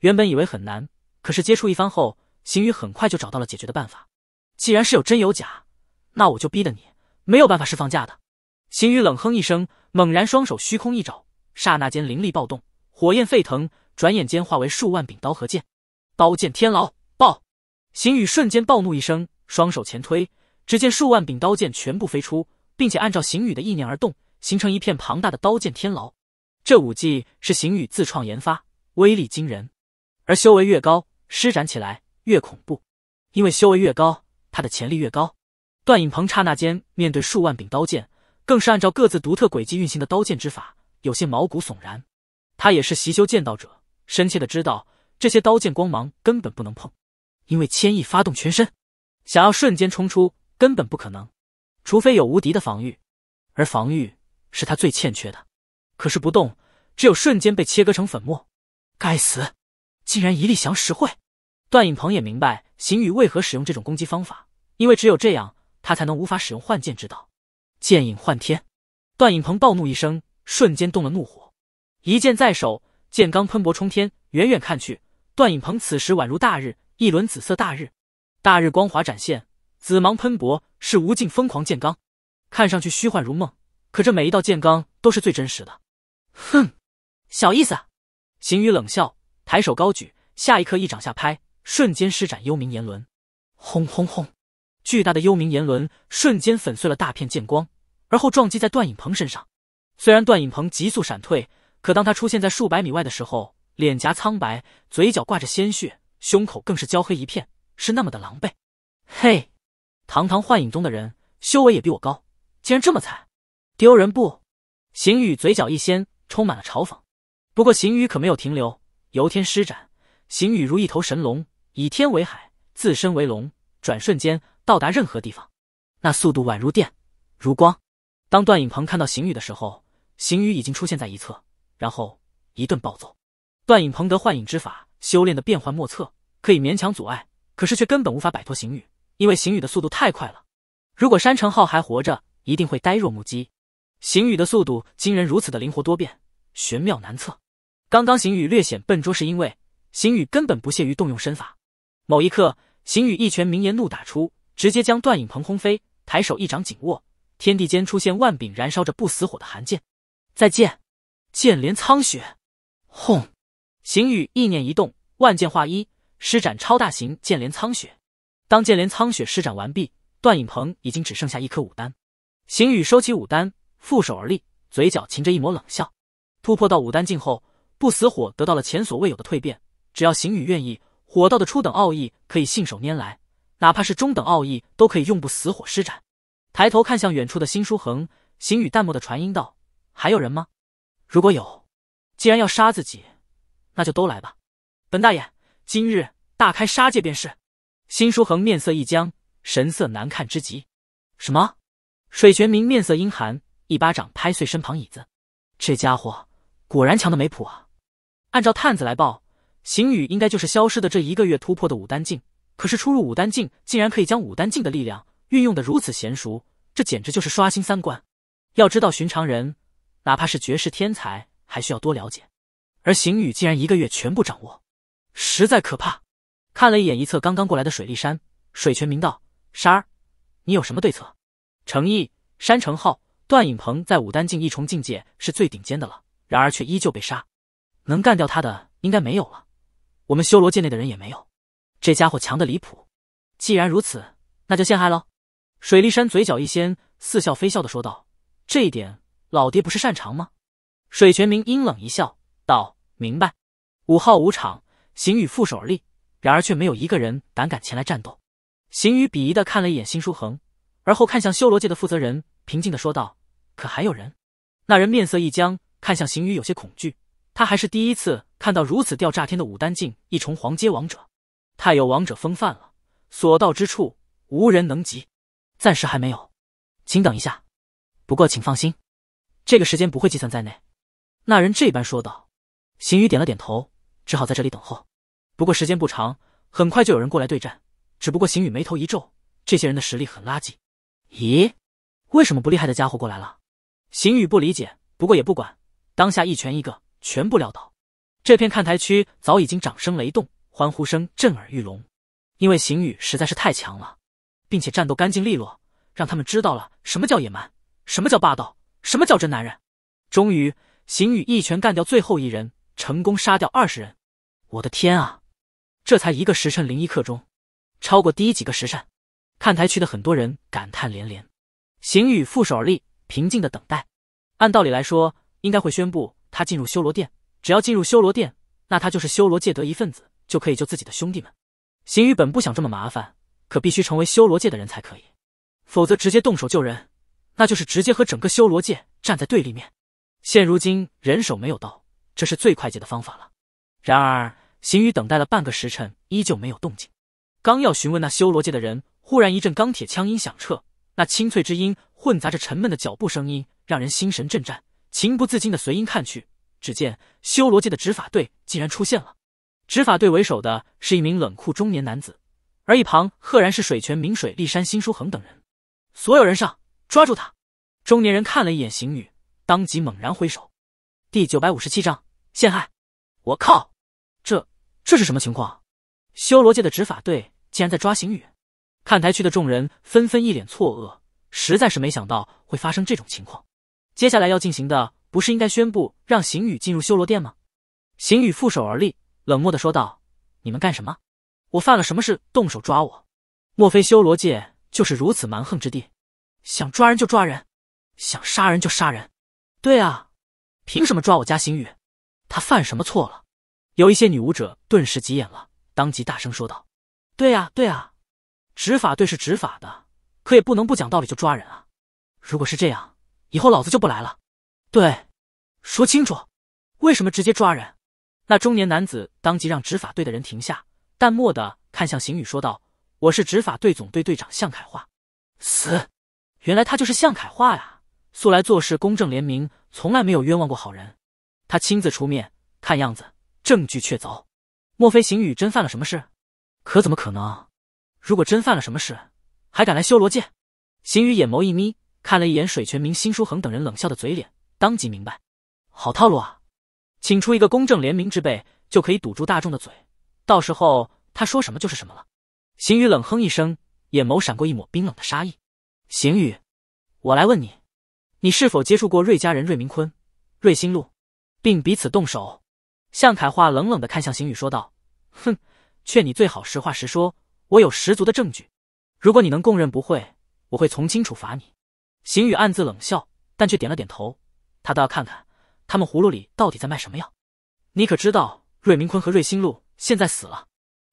原本以为很难，可是接触一番后，邢宇很快就找到了解决的办法。既然是有真有假，那我就逼得你没有办法释放假的。邢宇冷哼一声。猛然，双手虚空一爪，刹那间灵力暴动，火焰沸腾，转眼间化为数万柄刀和剑，刀剑天牢爆。邢宇瞬间暴怒一声，双手前推，只见数万柄刀剑全部飞出，并且按照邢宇的意念而动，形成一片庞大的刀剑天牢。这武技是邢宇自创研发，威力惊人，而修为越高，施展起来越恐怖，因为修为越高，他的潜力越高。段影鹏刹那间面对数万柄刀剑。更是按照各自独特轨迹运行的刀剑之法，有些毛骨悚然。他也是习修剑道者，深切的知道这些刀剑光芒根本不能碰，因为千亿发动全身，想要瞬间冲出根本不可能，除非有无敌的防御，而防御是他最欠缺的。可是不动，只有瞬间被切割成粉末。该死，竟然一力降十会！段影鹏也明白邢宇为何使用这种攻击方法，因为只有这样，他才能无法使用幻剑之道。剑影幻天，段影鹏暴怒一声，瞬间动了怒火，一剑在手，剑罡喷薄冲天。远远看去，段影鹏此时宛如大日，一轮紫色大日，大日光华展现，紫芒喷薄，是无尽疯狂剑罡。看上去虚幻如梦，可这每一道剑罡都是最真实的。哼，小意思。邢宇冷笑，抬手高举，下一刻一掌下拍，瞬间施展幽冥炎轮，轰轰轰。巨大的幽冥炎轮瞬间粉碎了大片剑光，而后撞击在段影鹏身上。虽然段影鹏急速闪退，可当他出现在数百米外的时候，脸颊苍白，嘴角挂着鲜血，胸口更是焦黑一片，是那么的狼狈。嘿，堂堂幻影宗的人，修为也比我高，竟然这么惨，丢人不？邢宇嘴角一掀，充满了嘲讽。不过邢宇可没有停留，游天施展，邢宇如一头神龙，以天为海，自身为龙，转瞬间。到达任何地方，那速度宛如电，如光。当段影鹏看到邢宇的时候，邢宇已经出现在一侧，然后一顿暴揍。段影鹏得幻影之法修炼的变幻莫测，可以勉强阻碍，可是却根本无法摆脱邢宇，因为邢宇的速度太快了。如果山城浩还活着，一定会呆若木鸡。邢宇的速度惊人，如此的灵活多变，玄妙难测。刚刚邢宇略显笨拙，是因为邢宇根本不屑于动用身法。某一刻，邢宇一拳名言怒打出。直接将段影鹏轰飞，抬手一掌紧握，天地间出现万柄燃烧着不死火的寒剑。再见，剑连苍雪。轰！邢雨意念一动，万剑化一，施展超大型剑连苍雪。当剑连苍雪施展完毕，段影鹏已经只剩下一颗武丹。邢雨收起武丹，负手而立，嘴角噙着一抹冷笑。突破到武丹境后，不死火得到了前所未有的蜕变。只要邢雨愿意，火道的初等奥义可以信手拈来。哪怕是中等奥义都可以用不死火施展。抬头看向远处的新书恒，行雨淡漠的传音道：“还有人吗？如果有，既然要杀自己，那就都来吧。本大爷今日大开杀戒便是。”新书恒面色一僵，神色难看之极。什么？水玄明面色阴寒，一巴掌拍碎身旁椅子。这家伙果然强的没谱啊！按照探子来报，行雨应该就是消失的这一个月突破的武丹境。可是初入武丹境，竟然可以将武丹境的力量运用的如此娴熟，这简直就是刷新三观。要知道寻常人，哪怕是绝世天才，还需要多了解，而邢宇竟然一个月全部掌握，实在可怕。看了一眼一侧刚刚过来的水立山，水泉明道，山儿，你有什么对策？程毅、山城浩、段影鹏在武丹境一重境界是最顶尖的了，然而却依旧被杀，能干掉他的应该没有了，我们修罗界内的人也没有。这家伙强的离谱，既然如此，那就陷害喽。水立山嘴角一掀，似笑非笑的说道：“这一点老爹不是擅长吗？”水泉明阴冷一笑，道：“明白。”五号武场，邢宇负手而立，然而却没有一个人胆敢前来战斗。邢宇鄙夷的看了一眼辛书恒，而后看向修罗界的负责人，平静的说道：“可还有人？”那人面色一僵，看向邢宇有些恐惧。他还是第一次看到如此吊炸天的武丹境一重黄阶王者。太有王者风范了，所到之处无人能及。暂时还没有，请等一下。不过请放心，这个时间不会计算在内。那人这般说道。邢宇点了点头，只好在这里等候。不过时间不长，很快就有人过来对战。只不过邢宇眉头一皱，这些人的实力很垃圾。咦？为什么不厉害的家伙过来了？邢宇不理解，不过也不管，当下一拳一个，全部撂倒。这片看台区早已经掌声雷动。欢呼声震耳欲聋，因为邢宇实在是太强了，并且战斗干净利落，让他们知道了什么叫野蛮，什么叫霸道，什么叫真男人。终于，邢宇一拳干掉最后一人，成功杀掉二十人。我的天啊！这才一个时辰零一刻钟，超过第一几个时辰。看台区的很多人感叹连连。邢宇负手而立，平静的等待。按道理来说，应该会宣布他进入修罗殿。只要进入修罗殿，那他就是修罗界的一份子。就可以救自己的兄弟们。邢宇本不想这么麻烦，可必须成为修罗界的人才可以，否则直接动手救人，那就是直接和整个修罗界站在对立面。现如今人手没有到，这是最快捷的方法了。然而邢宇等待了半个时辰，依旧没有动静。刚要询问那修罗界的人，忽然一阵钢铁枪音响彻，那清脆之音混杂着沉闷的脚步声音，让人心神震颤，情不自禁的随音看去，只见修罗界的执法队竟然出现了。执法队为首的是一名冷酷中年男子，而一旁赫然是水泉、明水、立山、新书恒等人。所有人上，抓住他！中年人看了一眼邢宇，当即猛然挥手。第九百五十七章陷害。我靠，这这是什么情况？修罗界的执法队竟然在抓邢宇！看台区的众人纷纷一脸错愕，实在是没想到会发生这种情况。接下来要进行的不是应该宣布让邢宇进入修罗殿吗？邢宇负手而立。冷漠的说道：“你们干什么？我犯了什么事？动手抓我？莫非修罗界就是如此蛮横之地？想抓人就抓人，想杀人就杀人？对啊，凭什么抓我家星宇？他犯什么错了？”有一些女武者顿时急眼了，当即大声说道：“对啊，对啊，执法队是执法的，可也不能不讲道理就抓人啊！如果是这样，以后老子就不来了。”“对，说清楚，为什么直接抓人？”那中年男子当即让执法队的人停下，淡漠的看向邢宇说道：“我是执法队总队队长向凯化。”死！原来他就是向凯化呀！素来做事公正廉明，从来没有冤枉过好人。他亲自出面，看样子证据确凿。莫非邢宇真犯了什么事？可怎么可能？如果真犯了什么事，还敢来修罗界？邢宇眼眸一眯，看了一眼水泉明、辛书恒等人冷笑的嘴脸，当即明白，好套路啊！请出一个公正廉明之辈，就可以堵住大众的嘴。到时候他说什么就是什么了。邢宇冷哼一声，眼眸闪过一抹冰冷的杀意。邢宇，我来问你，你是否接触过瑞家人瑞明坤、瑞新路，并彼此动手？向凯华冷冷的看向邢宇，说道：“哼，劝你最好实话实说，我有十足的证据。如果你能供认不讳，我会从轻处罚你。”邢宇暗自冷笑，但却点了点头。他倒要看看。他们葫芦里到底在卖什么药？你可知道，瑞明坤和瑞星路现在死了？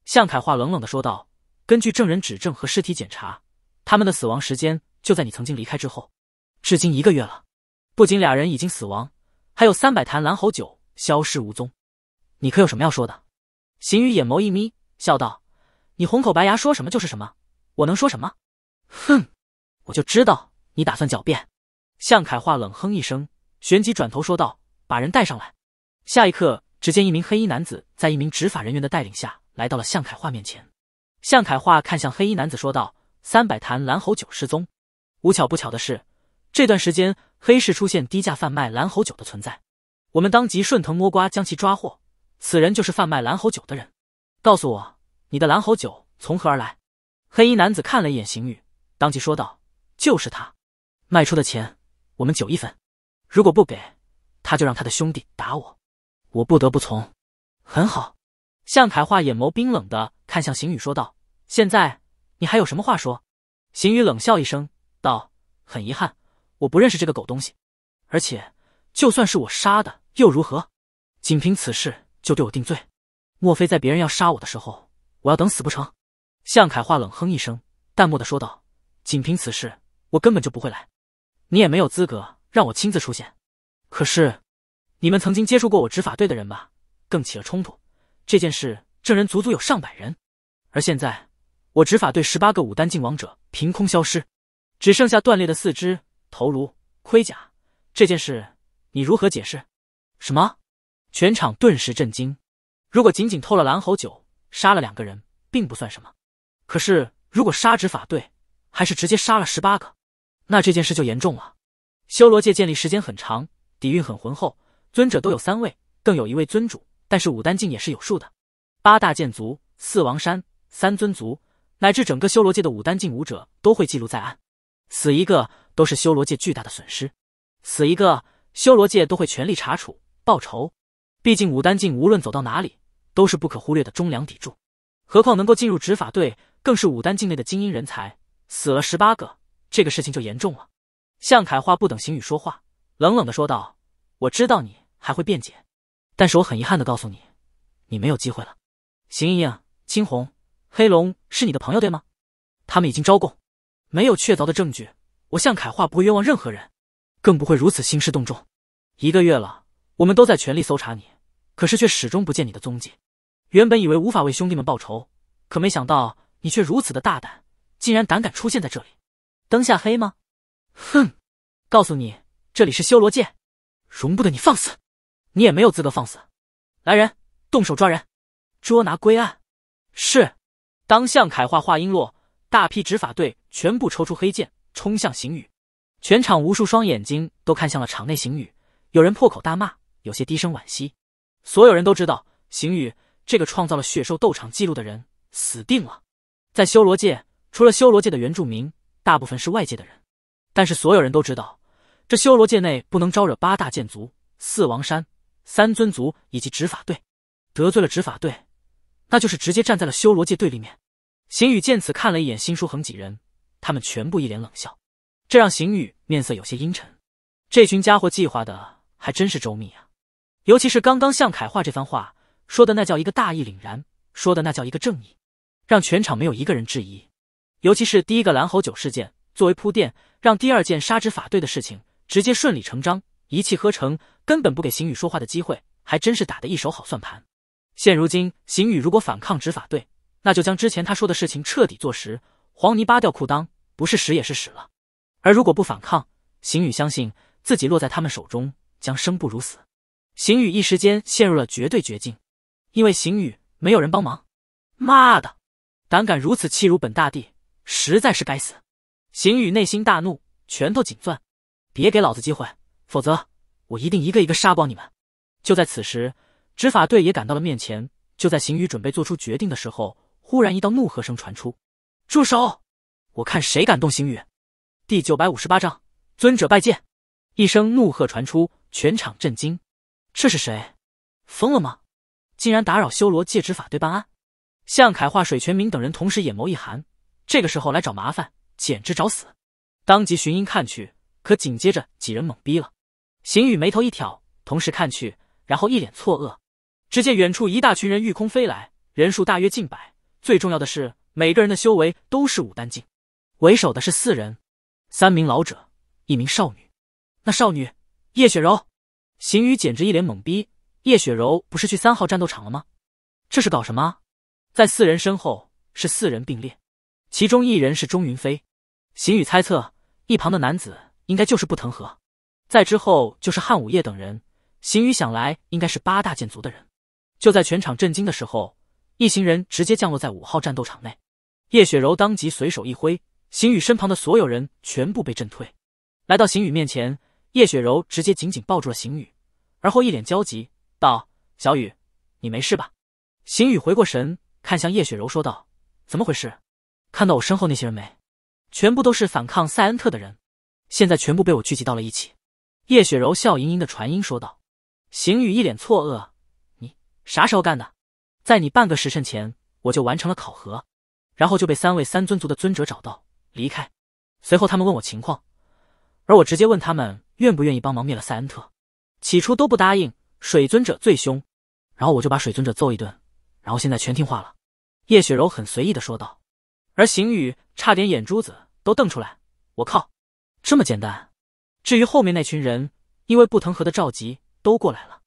向凯话冷冷的说道：“根据证人指证和尸体检查，他们的死亡时间就在你曾经离开之后，至今一个月了。不仅俩人已经死亡，还有三百坛蓝猴酒消失无踪。你可有什么要说的？”邢宇眼眸一眯，笑道：“你红口白牙说什么就是什么，我能说什么？”哼，我就知道你打算狡辩。”向凯话冷哼一声，旋即转头说道。把人带上来。下一刻，只见一名黑衣男子在一名执法人员的带领下来到了向凯化面前。向凯化看向黑衣男子，说道：“三百坛蓝猴酒失踪，无巧不巧的是，这段时间黑市出现低价贩卖蓝猴酒的存在，我们当即顺藤摸瓜将其抓获。此人就是贩卖蓝猴酒的人。告诉我，你的蓝猴酒从何而来？”黑衣男子看了一眼邢宇，当即说道：“就是他卖出的钱，我们九一分。如果不给。”他就让他的兄弟打我，我不得不从。很好，向凯化眼眸冰冷的看向邢宇说道：“现在你还有什么话说？”邢宇冷笑一声道：“很遗憾，我不认识这个狗东西。而且就算是我杀的，又如何？仅凭此事就对我定罪？莫非在别人要杀我的时候，我要等死不成？”向凯化冷哼一声，淡漠的说道：“仅凭此事，我根本就不会来，你也没有资格让我亲自出现。”可是，你们曾经接触过我执法队的人吧？更起了冲突，这件事证人足足有上百人。而现在，我执法队十八个武丹境王者凭空消失，只剩下断裂的四肢、头颅、盔甲。这件事你如何解释？什么？全场顿时震惊。如果仅仅偷了蓝侯酒，杀了两个人，并不算什么。可是，如果杀执法队，还是直接杀了十八个，那这件事就严重了。修罗界建立时间很长。底蕴很浑厚，尊者都有三位，更有一位尊主。但是武丹境也是有数的，八大剑族、四王山、三尊族，乃至整个修罗界的武丹境武者都会记录在案。死一个都是修罗界巨大的损失，死一个修罗界都会全力查处报仇。毕竟武丹境无论走到哪里，都是不可忽略的中梁砥柱。何况能够进入执法队，更是武丹境内的精英人才。死了十八个，这个事情就严重了。向凯话不等邢宇说话。冷冷的说道：“我知道你还会辩解，但是我很遗憾的告诉你，你没有机会了。邢莹莹、青红、黑龙是你的朋友对吗？他们已经招供，没有确凿的证据，我向凯化不会冤枉任何人，更不会如此兴师动众。一个月了，我们都在全力搜查你，可是却始终不见你的踪迹。原本以为无法为兄弟们报仇，可没想到你却如此的大胆，竟然胆敢出现在这里。灯下黑吗？哼，告诉你。”这里是修罗界，容不得你放肆，你也没有资格放肆。来人，动手抓人，捉拿归案。是。当向凯话话音落，大批执法队全部抽出黑剑，冲向邢宇。全场无数双眼睛都看向了场内邢宇，有人破口大骂，有些低声惋惜。所有人都知道，邢宇这个创造了血兽斗场记录的人死定了。在修罗界，除了修罗界的原住民，大部分是外界的人，但是所有人都知道。这修罗界内不能招惹八大剑族、四王山、三尊族以及执法队。得罪了执法队，那就是直接站在了修罗界对立面。邢宇见此，看了一眼新书恒几人，他们全部一脸冷笑，这让邢宇面色有些阴沉。这群家伙计划的还真是周密啊！尤其是刚刚向凯化这番话说的那叫一个大义凛然，说的那叫一个正义，让全场没有一个人质疑。尤其是第一个蓝猴九事件作为铺垫，让第二件杀执法队的事情。直接顺理成章，一气呵成，根本不给邢宇说话的机会，还真是打的一手好算盘。现如今，邢宇如果反抗执法队，那就将之前他说的事情彻底坐实，黄泥扒掉裤裆，不是屎也是屎了。而如果不反抗，邢宇相信自己落在他们手中将生不如死。邢宇一时间陷入了绝对绝境，因为邢宇没有人帮忙。妈的，胆敢如此欺辱本大帝，实在是该死！邢宇内心大怒，拳头紧攥。别给老子机会，否则我一定一个一个杀光你们！就在此时，执法队也赶到了面前。就在邢宇准备做出决定的时候，忽然一道怒喝声传出：“住手！我看谁敢动邢宇！”第九百五十八章尊者拜见。一声怒喝传出，全场震惊。这是谁？疯了吗？竟然打扰修罗界执法队办案！向凯、化水、泉明等人同时眼眸一寒。这个时候来找麻烦，简直找死！当即寻音看去。可紧接着，几人懵逼了。邢宇眉头一挑，同时看去，然后一脸错愕。只见远处一大群人御空飞来，人数大约近百。最重要的是，每个人的修为都是武丹境。为首的是四人，三名老者，一名少女。那少女叶雪柔，邢宇简直一脸懵逼。叶雪柔不是去三号战斗场了吗？这是搞什么？在四人身后是四人并列，其中一人是钟云飞。邢宇猜测，一旁的男子。应该就是不腾河，再之后就是汉武业等人。邢宇想来应该是八大剑族的人。就在全场震惊的时候，一行人直接降落在五号战斗场内。叶雪柔当即随手一挥，邢宇身旁的所有人全部被震退，来到邢宇面前，叶雪柔直接紧紧抱住了邢宇，而后一脸焦急道：“小雨，你没事吧？”邢宇回过神，看向叶雪柔说道：“怎么回事？看到我身后那些人没？全部都是反抗塞恩特的人。”现在全部被我聚集到了一起。叶雪柔笑盈盈的传音说道：“邢宇一脸错愕，你啥时候干的？在你半个时辰前，我就完成了考核，然后就被三位三尊族的尊者找到，离开。随后他们问我情况，而我直接问他们愿不愿意帮忙灭了塞恩特。起初都不答应，水尊者最凶，然后我就把水尊者揍一顿，然后现在全听话了。”叶雪柔很随意的说道，而邢宇差点眼珠子都瞪出来，我靠！这么简单，至于后面那群人，因为不腾河的召集都过来了。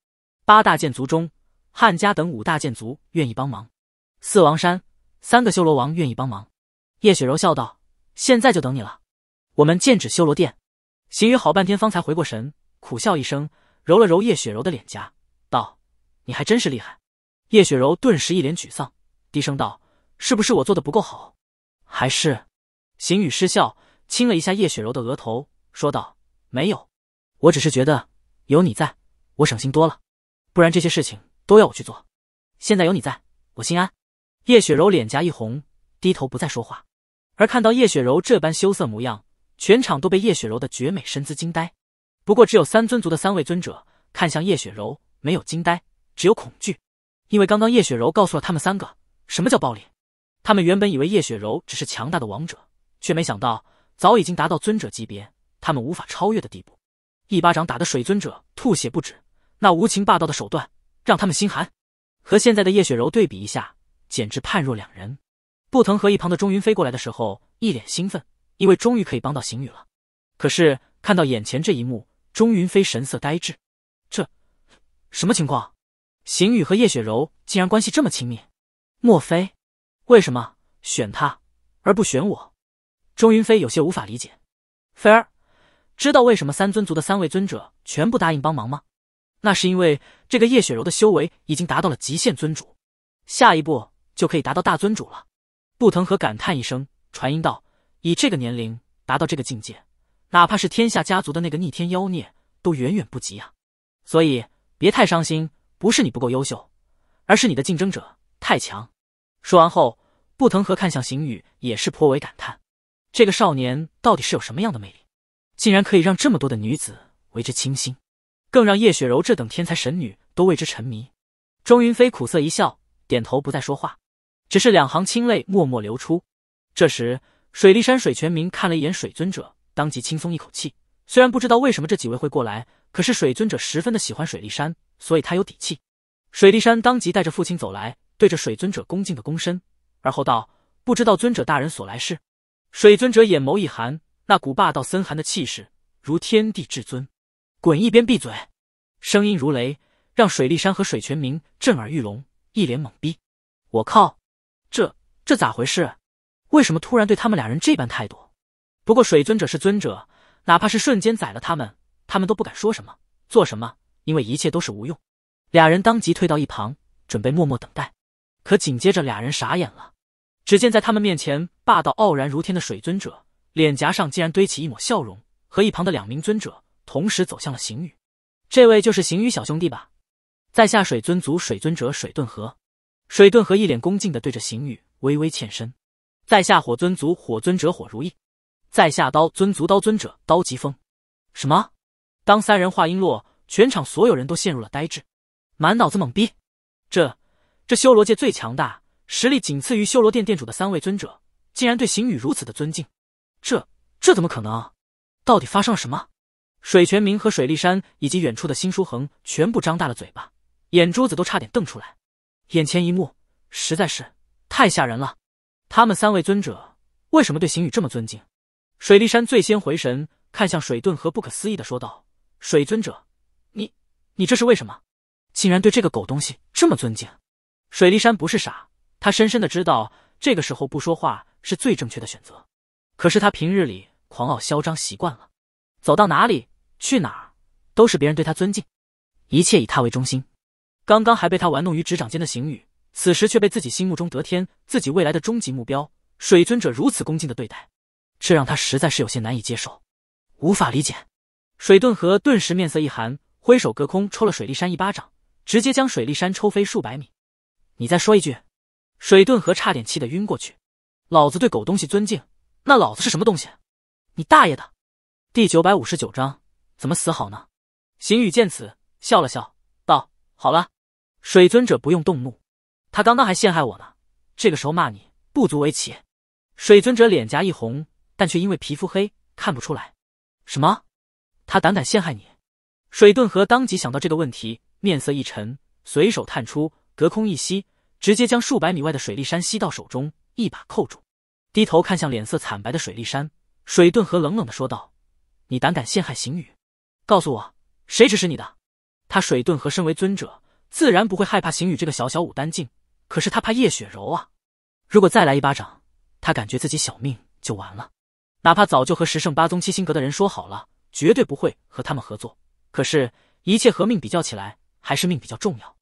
八大剑族中，汉家等五大剑族愿意帮忙，四王山三个修罗王愿意帮忙。叶雪柔笑道：“现在就等你了。”我们剑指修罗殿。邢宇好半天方才回过神，苦笑一声，揉了揉叶雪柔的脸颊，道：“你还真是厉害。”叶雪柔顿时一脸沮丧，低声道：“是不是我做的不够好？还是……”邢宇失笑。亲了一下叶雪柔的额头，说道：“没有，我只是觉得有你在，我省心多了。不然这些事情都要我去做，现在有你在，我心安。”叶雪柔脸颊一红，低头不再说话。而看到叶雪柔这般羞涩模样，全场都被叶雪柔的绝美身姿惊呆。不过只有三尊族的三位尊者看向叶雪柔，没有惊呆，只有恐惧。因为刚刚叶雪柔告诉了他们三个什么叫暴力。他们原本以为叶雪柔只是强大的王者，却没想到。早已经达到尊者级别，他们无法超越的地步。一巴掌打得水尊者吐血不止，那无情霸道的手段让他们心寒。和现在的叶雪柔对比一下，简直判若两人。布藤和一旁的钟云飞过来的时候，一脸兴奋，因为终于可以帮到邢宇了。可是看到眼前这一幕，钟云飞神色呆滞。这什么情况？邢宇和叶雪柔竟然关系这么亲密？莫非？为什么选他而不选我？钟云飞有些无法理解，菲儿，知道为什么三尊族的三位尊者全部答应帮忙吗？那是因为这个叶雪柔的修为已经达到了极限尊主，下一步就可以达到大尊主了。布藤和感叹一声，传音道：“以这个年龄达到这个境界，哪怕是天下家族的那个逆天妖孽都远远不及啊！所以别太伤心，不是你不够优秀，而是你的竞争者太强。”说完后，布藤和看向邢宇，也是颇为感叹。这个少年到底是有什么样的魅力，竟然可以让这么多的女子为之倾心，更让叶雪柔这等天才神女都为之沉迷？钟云飞苦涩一笑，点头不再说话，只是两行清泪默默流出。这时，水立山水泉明看了一眼水尊者，当即轻松一口气。虽然不知道为什么这几位会过来，可是水尊者十分的喜欢水立山，所以他有底气。水立山当即带着父亲走来，对着水尊者恭敬的躬身，而后道：“不知道尊者大人所来事。”水尊者眼眸一寒，那股霸道森寒的气势如天地至尊，滚一边闭嘴！声音如雷，让水立山和水泉明震耳欲聋，一脸懵逼。我靠，这这咋回事？为什么突然对他们俩人这般态度？不过水尊者是尊者，哪怕是瞬间宰了他们，他们都不敢说什么、做什么，因为一切都是无用。俩人当即退到一旁，准备默默等待。可紧接着，俩人傻眼了。只见在他们面前，霸道傲然如天的水尊者脸颊上竟然堆起一抹笑容，和一旁的两名尊者同时走向了邢宇。这位就是邢宇小兄弟吧？在下水尊族水尊者水遁河。水遁河一脸恭敬的对着邢宇微微欠身。在下火尊族火尊者火如意。在下刀尊族刀尊者刀疾风。什么？当三人话音落，全场所有人都陷入了呆滞，满脑子懵逼。这，这修罗界最强大？实力仅次于修罗殿殿主的三位尊者，竟然对邢宇如此的尊敬，这这怎么可能？到底发生了什么？水泉明和水立山以及远处的辛书恒全部张大了嘴巴，眼珠子都差点瞪出来。眼前一幕实在是太吓人了。他们三位尊者为什么对邢宇这么尊敬？水立山最先回神，看向水遁和，不可思议的说道：“水尊者，你你这是为什么？竟然对这个狗东西这么尊敬？”水立山不是傻。他深深的知道，这个时候不说话是最正确的选择。可是他平日里狂傲嚣张习惯了，走到哪里去哪都是别人对他尊敬，一切以他为中心。刚刚还被他玩弄于指掌间的邢宇，此时却被自己心目中得天自己未来的终极目标水尊者如此恭敬的对待，这让他实在是有些难以接受，无法理解。水遁河顿时面色一寒，挥手隔空抽了水立山一巴掌，直接将水立山抽飞数百米。你再说一句。水遁河差点气得晕过去，老子对狗东西尊敬，那老子是什么东西？你大爷的！第九百五十九章怎么死好呢？邢宇见此，笑了笑，道：“好了，水尊者不用动怒，他刚刚还陷害我呢，这个时候骂你不足为奇。”水尊者脸颊一红，但却因为皮肤黑看不出来。什么？他胆敢陷害你？水遁河当即想到这个问题，面色一沉，随手探出，隔空一吸。直接将数百米外的水立山吸到手中，一把扣住，低头看向脸色惨白的水立山，水遁河冷冷的说道：“你胆敢陷害邢宇，告诉我，谁指使你的？”他水遁河身为尊者，自然不会害怕邢宇这个小小武丹境，可是他怕叶雪柔啊！如果再来一巴掌，他感觉自己小命就完了。哪怕早就和十圣八宗七星阁的人说好了，绝对不会和他们合作，可是一切和命比较起来，还是命比较重要。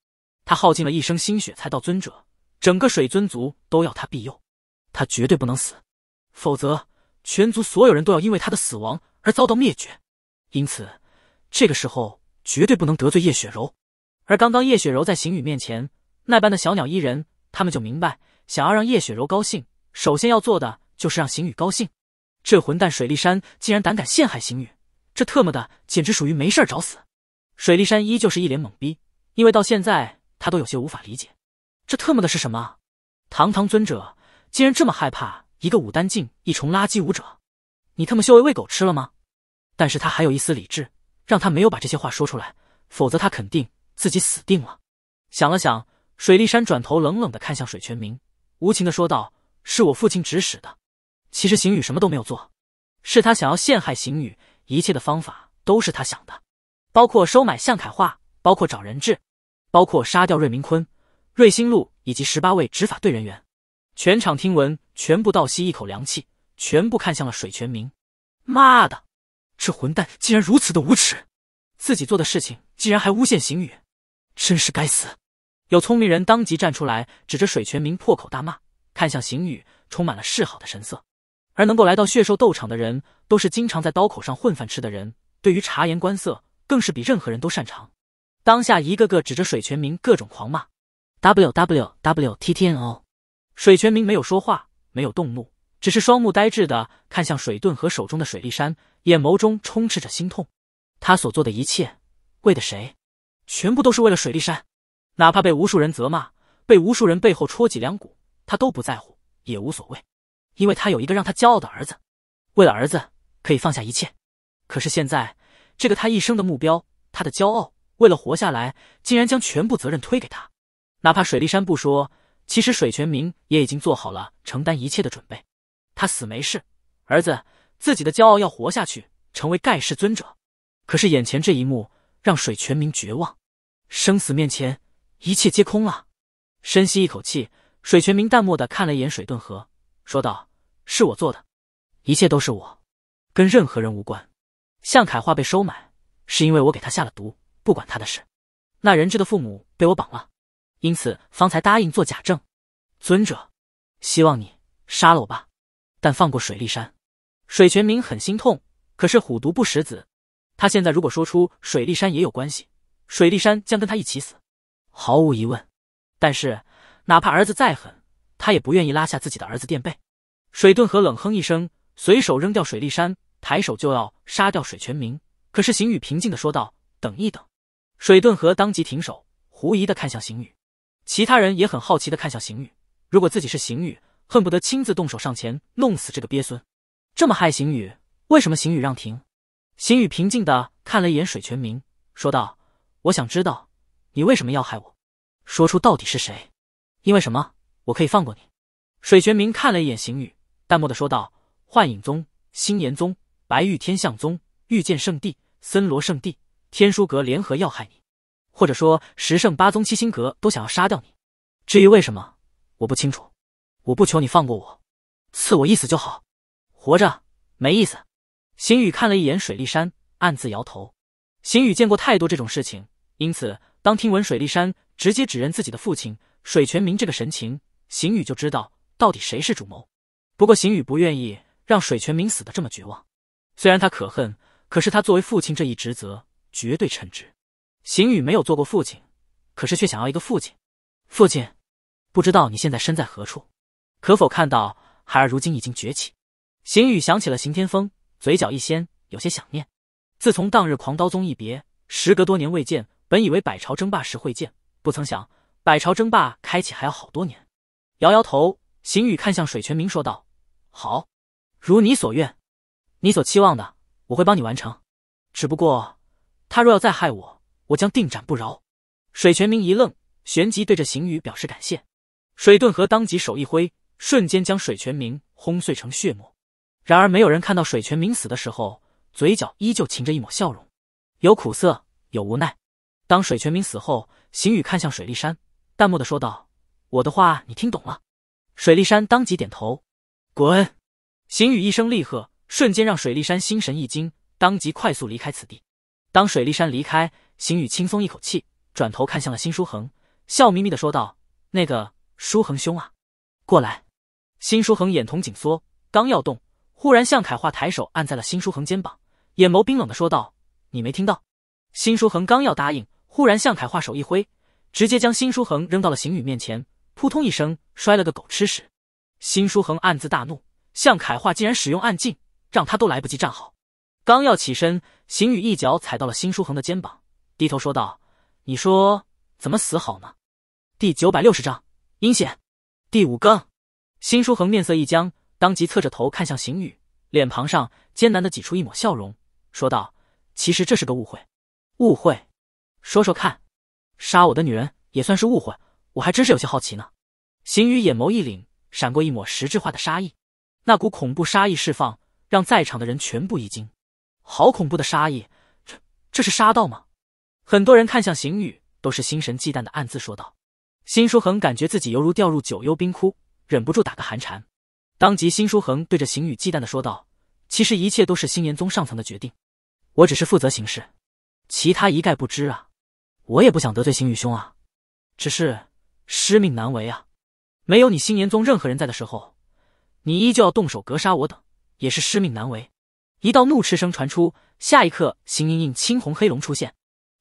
他耗尽了一生心血才到尊者，整个水尊族都要他庇佑，他绝对不能死，否则全族所有人都要因为他的死亡而遭到灭绝。因此，这个时候绝对不能得罪叶雪柔。而刚刚叶雪柔在邢宇面前那般的小鸟依人，他们就明白，想要让叶雪柔高兴，首先要做的就是让邢宇高兴。这混蛋水立山竟然胆敢陷害邢宇，这特么的简直属于没事找死。水立山依旧是一脸懵逼，因为到现在。他都有些无法理解，这特么的是什么？堂堂尊者竟然这么害怕一个武丹境一重垃圾武者？你他妈修为喂狗吃了吗？但是他还有一丝理智，让他没有把这些话说出来，否则他肯定自己死定了。想了想，水丽山转头冷冷的看向水泉明，无情的说道：“是我父亲指使的。其实邢宇什么都没有做，是他想要陷害邢宇，一切的方法都是他想的，包括收买向凯化，包括找人质。”包括杀掉瑞明坤、瑞星路以及十八位执法队人员，全场听闻全部倒吸一口凉气，全部看向了水泉明。妈的，这混蛋竟然如此的无耻，自己做的事情竟然还诬陷邢宇，真是该死！有聪明人当即站出来，指着水泉明破口大骂，看向邢宇，充满了示好的神色。而能够来到血兽斗场的人，都是经常在刀口上混饭吃的人，对于察言观色，更是比任何人都擅长。当下，一个个指着水泉明各种狂骂。w w w t t n o，水泉明没有说话，没有动怒，只是双目呆滞的看向水遁和手中的水力山，眼眸中充斥着心痛。他所做的一切，为的谁？全部都是为了水力山。哪怕被无数人责骂，被无数人背后戳脊梁骨，他都不在乎，也无所谓。因为他有一个让他骄傲的儿子，为了儿子，可以放下一切。可是现在，这个他一生的目标，他的骄傲。为了活下来，竟然将全部责任推给他。哪怕水立山不说，其实水泉明也已经做好了承担一切的准备。他死没事，儿子，自己的骄傲要活下去，成为盖世尊者。可是眼前这一幕让水泉明绝望，生死面前，一切皆空啊！深吸一口气，水泉明淡漠的看了一眼水遁河，说道：“是我做的，一切都是我，跟任何人无关。向凯化被收买，是因为我给他下了毒。”不管他的事，那人质的父母被我绑了，因此方才答应做假证。尊者，希望你杀了我吧，但放过水立山。水泉明很心痛，可是虎毒不食子，他现在如果说出水立山也有关系，水立山将跟他一起死，毫无疑问。但是哪怕儿子再狠，他也不愿意拉下自己的儿子垫背。水顿河冷哼一声，随手扔掉水立山，抬手就要杀掉水泉明。可是邢宇平静的说道：“等一等。”水遁河当即停手，狐疑的看向邢宇，其他人也很好奇的看向邢宇。如果自己是邢宇，恨不得亲自动手上前弄死这个鳖孙。这么害邢宇，为什么邢宇让停？邢宇平静的看了一眼水泉明，说道：“我想知道，你为什么要害我？说出到底是谁，因为什么？我可以放过你。”水泉明看了一眼邢宇，淡漠的说道：“幻影宗、星岩宗、白玉天象宗、御剑圣地、森罗圣地。”天书阁联合要害你，或者说十圣八宗七星阁都想要杀掉你。至于为什么，我不清楚。我不求你放过我，赐我一死就好。活着没意思。邢宇看了一眼水立山，暗自摇头。邢宇见过太多这种事情，因此当听闻水立山直接指认自己的父亲水泉明这个神情，邢宇就知道到底谁是主谋。不过邢宇不愿意让水泉明死的这么绝望。虽然他可恨，可是他作为父亲这一职责。绝对称职。邢宇没有做过父亲，可是却想要一个父亲。父亲，不知道你现在身在何处，可否看到孩儿如今已经崛起？邢宇想起了邢天风，嘴角一掀，有些想念。自从当日狂刀宗一别，时隔多年未见，本以为百朝争霸时会见，不曾想百朝争霸开启还要好多年。摇摇头，邢宇看向水泉明说道：“好，如你所愿，你所期望的，我会帮你完成。只不过……”他若要再害我，我将定斩不饶。水泉明一愣，旋即对着邢宇表示感谢。水遁河当即手一挥，瞬间将水泉明轰碎成血沫。然而没有人看到水泉明死的时候，嘴角依旧噙着一抹笑容，有苦涩，有无奈。当水泉明死后，邢宇看向水立山，淡漠的说道：“我的话你听懂了。”水立山当即点头。滚！邢宇一声厉喝，瞬间让水立山心神一惊，当即快速离开此地。当水丽山离开，邢宇轻松一口气，转头看向了新书恒，笑眯眯的说道：“那个书恒兄啊，过来。”新书恒眼瞳紧缩，刚要动，忽然向凯化抬手按在了新书恒肩膀，眼眸冰冷的说道：“你没听到？”新书恒刚要答应，忽然向凯化手一挥，直接将新书恒扔到了邢宇面前，扑通一声摔了个狗吃屎。新书恒暗自大怒，向凯化竟然使用暗劲，让他都来不及站好。刚要起身，邢宇一脚踩到了辛书恒的肩膀，低头说道：“你说怎么死好呢？”第九百六十章阴险，第五更。辛书恒面色一僵，当即侧着头看向邢宇，脸庞上艰难的挤出一抹笑容，说道：“其实这是个误会，误会。说说看，杀我的女人也算是误会，我还真是有些好奇呢。”邢宇眼眸一凛，闪过一抹实质化的杀意，那股恐怖杀意释放，让在场的人全部一惊。好恐怖的杀意！这这是杀道吗？很多人看向邢宇，都是心神忌惮的暗自说道。新书恒感觉自己犹如掉入九幽冰窟，忍不住打个寒颤。当即，新书恒对着邢宇忌惮的说道：“其实一切都是新岩宗上层的决定，我只是负责行事，其他一概不知啊。我也不想得罪邢宇兄啊，只是师命难违啊。没有你新岩宗任何人在的时候，你依旧要动手格杀我等，也是师命难违。”一道怒斥声传出，下一刻，邢莹莹青红黑龙出现，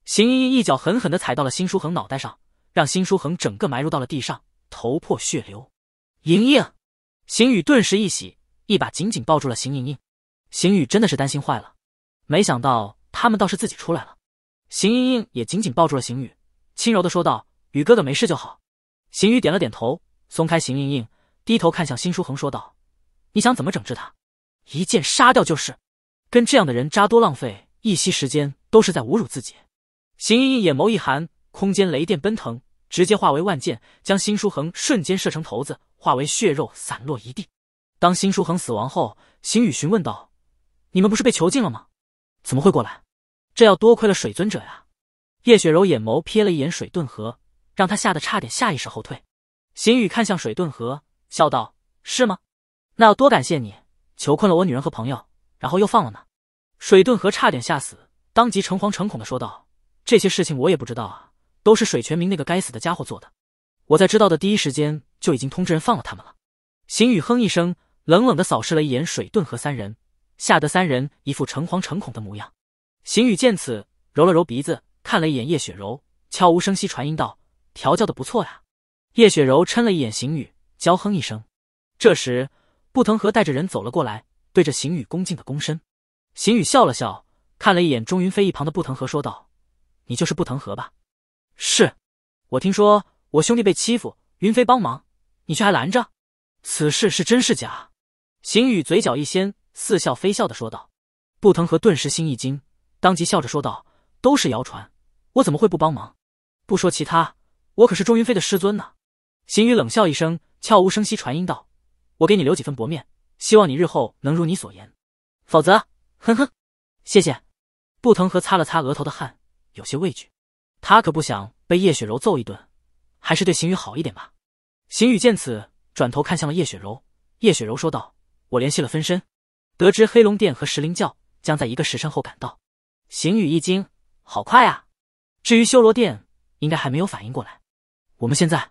邢莹莹一脚狠狠的踩到了邢书恒脑袋上，让邢书恒整个埋入到了地上，头破血流。莹莹，邢雨顿时一喜，一把紧紧抱住了邢莹莹。邢雨真的是担心坏了，没想到他们倒是自己出来了。邢莹莹也紧紧抱住了邢雨，轻柔的说道：“雨哥哥没事就好。”邢雨点了点头，松开邢莹莹，低头看向邢书恒说道：“你想怎么整治他？一剑杀掉就是。”跟这样的人扎多浪费一息时间，都是在侮辱自己。邢莹莹眼眸一寒，空间雷电奔腾，直接化为万箭，将辛书恒瞬间射成头子，化为血肉散落一地。当辛书恒死亡后，邢雨询问道：“你们不是被囚禁了吗？怎么会过来？”这要多亏了水尊者呀！叶雪柔眼眸瞥了一眼水遁河，让他吓得差点下意识后退。邢雨看向水遁河，笑道：“是吗？那要多感谢你，囚困了我女人和朋友，然后又放了呢。”水遁河差点吓死，当即诚惶诚恐的说道：“这些事情我也不知道啊，都是水泉明那个该死的家伙做的。我在知道的第一时间就已经通知人放了他们了。”邢宇哼一声，冷冷的扫视了一眼水遁河三人，吓得三人一副诚惶诚恐的模样。邢宇见此，揉了揉鼻子，看了一眼叶雪柔，悄无声息传音道：“调教的不错呀。”叶雪柔嗔了一眼邢宇，娇哼一声。这时，布藤河带着人走了过来，对着邢宇恭敬的躬身。邢宇笑了笑，看了一眼钟云飞一旁的布藤和，说道：“你就是布藤和吧？是，我听说我兄弟被欺负，云飞帮忙，你却还拦着，此事是真是假？”邢宇嘴角一掀，似笑非笑的说道。布藤和顿时心一惊，当即笑着说道：“都是谣传，我怎么会不帮忙？不说其他，我可是钟云飞的师尊呢。”邢宇冷笑一声，悄无声息传音道：“我给你留几分薄面，希望你日后能如你所言，否则……”哼哼，谢谢。不疼和擦了擦额头的汗，有些畏惧。他可不想被叶雪柔揍一顿，还是对邢宇好一点吧。邢宇见此，转头看向了叶雪柔。叶雪柔说道：“我联系了分身，得知黑龙殿和石灵教将在一个时辰后赶到。”邢宇一惊：“好快啊！”至于修罗殿，应该还没有反应过来。我们现在……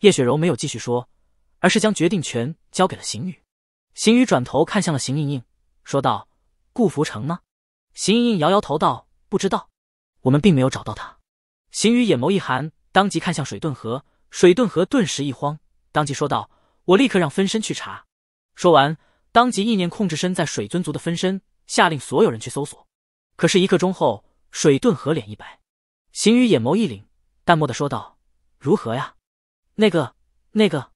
叶雪柔没有继续说，而是将决定权交给了邢宇。邢宇转头看向了邢莹莹，说道。顾福成呢？邢莹莹摇摇头道：“不知道，我们并没有找到他。”邢宇眼眸一寒，当即看向水遁河，水遁河顿时一慌，当即说道：“我立刻让分身去查。”说完，当即意念控制身在水尊族的分身，下令所有人去搜索。可是，一刻钟后，水遁河脸一白，邢宇眼眸一凛，淡漠的说道：“如何呀？”“那个……那个……”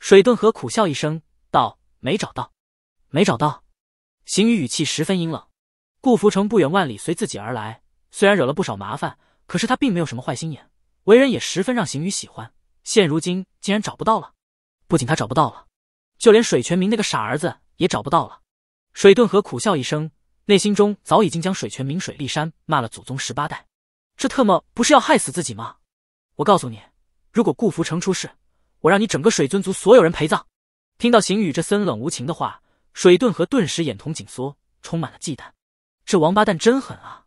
水遁河苦笑一声，道：“没找到，没找到。”邢羽语气十分阴冷，顾福成不远万里随自己而来，虽然惹了不少麻烦，可是他并没有什么坏心眼，为人也十分让邢宇喜欢。现如今竟然找不到了，不仅他找不到了，就连水泉明那个傻儿子也找不到了。水遁河苦笑一声，内心中早已经将水泉明、水立山骂了祖宗十八代。这特么不是要害死自己吗？我告诉你，如果顾福成出事，我让你整个水尊族所有人陪葬。听到邢宇这森冷无情的话。水遁河顿时眼瞳紧缩，充满了忌惮。这王八蛋真狠啊！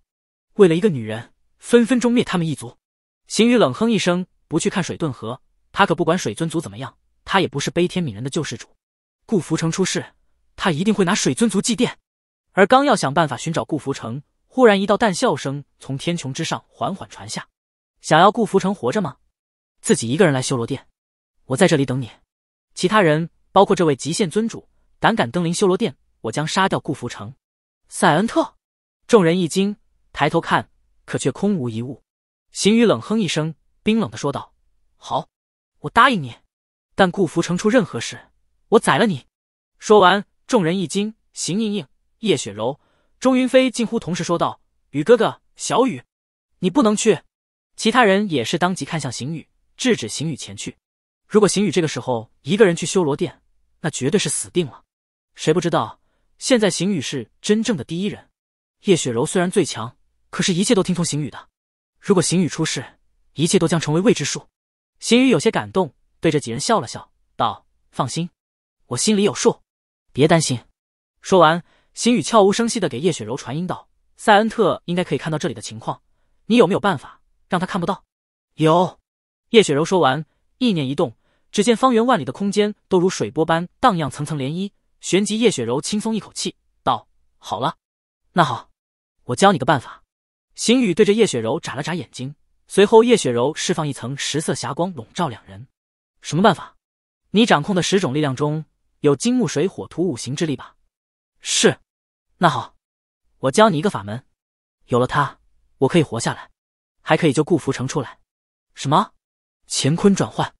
为了一个女人，分分钟灭他们一族。邢宇冷哼一声，不去看水遁河，他可不管水尊族怎么样，他也不是悲天悯人的救世主。顾福成出事，他一定会拿水尊族祭奠。而刚要想办法寻找顾福成，忽然一道淡笑声从天穹之上缓缓传下：“想要顾福成活着吗？自己一个人来修罗殿，我在这里等你。其他人，包括这位极限尊主。”胆敢登临修罗殿，我将杀掉顾福成。塞恩特，众人一惊，抬头看，可却空无一物。邢宇冷哼一声，冰冷的说道：“好，我答应你。但顾福成出任何事，我宰了你。”说完，众人一惊。邢莹莹、叶雪柔、钟云飞近乎同时说道：“宇哥哥，小宇，你不能去。”其他人也是当即看向邢宇，制止邢宇前去。如果邢宇这个时候一个人去修罗殿，那绝对是死定了。谁不知道，现在邢宇是真正的第一人。叶雪柔虽然最强，可是一切都听从邢宇的。如果邢宇出事，一切都将成为未知数。邢宇有些感动，对着几人笑了笑，道：“放心，我心里有数，别担心。”说完，邢宇悄无声息的给叶雪柔传音道：“塞恩特应该可以看到这里的情况，你有没有办法让他看不到？”有。叶雪柔说完，意念一动，只见方圆万里的空间都如水波般荡漾，层层涟漪。旋即，叶雪柔轻松一口气道：“好了，那好，我教你个办法。”邢宇对着叶雪柔眨了眨眼睛，随后叶雪柔释放一层十色霞光笼罩两人。什么办法？你掌控的十种力量中有金木水火土五行之力吧？是。那好，我教你一个法门。有了它，我可以活下来，还可以救顾福成出来。什么？乾坤转换。